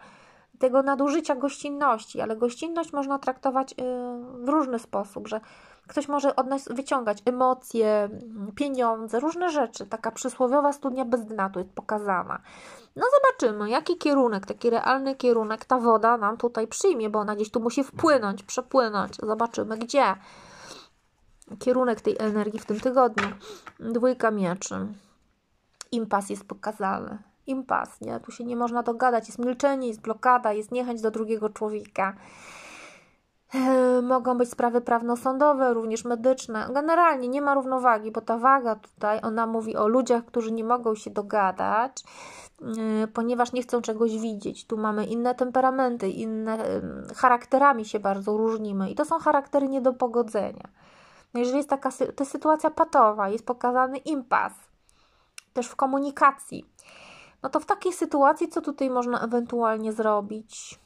Speaker 1: tego nadużycia gościnności, ale gościnność można traktować y, w różny sposób, że Ktoś może od nas wyciągać emocje, pieniądze, różne rzeczy. Taka przysłowiowa studnia bez dna tu jest pokazana. No zobaczymy, jaki kierunek, taki realny kierunek ta woda nam tutaj przyjmie, bo ona gdzieś tu musi wpłynąć, przepłynąć. Zobaczymy gdzie. Kierunek tej energii w tym tygodniu. Dwójka mieczy. Impas jest pokazany. Impas, nie? Tu się nie można dogadać. Jest milczenie, jest blokada, jest niechęć do drugiego człowieka. Ehm, mogą być sprawy prawno-sądowe, również medyczne. Generalnie nie ma równowagi, bo ta waga tutaj, ona mówi o ludziach, którzy nie mogą się dogadać, ehm, ponieważ nie chcą czegoś widzieć. Tu mamy inne temperamenty, inne ehm, charakterami się bardzo różnimy i to są charaktery nie do pogodzenia. Jeżeli jest taka to jest sytuacja patowa, jest pokazany impas, też w komunikacji, no to w takiej sytuacji co tutaj można ewentualnie zrobić?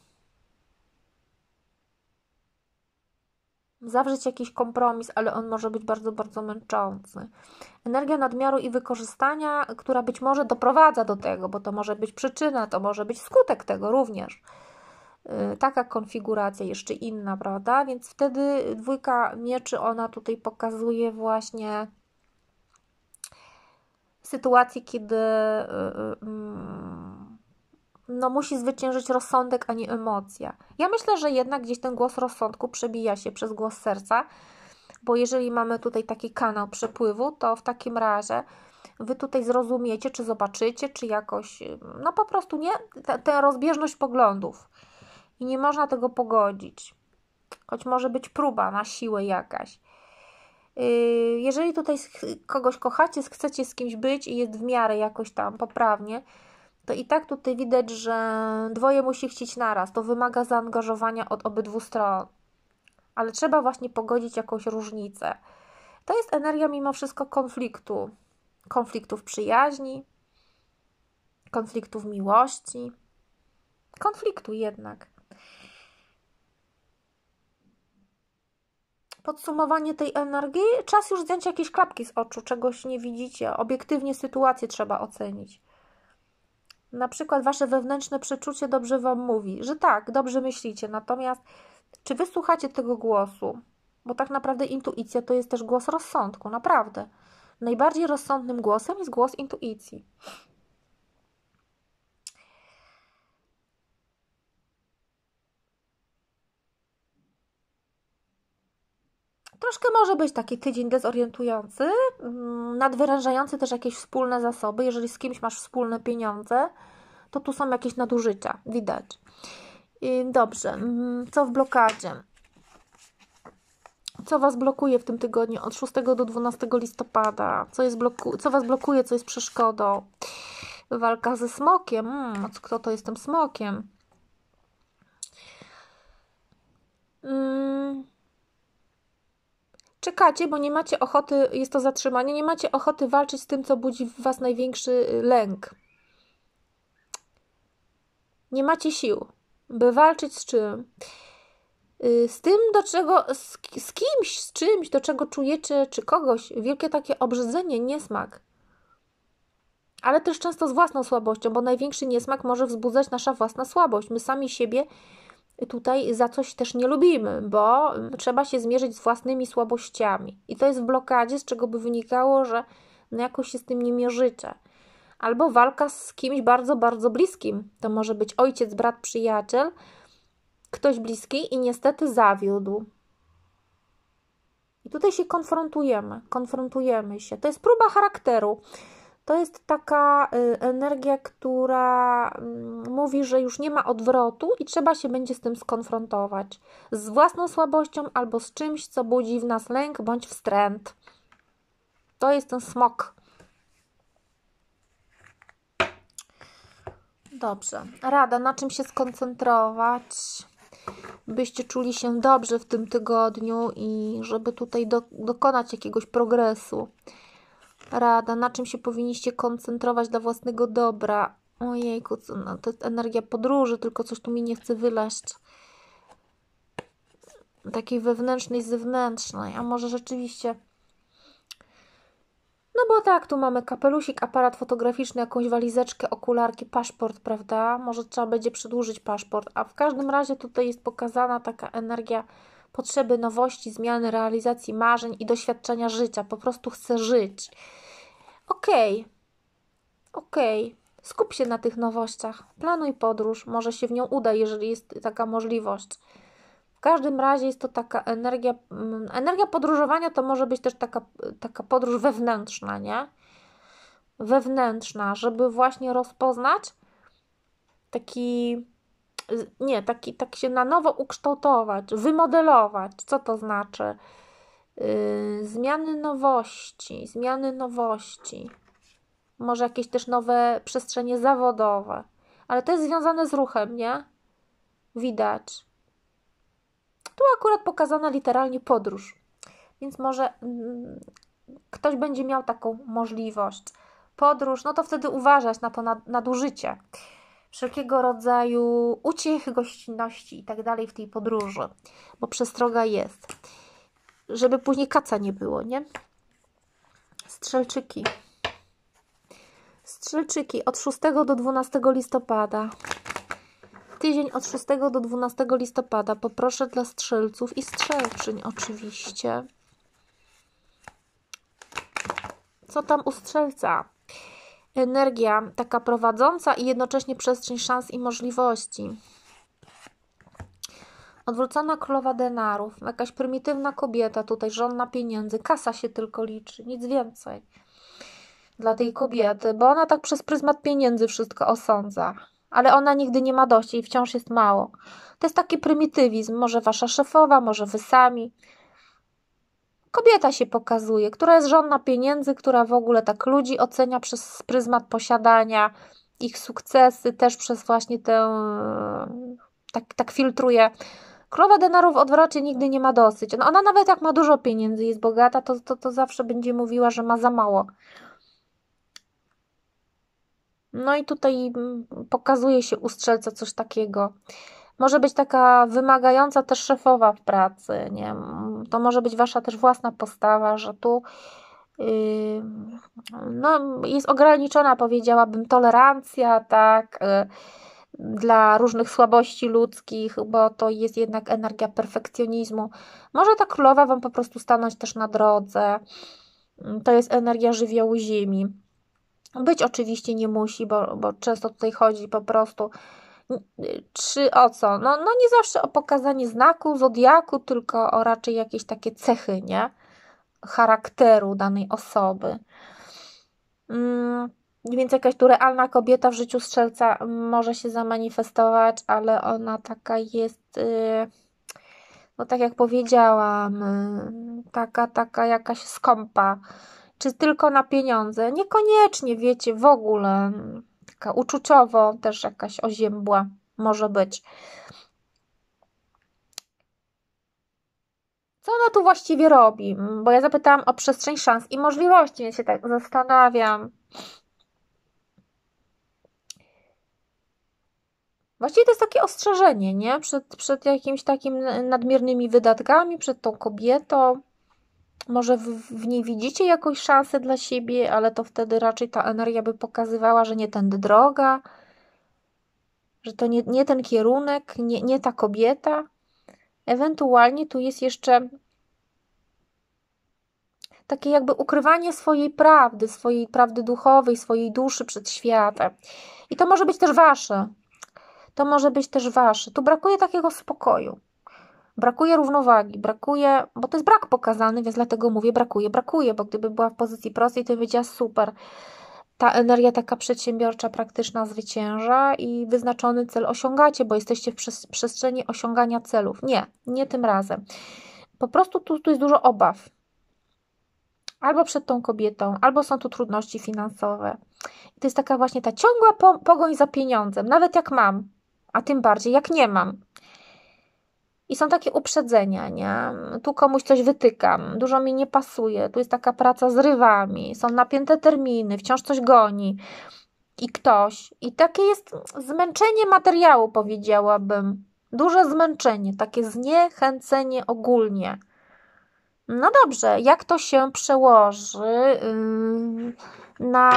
Speaker 1: zawrzeć jakiś kompromis, ale on może być bardzo, bardzo męczący. Energia nadmiaru i wykorzystania, która być może doprowadza do tego, bo to może być przyczyna, to może być skutek tego również. Y, taka konfiguracja, jeszcze inna, prawda? Więc wtedy dwójka mieczy, ona tutaj pokazuje właśnie sytuację, kiedy. Yy, yy, no, musi zwyciężyć rozsądek, a nie emocja. Ja myślę, że jednak gdzieś ten głos rozsądku przebija się przez głos serca, bo jeżeli mamy tutaj taki kanał przepływu, to w takim razie wy tutaj zrozumiecie, czy zobaczycie, czy jakoś, no po prostu nie, tę rozbieżność poglądów. I nie można tego pogodzić. Choć może być próba na siłę jakaś. Yy, jeżeli tutaj kogoś kochacie, chcecie z kimś być i jest w miarę jakoś tam poprawnie, to i tak tutaj widać, że dwoje musi chcieć naraz. To wymaga zaangażowania od obydwu stron. Ale trzeba właśnie pogodzić jakąś różnicę. To jest energia mimo wszystko konfliktu. Konfliktów przyjaźni, konfliktów miłości, konfliktu jednak. Podsumowanie tej energii, czas już zdjąć jakieś klapki z oczu, czegoś nie widzicie. Obiektywnie sytuację trzeba ocenić. Na przykład wasze wewnętrzne przeczucie dobrze wam mówi, że tak, dobrze myślicie, natomiast czy wysłuchacie tego głosu? Bo tak naprawdę intuicja to jest też głos rozsądku, naprawdę. Najbardziej rozsądnym głosem jest głos intuicji. Troszkę może być taki tydzień dezorientujący, mm, nadwyrężający też jakieś wspólne zasoby. Jeżeli z kimś masz wspólne pieniądze, to tu są jakieś nadużycia, widać. I dobrze, mm, co w blokadzie? Co Was blokuje w tym tygodniu od 6 do 12 listopada? Co, jest bloku co Was blokuje, co jest przeszkodą? Walka ze smokiem. Hmm, kto to jest tym smokiem? czekacie, bo nie macie ochoty, jest to zatrzymanie, nie macie ochoty walczyć z tym, co budzi w Was największy y, lęk. Nie macie sił, by walczyć z czym? Y, z tym, do czego, z, z kimś, z czymś, do czego czujecie, czy kogoś, wielkie takie obrzydzenie, niesmak ale też często z własną słabością, bo największy niesmak może wzbudzać nasza własna słabość. My sami siebie tutaj za coś też nie lubimy, bo trzeba się zmierzyć z własnymi słabościami. I to jest w blokadzie, z czego by wynikało, że no jakoś się z tym nie mierzycie. Albo walka z kimś bardzo, bardzo bliskim. To może być ojciec, brat, przyjaciel, ktoś bliski i niestety zawiódł. I tutaj się konfrontujemy, konfrontujemy się. To jest próba charakteru to jest taka y, energia, która mm, mówi, że już nie ma odwrotu i trzeba się będzie z tym skonfrontować z własną słabością albo z czymś, co budzi w nas lęk bądź wstręt. To jest ten smok. Dobrze. Rada, na czym się skoncentrować, byście czuli się dobrze w tym tygodniu i żeby tutaj do, dokonać jakiegoś progresu rada, na czym się powinniście koncentrować dla własnego dobra. Ojejku, co, no, to jest energia podróży, tylko coś tu mi nie chce wylaść. Takiej wewnętrznej, zewnętrznej, a może rzeczywiście. No bo tak, tu mamy kapelusik, aparat fotograficzny, jakąś walizeczkę, okularki, paszport, prawda? Może trzeba będzie przedłużyć paszport, a w każdym razie tutaj jest pokazana taka energia potrzeby nowości, zmiany, realizacji marzeń i doświadczenia życia. Po prostu chcę żyć. Okej, okay. okej. Okay. Skup się na tych nowościach. Planuj podróż, może się w nią uda, jeżeli jest taka możliwość. W każdym razie jest to taka energia, mm, energia podróżowania to może być też taka, taka podróż wewnętrzna, nie? Wewnętrzna, żeby właśnie rozpoznać taki nie, taki, tak się na nowo ukształtować, wymodelować. Co to znaczy? Yy, zmiany nowości, zmiany nowości, może jakieś też nowe przestrzenie zawodowe, ale to jest związane z ruchem, nie? Widać. Tu akurat pokazana literalnie podróż, więc może mm, ktoś będzie miał taką możliwość. Podróż, no to wtedy uważać na to nad, nadużycie wszelkiego rodzaju uciech, gościnności i tak dalej w tej podróży, bo przestroga jest. Żeby później kaca nie było, nie? Strzelczyki. Strzelczyki od 6 do 12 listopada. Tydzień od 6 do 12 listopada. Poproszę dla strzelców i strzelczyń oczywiście. Co tam u strzelca? energia taka prowadząca i jednocześnie przestrzeń szans i możliwości. Odwrócona królowa denarów, jakaś prymitywna kobieta tutaj, żona pieniędzy, kasa się tylko liczy, nic więcej dla tej kobiety, bo ona tak przez pryzmat pieniędzy wszystko osądza, ale ona nigdy nie ma dość i wciąż jest mało. To jest taki prymitywizm, może wasza szefowa, może wy sami kobieta się pokazuje, która jest rządna pieniędzy, która w ogóle tak ludzi ocenia przez pryzmat posiadania, ich sukcesy, też przez właśnie tę. tak, tak filtruje. Królowa denarów odwrocie nigdy nie ma dosyć. No ona nawet jak ma dużo pieniędzy, jest bogata, to, to, to zawsze będzie mówiła, że ma za mało. No i tutaj mm, pokazuje się u strzelca coś takiego może być taka wymagająca też szefowa w pracy, nie? To może być wasza też własna postawa, że tu yy, no, jest ograniczona, powiedziałabym, tolerancja, tak, y, dla różnych słabości ludzkich, bo to jest jednak energia perfekcjonizmu. Może ta królowa wam po prostu stanąć też na drodze. to jest energia żywiołu ziemi. Być oczywiście nie musi, bo, bo często tutaj chodzi po prostu czy o co? No, no nie zawsze o pokazanie znaku, zodiaku, tylko o raczej jakieś takie cechy, nie? Charakteru danej osoby. Mm, więc jakaś tu realna kobieta w życiu strzelca może się zamanifestować, ale ona taka jest, y, no tak jak powiedziałam, y, taka, taka jakaś skąpa. Czy tylko na pieniądze? Niekoniecznie, wiecie, w ogóle taka uczuciowo, też jakaś oziębła może być. Co ona tu właściwie robi? Bo ja zapytałam o przestrzeń szans i możliwości, więc się tak zastanawiam. Właściwie to jest takie ostrzeżenie, nie? Przed, przed jakimiś takimi nadmiernymi wydatkami, przed tą kobietą może w, w, niej widzicie jakąś szansę dla siebie, ale to wtedy raczej ta energia by pokazywała, że nie tędy droga, że to nie, nie ten kierunek, nie, nie ta kobieta. Ewentualnie tu jest jeszcze takie jakby ukrywanie swojej prawdy, swojej prawdy duchowej, swojej duszy przed światem. I to może być też wasze. To może być też wasze. Tu brakuje takiego spokoju. Brakuje równowagi, brakuje, bo to jest brak pokazany, więc dlatego mówię brakuje, brakuje, bo gdyby była w pozycji prostej, to by powiedziała super. Ta energia taka przedsiębiorcza, praktyczna zwycięża i wyznaczony cel osiągacie, bo jesteście w przestrzeni osiągania celów. Nie, nie tym razem. Po prostu tu, tu jest dużo obaw. Albo przed tą kobietą, albo są tu trudności finansowe. I to jest taka właśnie ta ciągła po, pogoń za pieniądzem, nawet jak mam, a tym bardziej jak nie mam. I są takie uprzedzenia, nie? Tu komuś coś wytykam, dużo mi nie pasuje, tu jest taka praca z rywami, są napięte terminy, wciąż coś goni i ktoś. I takie jest zmęczenie materiału, powiedziałabym. Duże zmęczenie, takie zniechęcenie ogólnie. No dobrze, jak to się przełoży yy, na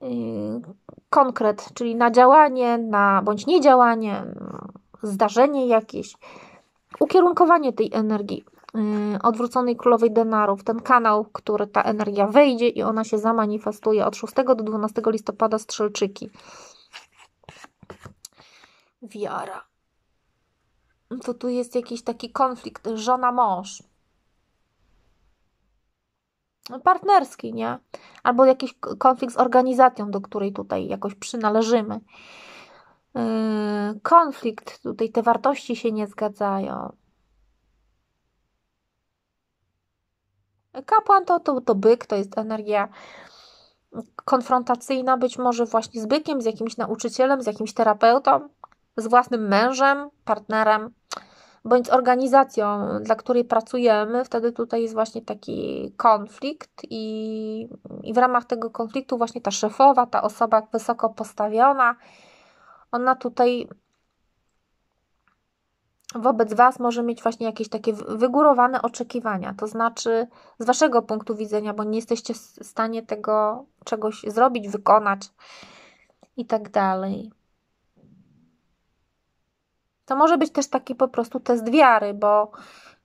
Speaker 1: yy, konkret, czyli na działanie, na bądź niedziałanie, no zdarzenie jakieś, ukierunkowanie tej energii y, odwróconej królowej denarów, ten kanał, który ta energia wejdzie i ona się zamanifestuje od 6 do 12 listopada strzelczyki. Wiara. To tu jest jakiś taki konflikt żona-mąż. No, partnerski, nie? Albo jakiś konflikt z organizacją, do której tutaj jakoś przynależymy. Yy, konflikt, tutaj te wartości się nie zgadzają. Kapłan to, to, to byk, to jest energia konfrontacyjna, być może właśnie z bykiem, z jakimś nauczycielem, z jakimś terapeutą, z własnym mężem, partnerem, bądź z organizacją, dla której pracujemy. Wtedy tutaj jest właśnie taki konflikt, i, i w ramach tego konfliktu, właśnie ta szefowa, ta osoba wysoko postawiona, ona tutaj wobec Was może mieć właśnie jakieś takie wygórowane oczekiwania, to znaczy z Waszego punktu widzenia, bo nie jesteście w stanie tego czegoś zrobić, wykonać i tak dalej. To może być też taki po prostu test wiary, bo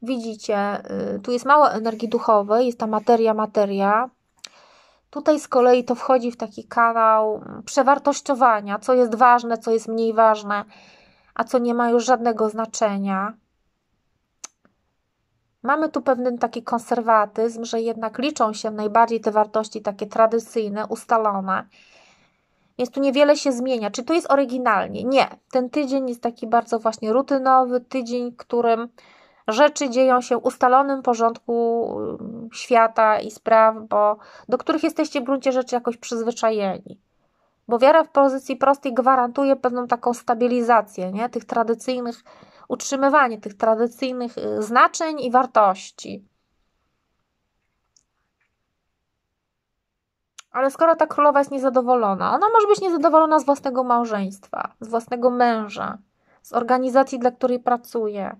Speaker 1: widzicie, y, tu jest mało energii duchowej, jest ta materia, materia, Tutaj z kolei to wchodzi w taki kanał przewartościowania, co jest ważne, co jest mniej ważne, a co nie ma już żadnego znaczenia. Mamy tu pewien taki konserwatyzm, że jednak liczą się najbardziej te wartości takie tradycyjne, ustalone. Więc tu niewiele się zmienia. Czy to jest oryginalnie? Nie. Ten tydzień jest taki bardzo właśnie rutynowy, tydzień, którym rzeczy dzieją się w ustalonym porządku y, świata i spraw, bo, do których jesteście w gruncie rzeczy jakoś przyzwyczajeni. Bo wiara w pozycji prostej gwarantuje pewną taką stabilizację nie? tych tradycyjnych, utrzymywanie tych tradycyjnych y, znaczeń i wartości. Ale skoro ta królowa jest niezadowolona, ona może być niezadowolona z własnego małżeństwa, z własnego męża, z organizacji, dla której pracuje,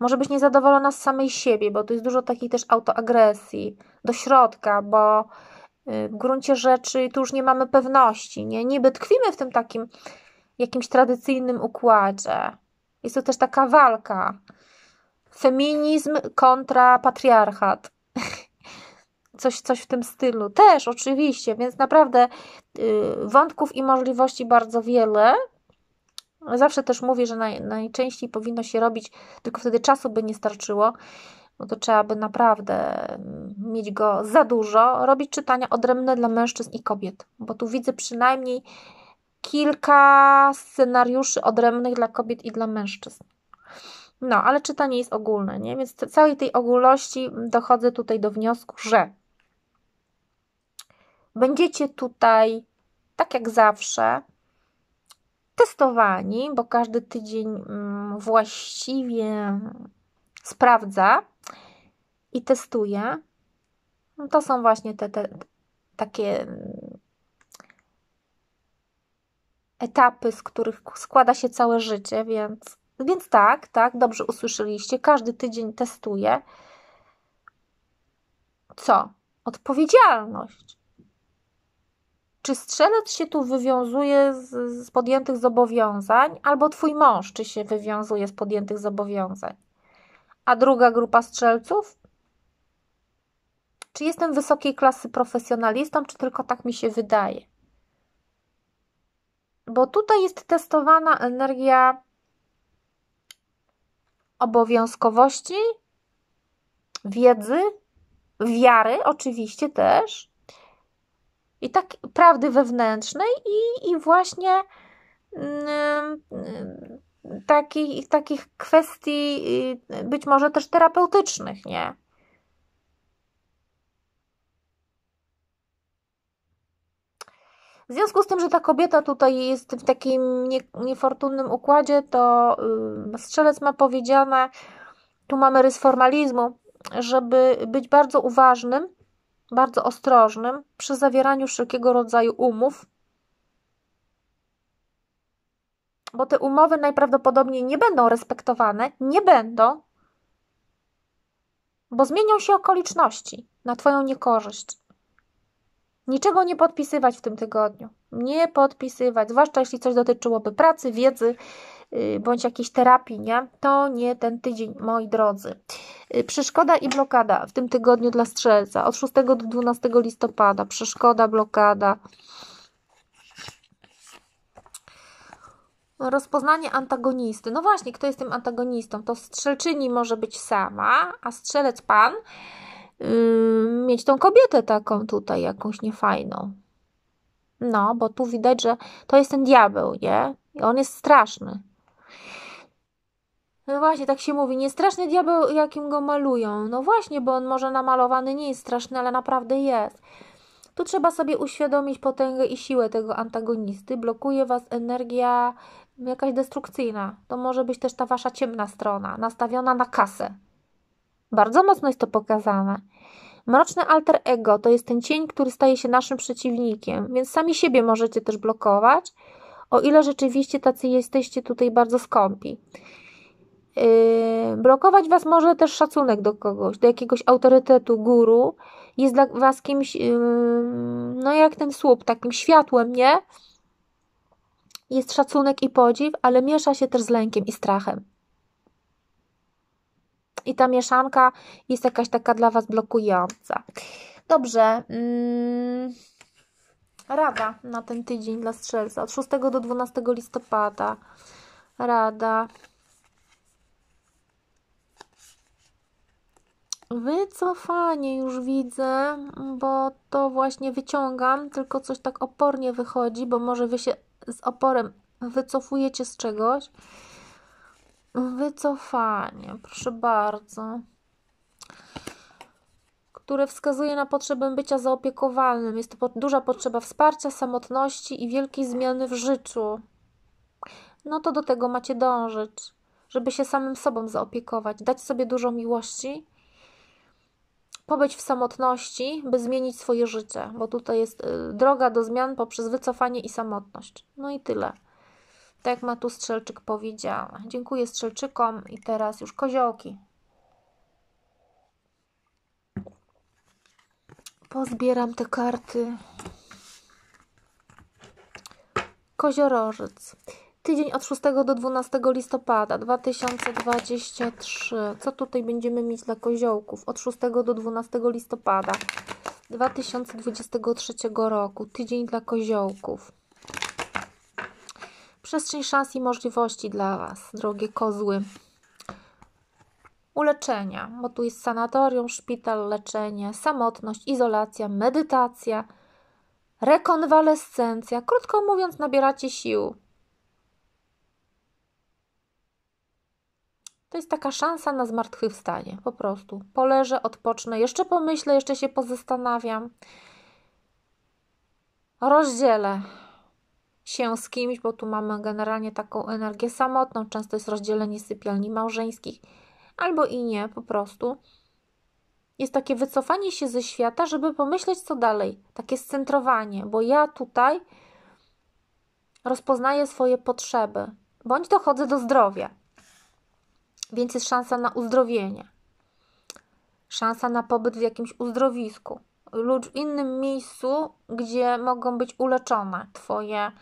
Speaker 1: może być niezadowolona z samej siebie, bo tu jest dużo takiej też autoagresji do środka, bo y, w gruncie rzeczy tu już nie mamy pewności, nie? Niby tkwimy w tym takim jakimś tradycyjnym układzie. Jest to też taka walka. Feminizm kontra patriarchat. Coś, coś w tym stylu. Też, oczywiście, więc naprawdę y, wątków i możliwości bardzo wiele. Zawsze też mówię, że naj, najczęściej powinno się robić, tylko wtedy czasu by nie starczyło, bo to trzeba by naprawdę mm, mieć go za dużo, robić czytania odrębne dla mężczyzn i kobiet, bo tu widzę przynajmniej kilka scenariuszy odrębnych dla kobiet i dla mężczyzn. No, ale czytanie jest ogólne, nie? Więc całej tej ogólności mm, dochodzę tutaj do wniosku, że będziecie tutaj, tak jak zawsze, testowani, bo każdy tydzień mm, właściwie sprawdza i testuje. No to są właśnie te, te takie mm, etapy, z których składa się całe życie, więc, więc tak, tak, dobrze usłyszeliście. Każdy tydzień testuje. Co? Odpowiedzialność. Czy strzelec się tu wywiązuje z, z podjętych zobowiązań, albo twój mąż, czy się wywiązuje z podjętych zobowiązań? A druga grupa strzelców? Czy jestem wysokiej klasy profesjonalistą, czy tylko tak mi się wydaje? Bo tutaj jest testowana energia obowiązkowości, wiedzy, wiary, oczywiście też i tak prawdy wewnętrznej i, i właśnie yy, mm, mm, takich, takich kwestii yy, być może też terapeutycznych, nie? W związku z tym, że ta kobieta tutaj jest w takim nie, niefortunnym układzie, to yy, strzelec ma powiedziane, tu mamy rys formalizmu, żeby być bardzo uważnym bardzo ostrożnym przy zawieraniu wszelkiego rodzaju umów, bo te umowy najprawdopodobniej nie będą respektowane, nie będą, bo zmienią się okoliczności na Twoją niekorzyść. Niczego nie podpisywać w tym tygodniu. Nie podpisywać, zwłaszcza jeśli coś dotyczyłoby pracy, wiedzy, Y, bądź jakiejś terapii, nie? To nie ten tydzień, moi drodzy. Y, przeszkoda i blokada w tym tygodniu dla strzelca od 6 do 12 listopada. Przeszkoda, blokada. Rozpoznanie antagonisty. No właśnie, kto jest tym antagonistą? To strzelczyni może być sama, a strzelec pan yy, mieć tą kobietę taką tutaj, jakąś niefajną. No, bo tu widać, że to jest ten diabeł, nie? I on jest straszny. No właśnie, tak się mówi. Nie straszny diabeł, jakim go malują. No właśnie, bo on może namalowany nie jest straszny, ale naprawdę jest. Tu trzeba sobie uświadomić potęgę i siłę tego antagonisty. Blokuje was energia jakaś destrukcyjna. To może być też ta wasza ciemna strona, nastawiona na kasę. Bardzo mocno jest to pokazane. Mroczne alter ego to jest ten cień, który staje się naszym przeciwnikiem, więc sami siebie możecie też blokować, o ile rzeczywiście tacy jesteście tutaj bardzo skąpi. Yy, blokować Was może też szacunek do kogoś, do jakiegoś autorytetu, guru. Jest dla Was kimś, yy, no jak ten słup, takim światłem, nie? Jest szacunek i podziw, ale miesza się też z lękiem i strachem. I ta mieszanka jest jakaś taka dla Was blokująca. Dobrze. Mm, rada na ten tydzień dla strzelca od 6 do 12 listopada. Rada. Wycofanie już widzę, bo to właśnie wyciągam, tylko coś tak opornie wychodzi, bo może Wy się z oporem wycofujecie z czegoś. Wycofanie, proszę bardzo które wskazuje na potrzebę bycia zaopiekowanym. Jest to po, duża potrzeba wsparcia, samotności i wielkiej zmiany w życiu. No to do tego macie dążyć, żeby się samym sobą zaopiekować, dać sobie dużo miłości pobyć w samotności, by zmienić swoje życie, bo tutaj jest y, droga do zmian poprzez wycofanie i samotność. No i tyle. Tak jak ma tu Strzelczyk powiedział. Dziękuję Strzelczykom i teraz już koziołki. Pozbieram te karty. Koziorożec. Tydzień od 6 do 12 listopada 2023. Co tutaj będziemy mieć dla koziołków? Od 6 do 12 listopada 2023 roku. Tydzień dla koziołków. Przestrzeń szans i możliwości dla Was, drogie kozły. Uleczenia, bo tu jest sanatorium, szpital, leczenie, samotność, izolacja, medytacja, rekonwalescencja. Krótko mówiąc, nabieracie sił To jest taka szansa na zmartwychwstanie, po prostu. Poleżę, odpocznę, jeszcze pomyślę, jeszcze się pozastanawiam. Rozdzielę się z kimś, bo tu mamy generalnie taką energię samotną, często jest rozdzielenie sypialni małżeńskich, albo i nie, po prostu. Jest takie wycofanie się ze świata, żeby pomyśleć, co dalej, takie scentrowanie, bo ja tutaj rozpoznaję swoje potrzeby, bądź dochodzę do zdrowia więc jest szansa na uzdrowienie, szansa na pobyt w jakimś uzdrowisku lub w innym miejscu, gdzie mogą być uleczone Twoje,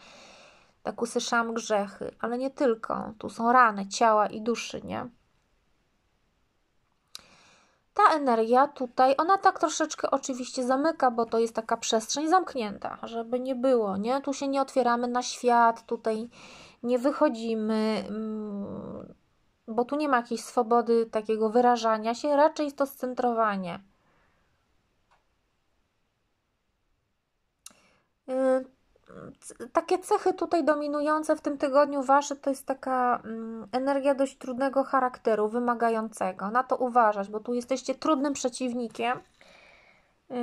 Speaker 1: tak usłyszałam, grzechy, ale nie tylko. Tu są rany ciała i duszy, nie? Ta energia tutaj, ona tak troszeczkę oczywiście zamyka, bo to jest taka przestrzeń zamknięta, żeby nie było, nie? Tu się nie otwieramy na świat, tutaj nie wychodzimy, mm, bo tu nie ma jakiejś swobody takiego wyrażania się, raczej jest to scentrowanie. Y, takie cechy tutaj dominujące w tym tygodniu wasze to jest taka mm, energia dość trudnego charakteru, wymagającego. Na to uważać, bo tu jesteście trudnym przeciwnikiem, y,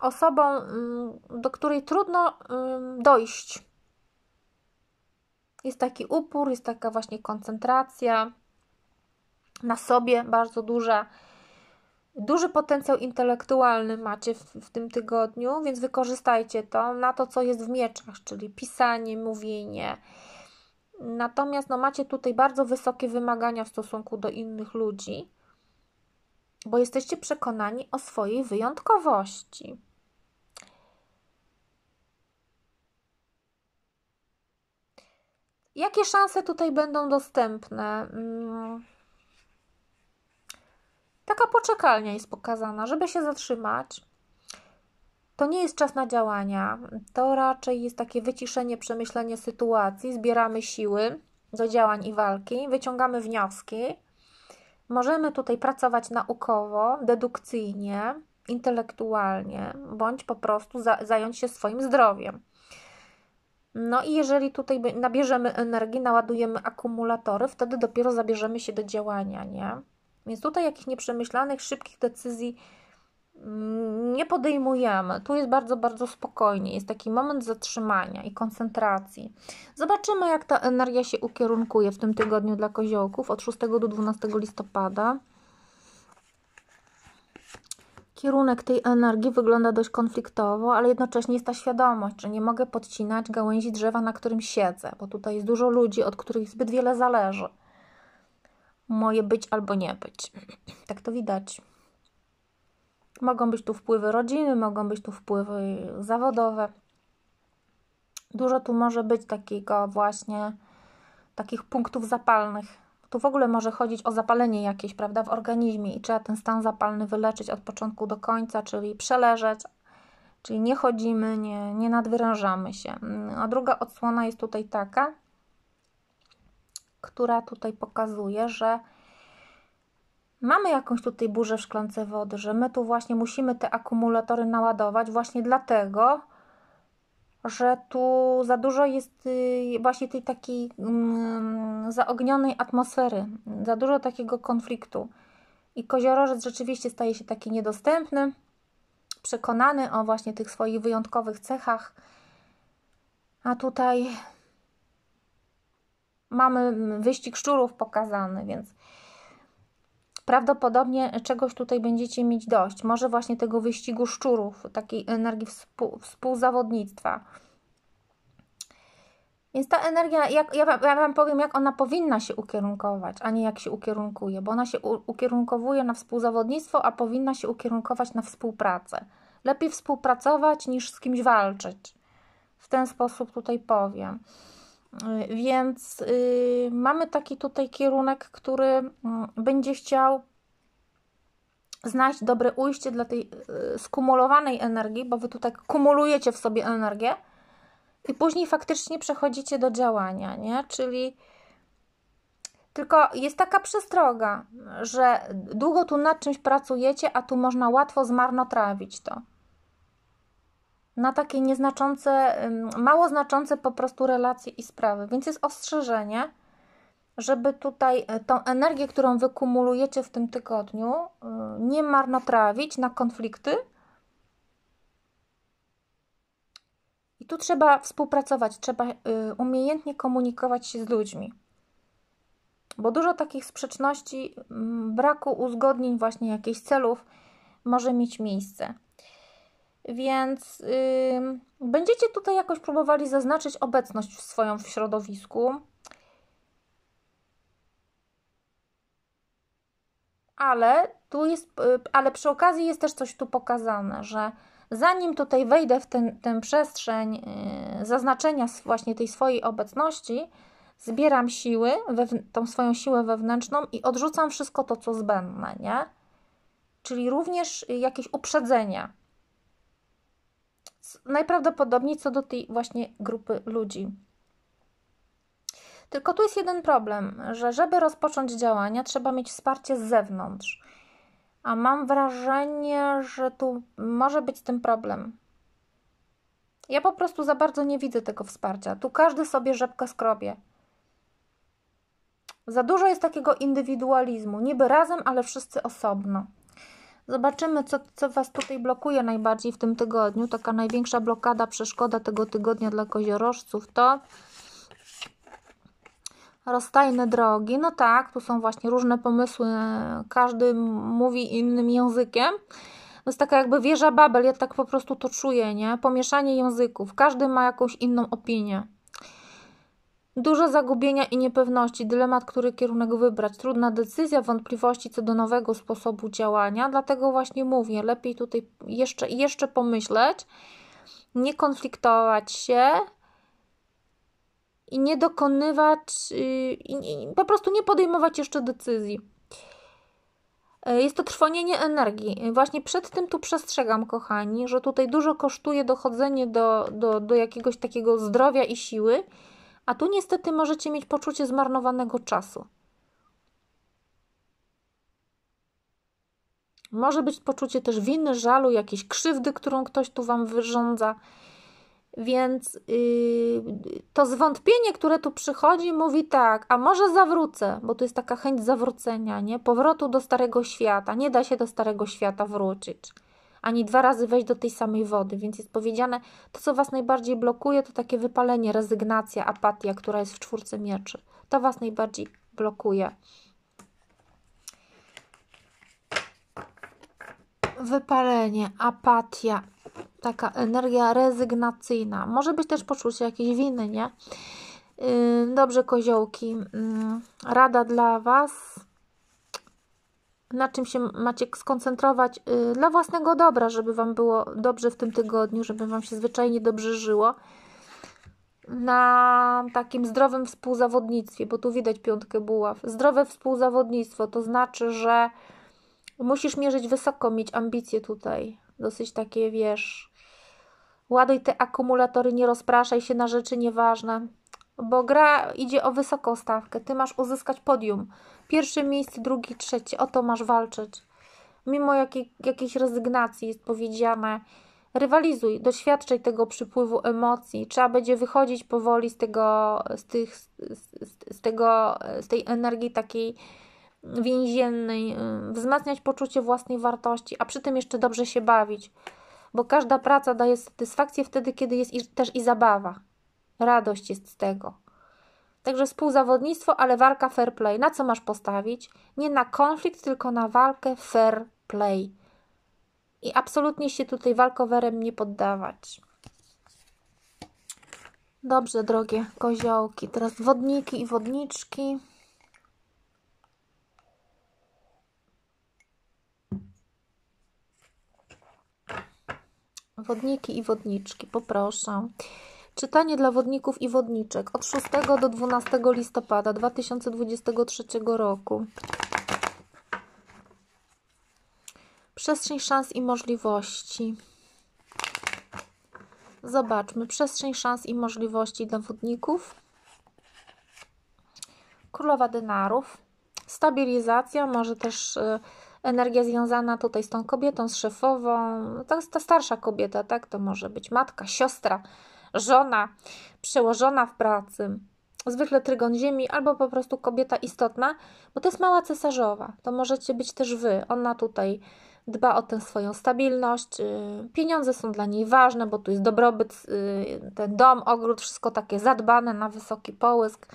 Speaker 1: osobą, y, do której trudno dojść. Jest taki upór, jest taka właśnie koncentracja na sobie bardzo duże. Duży potencjał intelektualny macie w, w, tym tygodniu, więc wykorzystajcie to na to, co jest w mieczach, czyli pisanie, mówienie. Natomiast no, macie tutaj bardzo wysokie wymagania w stosunku do innych ludzi, bo jesteście przekonani o swojej wyjątkowości. Jakie szanse tutaj będą dostępne? Hmm. Taka poczekalnia jest pokazana, żeby się zatrzymać. To nie jest czas na działania, to raczej jest takie wyciszenie, przemyślenie sytuacji, zbieramy siły do działań i walki, wyciągamy wnioski. Możemy tutaj pracować naukowo, dedukcyjnie, intelektualnie, bądź po prostu za, zająć się swoim zdrowiem. No i jeżeli tutaj nabierzemy energii, naładujemy akumulatory, wtedy dopiero zabierzemy się do działania, nie? Więc tutaj jakichś nieprzemyślanych, szybkich decyzji mm, nie podejmujemy. Tu jest bardzo, bardzo spokojnie. Jest taki moment zatrzymania i koncentracji. Zobaczymy, jak ta energia się ukierunkuje w tym tygodniu dla koziołków od 6 do 12 listopada. Kierunek tej energii wygląda dość konfliktowo, ale jednocześnie jest ta świadomość, że nie mogę podcinać gałęzi drzewa, na którym siedzę, bo tutaj jest dużo ludzi, od których zbyt wiele zależy moje być albo nie być. Tak to widać. Mogą być tu wpływy rodziny, mogą być tu wpływy zawodowe. Dużo tu może być takiego właśnie takich punktów zapalnych. Tu w ogóle może chodzić o zapalenie jakieś, prawda, w organizmie i trzeba ten stan zapalny wyleczyć od początku do końca, czyli przeleżeć, czyli nie chodzimy, nie, nie nadwyrężamy się. A druga odsłona jest tutaj taka, która tutaj pokazuje, że mamy jakąś tutaj burzę w szklance wody, że my tu właśnie musimy te akumulatory naładować właśnie dlatego, że tu za dużo jest y, właśnie tej takiej mm, zaognionej atmosfery, za dużo takiego konfliktu. I koziorożec rzeczywiście staje się taki niedostępny, przekonany o właśnie tych swoich wyjątkowych cechach. A tutaj mamy wyścig szczurów pokazany, więc prawdopodobnie czegoś tutaj będziecie mieć dość. Może właśnie tego wyścigu szczurów, takiej energii współ, współzawodnictwa. Więc ta energia, jak, ja, ja Wam powiem, jak ona powinna się ukierunkować, a nie jak się ukierunkuje, bo ona się u, ukierunkowuje na współzawodnictwo, a powinna się ukierunkować na współpracę. Lepiej współpracować niż z kimś walczyć. W ten sposób tutaj powiem. Y, więc y, mamy taki tutaj kierunek, który mm, będzie chciał znaleźć dobre ujście dla tej y, skumulowanej energii, bo wy tutaj kumulujecie w sobie energię i później faktycznie przechodzicie do działania, nie? Czyli tylko jest taka przestroga, że długo tu nad czymś pracujecie, a tu można łatwo zmarnotrawić to na takie nieznaczące, mało znaczące po prostu relacje i sprawy. Więc jest ostrzeżenie, żeby tutaj y, tą energię, którą wykumulujecie w tym tygodniu, y, nie marnotrawić na konflikty. I tu trzeba współpracować, trzeba y, umiejętnie komunikować się z ludźmi. Bo dużo takich sprzeczności, mm, braku uzgodnień, właśnie jakichś celów może mieć miejsce. Więc yy, będziecie tutaj jakoś próbowali zaznaczyć obecność swoją w środowisku. Ale tu jest, y, ale przy okazji jest też coś tu pokazane, że zanim tutaj wejdę w ten, ten przestrzeń yy, zaznaczenia właśnie tej swojej obecności, zbieram siły, tą swoją siłę wewnętrzną i odrzucam wszystko to, co zbędne, nie? Czyli również jakieś uprzedzenia najprawdopodobniej co do tej właśnie grupy ludzi. Tylko tu jest jeden problem, że żeby rozpocząć działania, trzeba mieć wsparcie z zewnątrz. A mam wrażenie, że tu może być ten problem. Ja po prostu za bardzo nie widzę tego wsparcia. Tu każdy sobie rzepkę skrobie. Za dużo jest takiego indywidualizmu, niby razem, ale wszyscy osobno. Zobaczymy, co, co Was tutaj blokuje najbardziej w tym tygodniu. Taka największa blokada, przeszkoda tego tygodnia dla koziorożców to rozstajne drogi. No tak, tu są właśnie różne pomysły, każdy mówi innym językiem. To jest taka jakby wieża Babel, ja tak po prostu to czuję, nie? Pomieszanie języków, każdy ma jakąś inną opinię. Dużo zagubienia i niepewności, dylemat, który kierunek wybrać, trudna decyzja, wątpliwości co do nowego sposobu działania, dlatego właśnie mówię, lepiej tutaj jeszcze, jeszcze pomyśleć, nie konfliktować się i nie dokonywać, y, i, po prostu nie podejmować jeszcze decyzji. E, jest to trwonienie energii. E, właśnie przed tym tu przestrzegam, kochani, że tutaj dużo kosztuje dochodzenie do, do, do jakiegoś takiego zdrowia i siły a tu niestety możecie mieć poczucie zmarnowanego czasu. Może być poczucie też winy, żalu, jakiejś krzywdy, którą ktoś tu wam wyrządza. Więc yy, to zwątpienie, które tu przychodzi, mówi tak, a może zawrócę, bo to jest taka chęć zawrócenia, nie? Powrotu do starego świata, nie da się do starego świata wrócić ani dwa razy wejść do tej samej wody, więc jest powiedziane, to co Was najbardziej blokuje, to takie wypalenie, rezygnacja, apatia, która jest w czwórce mieczy. To Was najbardziej blokuje. Wypalenie, apatia, taka energia rezygnacyjna. Może być też poczucie jakiejś winy, nie? Yy, dobrze, koziołki. Mm, rada dla Was na czym się macie skoncentrować y, dla własnego dobra, żeby Wam było dobrze w tym tygodniu, żeby Wam się zwyczajnie dobrze żyło. Na takim zdrowym współzawodnictwie, bo tu widać piątkę buław. Zdrowe współzawodnictwo to znaczy, że musisz mierzyć wysoko, mieć ambicje tutaj. Dosyć takie, wiesz, ładuj te akumulatory, nie rozpraszaj się na rzeczy nieważne, bo gra idzie o wysoką stawkę. Ty masz uzyskać podium, Pierwsze miejsce, drugi, trzeci, o to masz walczyć. Mimo jakiej, jakiejś rezygnacji jest powiedziane, rywalizuj, doświadczaj tego przypływu emocji. Trzeba będzie wychodzić powoli z tego, z, tych, z, z tego, z tej energii takiej więziennej, wzmacniać poczucie własnej wartości, a przy tym jeszcze dobrze się bawić, bo każda praca daje satysfakcję wtedy, kiedy jest też i zabawa. Radość jest z tego. Także współzawodnictwo, ale walka fair play. Na co masz postawić? Nie na konflikt, tylko na walkę fair play. I absolutnie się tutaj walkowerem nie poddawać. Dobrze, drogie koziołki. Teraz wodniki i wodniczki. Wodniki i wodniczki, poproszę. Czytanie dla wodników i wodniczek od 6 do 12 listopada 2023 roku. Przestrzeń szans i możliwości. Zobaczmy. Przestrzeń szans i możliwości dla wodników. Królowa denarów. Stabilizacja, może też y, energia związana tutaj z tą kobietą, z szefową. To jest ta starsza kobieta, tak? To może być matka, siostra żona, przełożona w pracy, zwykle trygon ziemi albo po prostu kobieta istotna, bo to jest mała cesarzowa. To możecie być też wy. Ona tutaj dba o tę swoją stabilność. Y, pieniądze są dla niej ważne, bo tu jest dobrobyt, y, ten dom, ogród, wszystko takie zadbane na wysoki połysk.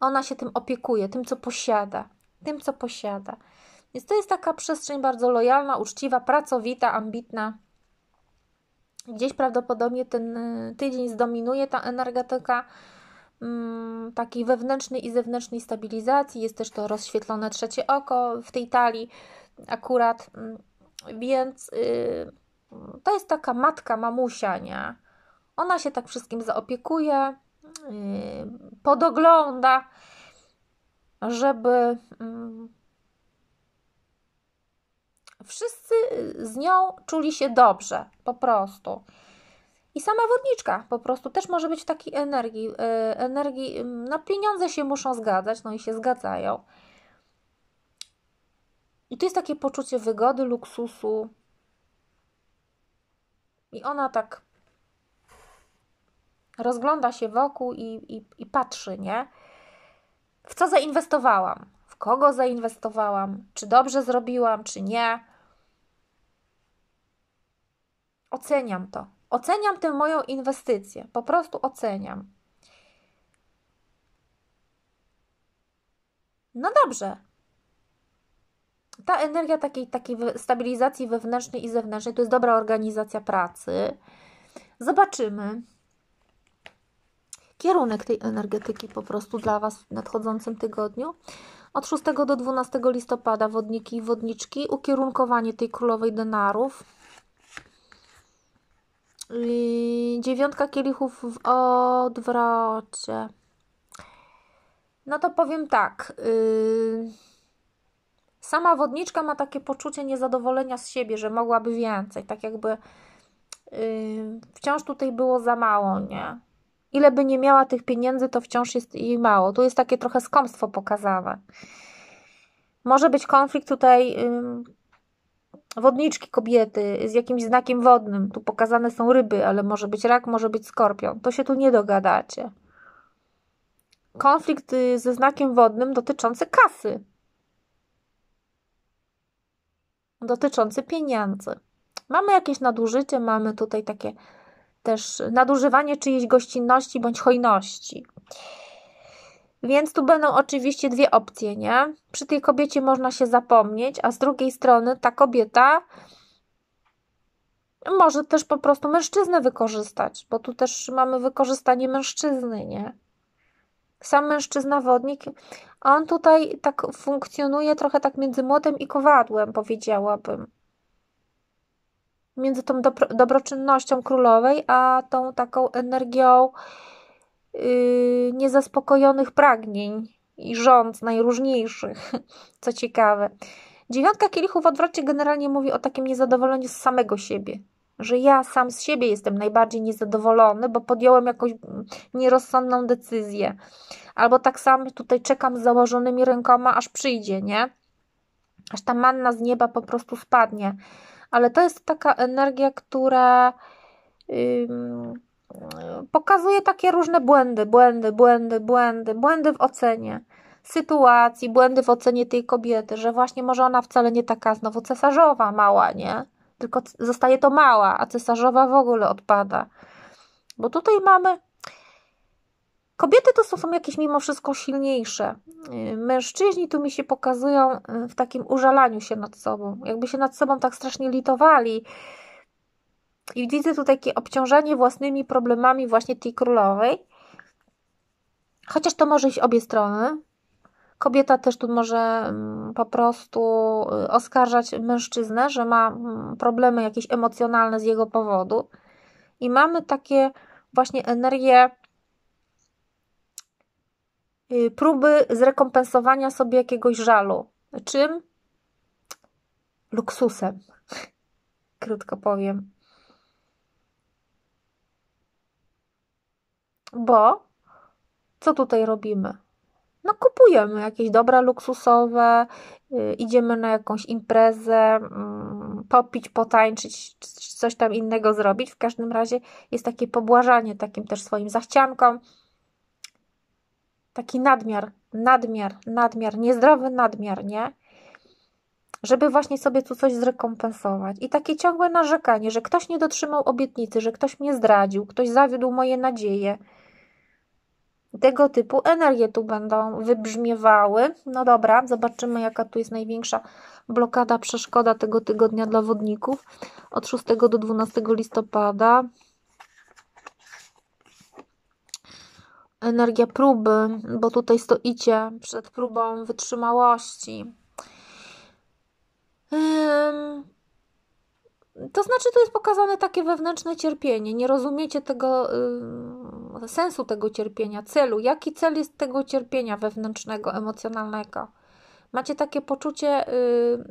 Speaker 1: Ona się tym opiekuje, tym co posiada, tym co posiada. Więc to jest taka przestrzeń bardzo lojalna, uczciwa, pracowita, ambitna Gdzieś prawdopodobnie ten y, tydzień zdominuje ta energetyka mm, takiej wewnętrznej i zewnętrznej stabilizacji. Jest też to rozświetlone trzecie oko w tej talii akurat. Mm, więc y, to jest taka matka, mamusia, nie? Ona się tak wszystkim zaopiekuje, y, podogląda, żeby mm, Wszyscy y, z nią czuli się dobrze, po prostu. I sama wodniczka po prostu też może być w takiej energii, y, energii, Na no, pieniądze się muszą zgadzać, no i się zgadzają. I to jest takie poczucie wygody, luksusu. I ona tak rozgląda się wokół i, i, i patrzy, nie? W co zainwestowałam? W kogo zainwestowałam? Czy dobrze zrobiłam, czy nie? oceniam to. Oceniam tę moją inwestycję, po prostu oceniam. No dobrze. Ta energia takiej, takiej stabilizacji wewnętrznej i zewnętrznej to jest dobra organizacja pracy. Zobaczymy kierunek tej energetyki po prostu dla Was w nadchodzącym tygodniu. Od 6 do 12 listopada wodniki i wodniczki, ukierunkowanie tej królowej denarów, dziewiątka kielichów w odwrocie. No to powiem tak. Yy, sama wodniczka ma takie poczucie niezadowolenia z siebie, że mogłaby więcej. Tak jakby yy, wciąż tutaj było za mało, nie? Ile by nie miała tych pieniędzy, to wciąż jest jej mało. Tu jest takie trochę skomstwo pokazane. Może być konflikt tutaj. Yy, wodniczki kobiety z jakimś znakiem wodnym. Tu pokazane są ryby, ale może być rak, może być skorpion. To się tu nie dogadacie. Konflikt y, ze znakiem wodnym dotyczący kasy. Dotyczący pieniędzy. Mamy jakieś nadużycie, mamy tutaj takie też nadużywanie czyjejś gościnności bądź hojności. Więc tu będą oczywiście dwie opcje, nie? Przy tej kobiecie można się zapomnieć, a z drugiej strony ta kobieta może też po prostu mężczyznę wykorzystać, bo tu też mamy wykorzystanie mężczyzny, nie? Sam mężczyzna wodnik, on tutaj tak funkcjonuje trochę tak między młotem i kowadłem, powiedziałabym. Między tą dobro dobroczynnością królowej, a tą taką energią Y, niezaspokojonych pragnień i rząd najróżniejszych, co ciekawe. Dziewiątka kielichów w odwrocie generalnie mówi o takim niezadowoleniu z samego siebie, że ja sam z siebie jestem najbardziej niezadowolony, bo podjąłem jakąś mm, nierozsądną decyzję. Albo tak samo tutaj czekam z założonymi rękoma, aż przyjdzie, nie? Aż ta manna z nieba po prostu spadnie. Ale to jest taka energia, która. Yy, pokazuje takie różne błędy, błędy, błędy, błędy, błędy w ocenie sytuacji, błędy w ocenie tej kobiety, że właśnie może ona wcale nie taka znowu cesarzowa mała, nie? Tylko zostaje to mała, a cesarzowa w ogóle odpada. Bo tutaj mamy Kobiety to są jakieś mimo wszystko silniejsze. Y, mężczyźni tu mi się pokazują y, w takim użalaniu się nad sobą, jakby się nad sobą tak strasznie litowali, i widzę tu takie obciążanie własnymi problemami właśnie tej królowej. Chociaż to może iść obie strony. Kobieta też tu może mm, po prostu y, oskarżać mężczyznę, że ma mm, problemy jakieś emocjonalne z jego powodu. I mamy takie właśnie energię y, próby zrekompensowania sobie jakiegoś żalu. Czym? Luksusem. Krótko powiem. Bo co tutaj robimy? No, kupujemy jakieś dobra luksusowe, yy, idziemy na jakąś imprezę, yy, popić, potańczyć, coś tam innego zrobić. W każdym razie jest takie pobłażanie takim też swoim zachciankom. Taki nadmiar, nadmiar, nadmiar, niezdrowy nadmiar, nie? żeby właśnie sobie tu coś zrekompensować. I takie ciągłe narzekanie, że ktoś nie dotrzymał obietnicy, że ktoś mnie zdradził, ktoś zawiódł moje nadzieje tego typu energie tu będą wybrzmiewały. No dobra, zobaczymy jaka tu jest największa blokada, przeszkoda tego tygodnia dla wodników od 6 do 12 listopada. Energia próby, bo tutaj stoicie przed próbą wytrzymałości. Um. To znaczy, tu jest pokazane takie wewnętrzne cierpienie. Nie rozumiecie tego, sensu tego cierpienia, celu. Jaki cel jest tego cierpienia wewnętrznego, emocjonalnego? Macie takie poczucie y,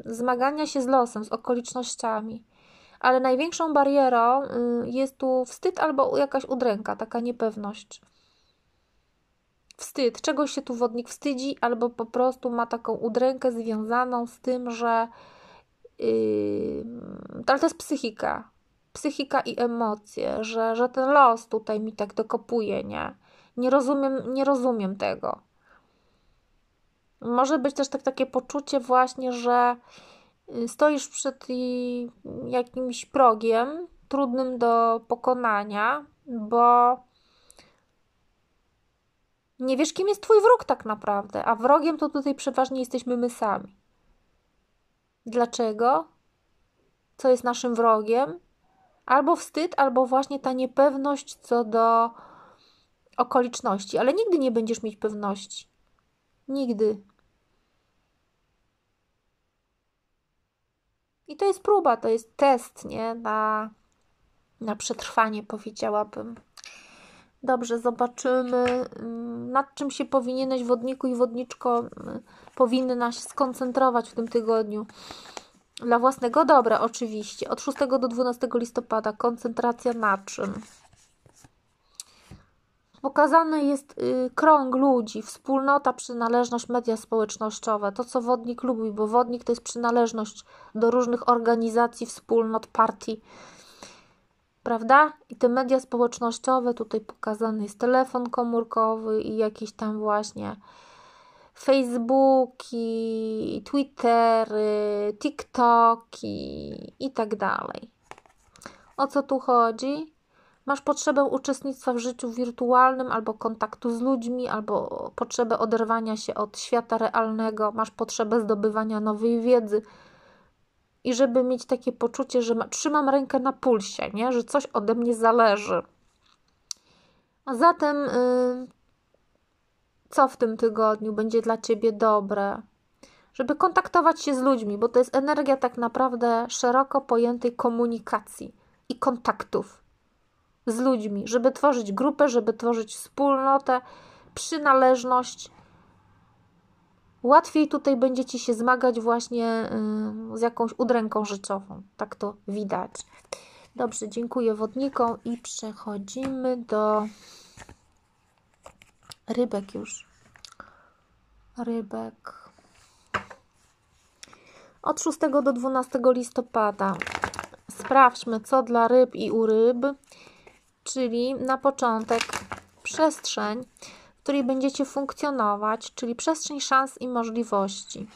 Speaker 1: zmagania się z losem, z okolicznościami, ale największą barierą y, jest tu wstyd albo jakaś udręka, taka niepewność. Wstyd, czegoś się tu wodnik wstydzi, albo po prostu ma taką udrękę związaną z tym, że. Yy, ale to jest psychika psychika i emocje, że, że ten los tutaj mi tak dokopuje, nie? Nie rozumiem, nie rozumiem tego. Może być też tak, takie poczucie właśnie, że y, stoisz przed jakimś progiem trudnym do pokonania, bo nie wiesz, kim jest twój wróg tak naprawdę, a wrogiem to tutaj przeważnie jesteśmy my sami. Dlaczego? Co jest naszym wrogiem? Albo wstyd, albo właśnie ta niepewność co do okoliczności, ale nigdy nie będziesz mieć pewności. Nigdy. I to jest próba, to jest test, nie? Na, na przetrwanie, powiedziałabym. Dobrze, zobaczymy, mm, nad czym się powinieneś, wodniku i wodniczko, mm, powinnaś skoncentrować w tym tygodniu. Dla własnego dobra, oczywiście. Od 6 do 12 listopada koncentracja na czym? Pokazany jest y, krąg ludzi, wspólnota, przynależność, media społecznościowe, to co wodnik lubi, bo wodnik to jest przynależność do różnych organizacji, wspólnot, partii, prawda? I te media społecznościowe, tutaj pokazany jest telefon komórkowy i jakieś tam właśnie Facebooki, Twittery, TikToki i tak dalej. O co tu chodzi? Masz potrzebę uczestnictwa w życiu wirtualnym albo kontaktu z ludźmi, albo potrzebę oderwania się od świata realnego, masz potrzebę zdobywania nowej wiedzy. I żeby mieć takie poczucie, że ma, trzymam rękę na pulsie, nie? że coś ode mnie zależy. A zatem y, co w tym tygodniu będzie dla ciebie dobre, żeby kontaktować się z ludźmi, bo to jest energia tak naprawdę szeroko pojętej komunikacji i kontaktów z ludźmi, żeby tworzyć grupę, żeby tworzyć wspólnotę, przynależność. Łatwiej tutaj będzie ci się zmagać właśnie y, z jakąś udręką życiową. Tak to widać. Dobrze, dziękuję wodnikom i przechodzimy do Rybek już. Rybek. Od 6 do 12 listopada sprawdźmy, co dla ryb i u ryb, czyli na początek przestrzeń, w której będziecie funkcjonować, czyli przestrzeń szans i możliwości.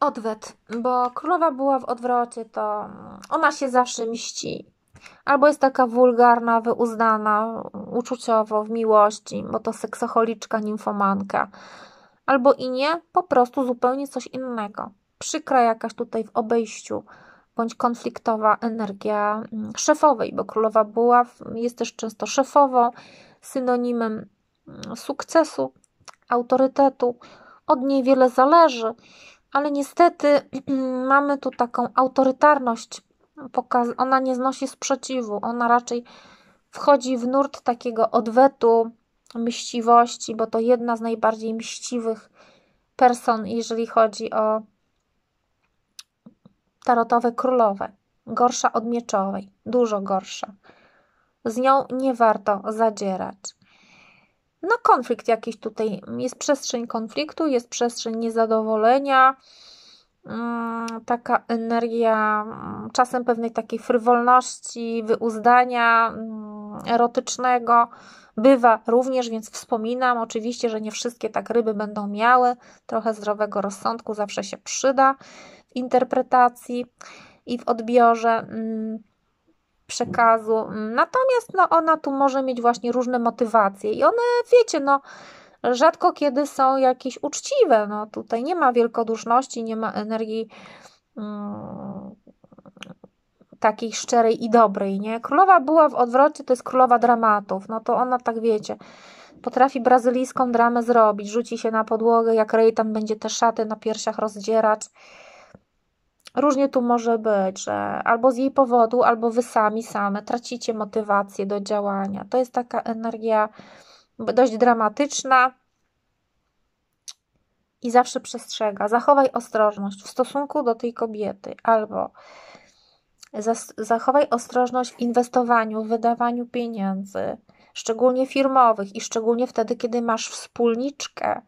Speaker 1: Odwet, bo królowa była w odwrocie, to ona się zawsze mści Albo jest taka wulgarna, wyuznana uczuciowo w miłości, bo to seksocholiczka, nimfomanka. Albo i nie, po prostu zupełnie coś innego. Przykra jakaś tutaj w obejściu, bądź konfliktowa energia mm, szefowej, bo królowa była jest też często szefową, synonimem mm, sukcesu, autorytetu. Od niej wiele zależy, ale niestety mamy tu taką autorytarność ona nie znosi sprzeciwu, ona raczej wchodzi w nurt takiego odwetu, mściwości, bo to jedna z najbardziej mściwych person, jeżeli chodzi o tarotowe królowe. Gorsza od mieczowej, dużo gorsza. Z nią nie warto zadzierać. No, konflikt jakiś tutaj, jest przestrzeń konfliktu, jest przestrzeń niezadowolenia, Mm, taka energia mm, czasem pewnej takiej frywolności, wyuzdania mm, erotycznego bywa również, więc wspominam oczywiście, że nie wszystkie tak ryby będą miały. Trochę zdrowego rozsądku zawsze się przyda w interpretacji i w odbiorze przekazu. Natomiast no, ona tu może mieć właśnie różne motywacje i one, wiecie, no rzadko kiedy są jakieś uczciwe. No, tutaj nie ma wielkoduszności, nie ma energii mm, takiej szczerej i dobrej. Nie? Królowa była w odwrocie, to jest królowa dramatów. No to ona tak wiecie. Potrafi brazylijską dramę zrobić, rzuci się na podłogę, jak Rejtan będzie te szaty na piersiach rozdzierać. Różnie tu może być, że albo z jej powodu, albo wy sami same tracicie motywację do działania. To jest taka energia dość dramatyczna i zawsze przestrzega. Zachowaj ostrożność w stosunku do tej kobiety albo zachowaj ostrożność w inwestowaniu, w wydawaniu pieniędzy, szczególnie firmowych i szczególnie wtedy, kiedy masz wspólniczkę.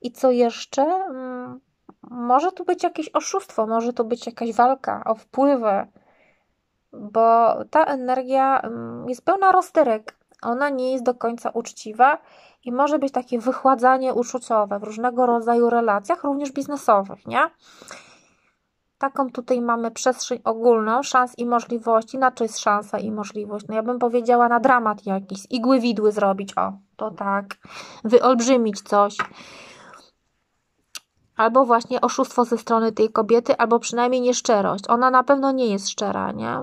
Speaker 1: I co jeszcze? Mm, może tu być jakieś oszustwo, może tu być jakaś walka o wpływy, bo ta energia mm, jest pełna rozterek ona nie jest do końca uczciwa i może być takie wychładzanie uczuciowe w różnego rodzaju relacjach, również biznesowych, nie? Taką tutaj mamy przestrzeń ogólną, szans i możliwości. Na znaczy co jest szansa i możliwość? No ja bym powiedziała na dramat jakiś, igły widły zrobić, o, to tak, wyolbrzymić coś albo właśnie oszustwo ze strony tej kobiety, albo przynajmniej nieszczerość. Ona na pewno nie jest szczera, nie?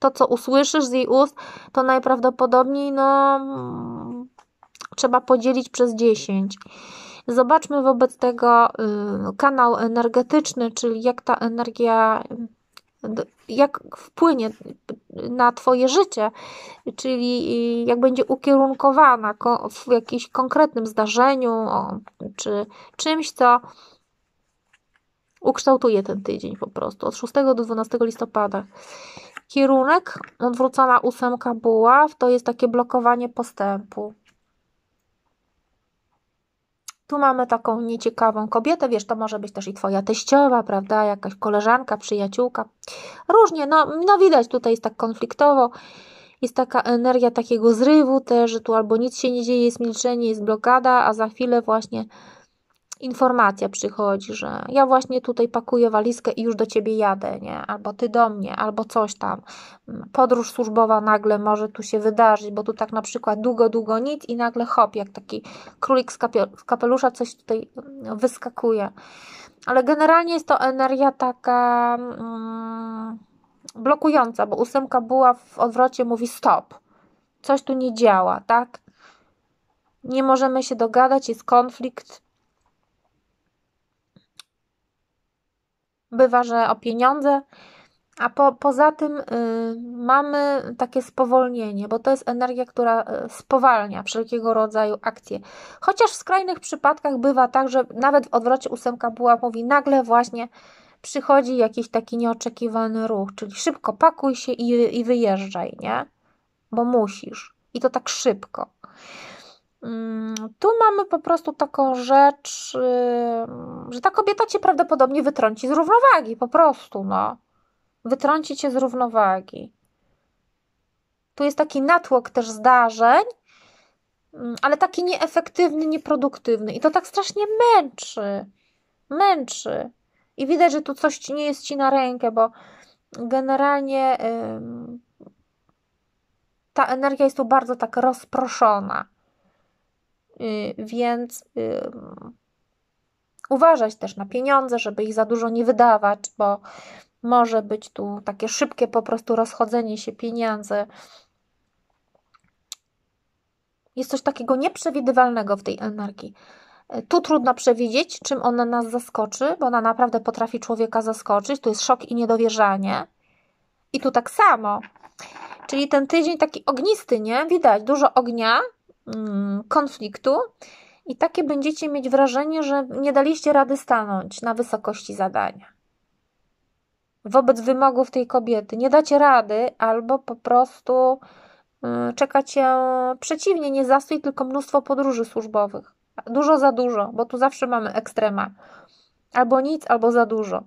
Speaker 1: to, co usłyszysz z jej ust, to najprawdopodobniej no, trzeba podzielić przez 10. Zobaczmy wobec tego y, kanał energetyczny, czyli jak ta energia jak wpłynie na Twoje życie, czyli y, jak będzie ukierunkowana w jakimś konkretnym zdarzeniu czy czymś, co ukształtuje ten tydzień po prostu od 6 do 12 listopada. Kierunek odwrócona ósemka buław to jest takie blokowanie postępu. Tu mamy taką nieciekawą kobietę, wiesz, to może być też i twoja teściowa, prawda, jakaś koleżanka, przyjaciółka. Różnie, no, no widać, tutaj jest tak konfliktowo. Jest taka energia takiego zrywu też, że tu albo nic się nie dzieje, jest milczenie, jest blokada, a za chwilę właśnie informacja przychodzi, że ja właśnie tutaj pakuję walizkę i już do ciebie jadę, nie? Albo ty do mnie, albo coś tam. Mm, podróż służbowa nagle może tu się wydarzyć, bo tu tak na przykład długo, długo nic i nagle hop, jak taki królik z, z kapelusza coś tutaj mm, wyskakuje. Ale generalnie jest to energia taka mm, blokująca, bo ósemka była w odwrocie, mówi stop. Coś tu nie działa, tak? Nie możemy się dogadać, jest konflikt, bywa, że o pieniądze, a po, poza tym y, mamy takie spowolnienie, bo to jest energia, która y, spowalnia wszelkiego rodzaju akcje. Chociaż w skrajnych przypadkach bywa tak, że nawet w odwrocie ósemka była mówi nagle właśnie przychodzi jakiś taki nieoczekiwany ruch, czyli szybko pakuj się i, i wyjeżdżaj, nie? Bo musisz. I to tak szybko. Mm, tu mamy po prostu taką rzecz, y, że ta kobieta cię prawdopodobnie wytrąci z równowagi, po prostu, no. Wytrąci cię z równowagi. Tu jest taki natłok też zdarzeń, mm, ale taki nieefektywny, nieproduktywny. I to tak strasznie męczy. Męczy. I widać, że tu coś nie jest ci na rękę, bo generalnie ta energia jest tu bardzo tak rozproszona. Y, więc y, uważać też na pieniądze, żeby ich za dużo nie wydawać, bo może być tu takie szybkie po prostu rozchodzenie się pieniędzy. Jest coś takiego nieprzewidywalnego w tej energii. Tu trudno przewidzieć, czym ona nas zaskoczy, bo ona naprawdę potrafi człowieka zaskoczyć. Tu jest szok i niedowierzanie. I tu tak samo. Czyli ten tydzień taki ognisty, nie? Widać dużo ognia, Mm, konfliktu i takie będziecie mieć wrażenie, że nie daliście rady stanąć na wysokości zadania. Wobec wymogów tej kobiety nie dacie rady, albo po prostu mm, czekacie przeciwnie, nie zastój, tylko mnóstwo podróży służbowych. Dużo za dużo, bo tu zawsze mamy ekstrema. Albo nic, albo za dużo.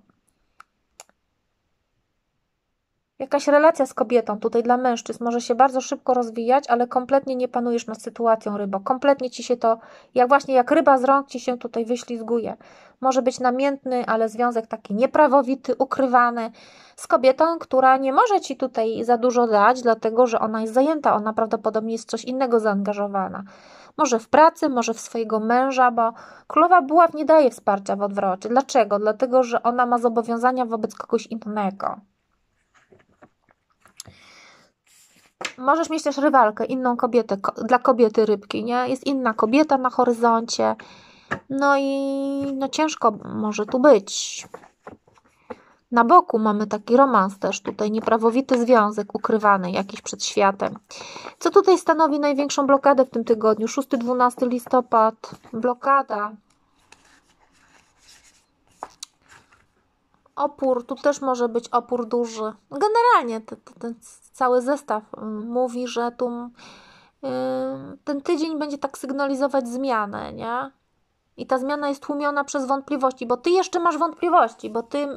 Speaker 1: Jakaś relacja z kobietą, tutaj dla mężczyzn, może się bardzo szybko rozwijać, ale kompletnie nie panujesz nad sytuacją, rybo. Kompletnie ci się to, jak właśnie jak ryba z rąk ci się tutaj wyślizguje. Może być namiętny, ale związek taki nieprawowity, ukrywany z kobietą, która nie może ci tutaj za dużo dać, dlatego że ona jest zajęta, ona prawdopodobnie jest w coś innego zaangażowana. Może w pracy, może w swojego męża, bo królowa buław nie daje wsparcia w odwrocie. Dlaczego? Dlatego, że ona ma zobowiązania wobec kogoś innego. możesz mieć też rywalkę, inną kobietę, ko dla kobiety rybki, nie? Jest inna kobieta na horyzoncie. No i no ciężko może tu być. Na boku mamy taki romans też tutaj, nieprawowity związek ukrywany jakiś przed światem. Co tutaj stanowi największą blokadę w tym tygodniu? 6-12 listopad, blokada. Opór, tu też może być opór duży. Generalnie ten, ten, cały zestaw y, mówi, że tu y, ten tydzień będzie tak sygnalizować zmianę, nie? I ta zmiana jest tłumiona przez wątpliwości, bo ty jeszcze masz wątpliwości, bo ty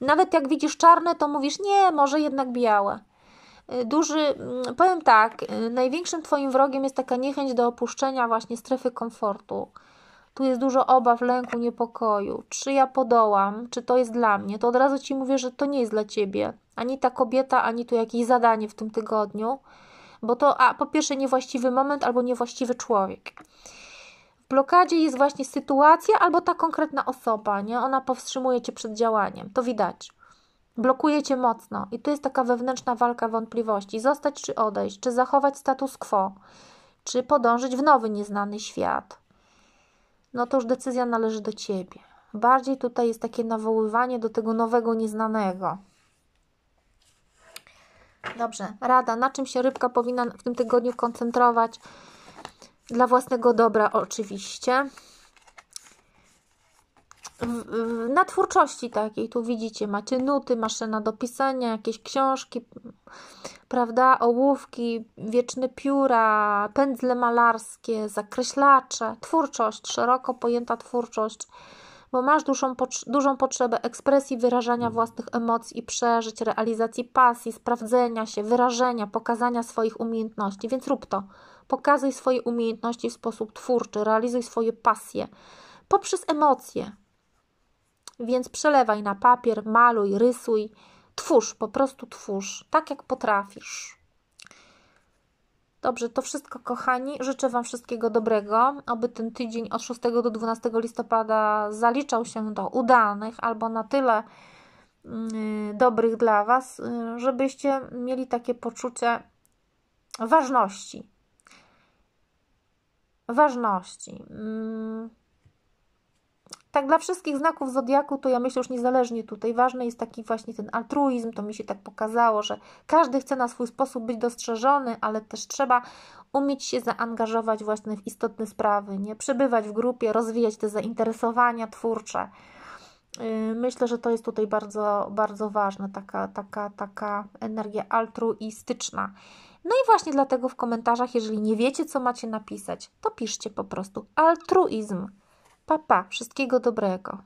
Speaker 1: nawet jak widzisz czarne, to mówisz, nie, może jednak białe. Y, duży, powiem tak, największym twoim wrogiem jest taka niechęć do opuszczenia właśnie strefy komfortu. Tu jest dużo obaw, lęku, niepokoju. Czy ja podołam? Czy to jest dla mnie? To od razu ci mówię, że to nie jest dla ciebie. Ani ta kobieta, ani tu jakieś zadanie w tym tygodniu, bo to a po pierwsze niewłaściwy moment albo niewłaściwy człowiek. W blokadzie jest właśnie sytuacja albo ta konkretna osoba, nie? Ona powstrzymuje cię przed działaniem. To widać. Blokuje cię mocno i to jest taka wewnętrzna walka wątpliwości: zostać czy odejść, czy zachować status quo, czy podążyć w nowy, nieznany świat no to już decyzja należy do ciebie. Bardziej tutaj jest takie nawoływanie do tego nowego, nieznanego. Dobrze, rada, na czym się rybka powinna w tym tygodniu koncentrować? Dla własnego dobra, oczywiście na twórczości takiej, tu widzicie, macie nuty, maszyna do pisania, jakieś książki, prawda, ołówki, wieczne pióra, pędzle malarskie, zakreślacze, twórczość, szeroko pojęta twórczość, bo masz dużą, dużą potrzebę ekspresji, wyrażania mm. własnych emocji i przeżyć, realizacji pasji, sprawdzenia się, wyrażenia, pokazania swoich umiejętności, więc rób to. Pokazuj swoje umiejętności w sposób twórczy, realizuj swoje pasje poprzez emocje, więc przelewaj na papier, maluj, rysuj, twórz, po prostu twórz, tak jak potrafisz. Dobrze, to wszystko, kochani. Życzę Wam wszystkiego dobrego. aby ten tydzień od 6 do 12 listopada zaliczał się do udanych albo na tyle mm, dobrych dla Was, y, żebyście mieli takie poczucie ważności. Ważności. Mm tak dla wszystkich znaków zodiaku, to ja myślę już niezależnie tutaj, ważny jest taki właśnie ten altruizm, to mi się tak pokazało, że każdy chce na swój sposób być dostrzeżony, ale też trzeba umieć się zaangażować właśnie w istotne sprawy, nie przebywać w grupie, rozwijać te zainteresowania twórcze. Y, myślę, że to jest tutaj bardzo, bardzo ważne, taka, taka, taka energia altruistyczna. No i właśnie dlatego w komentarzach, jeżeli nie wiecie, co macie napisać, to piszcie po prostu altruizm. Papa, pa, wszystkiego dobrego.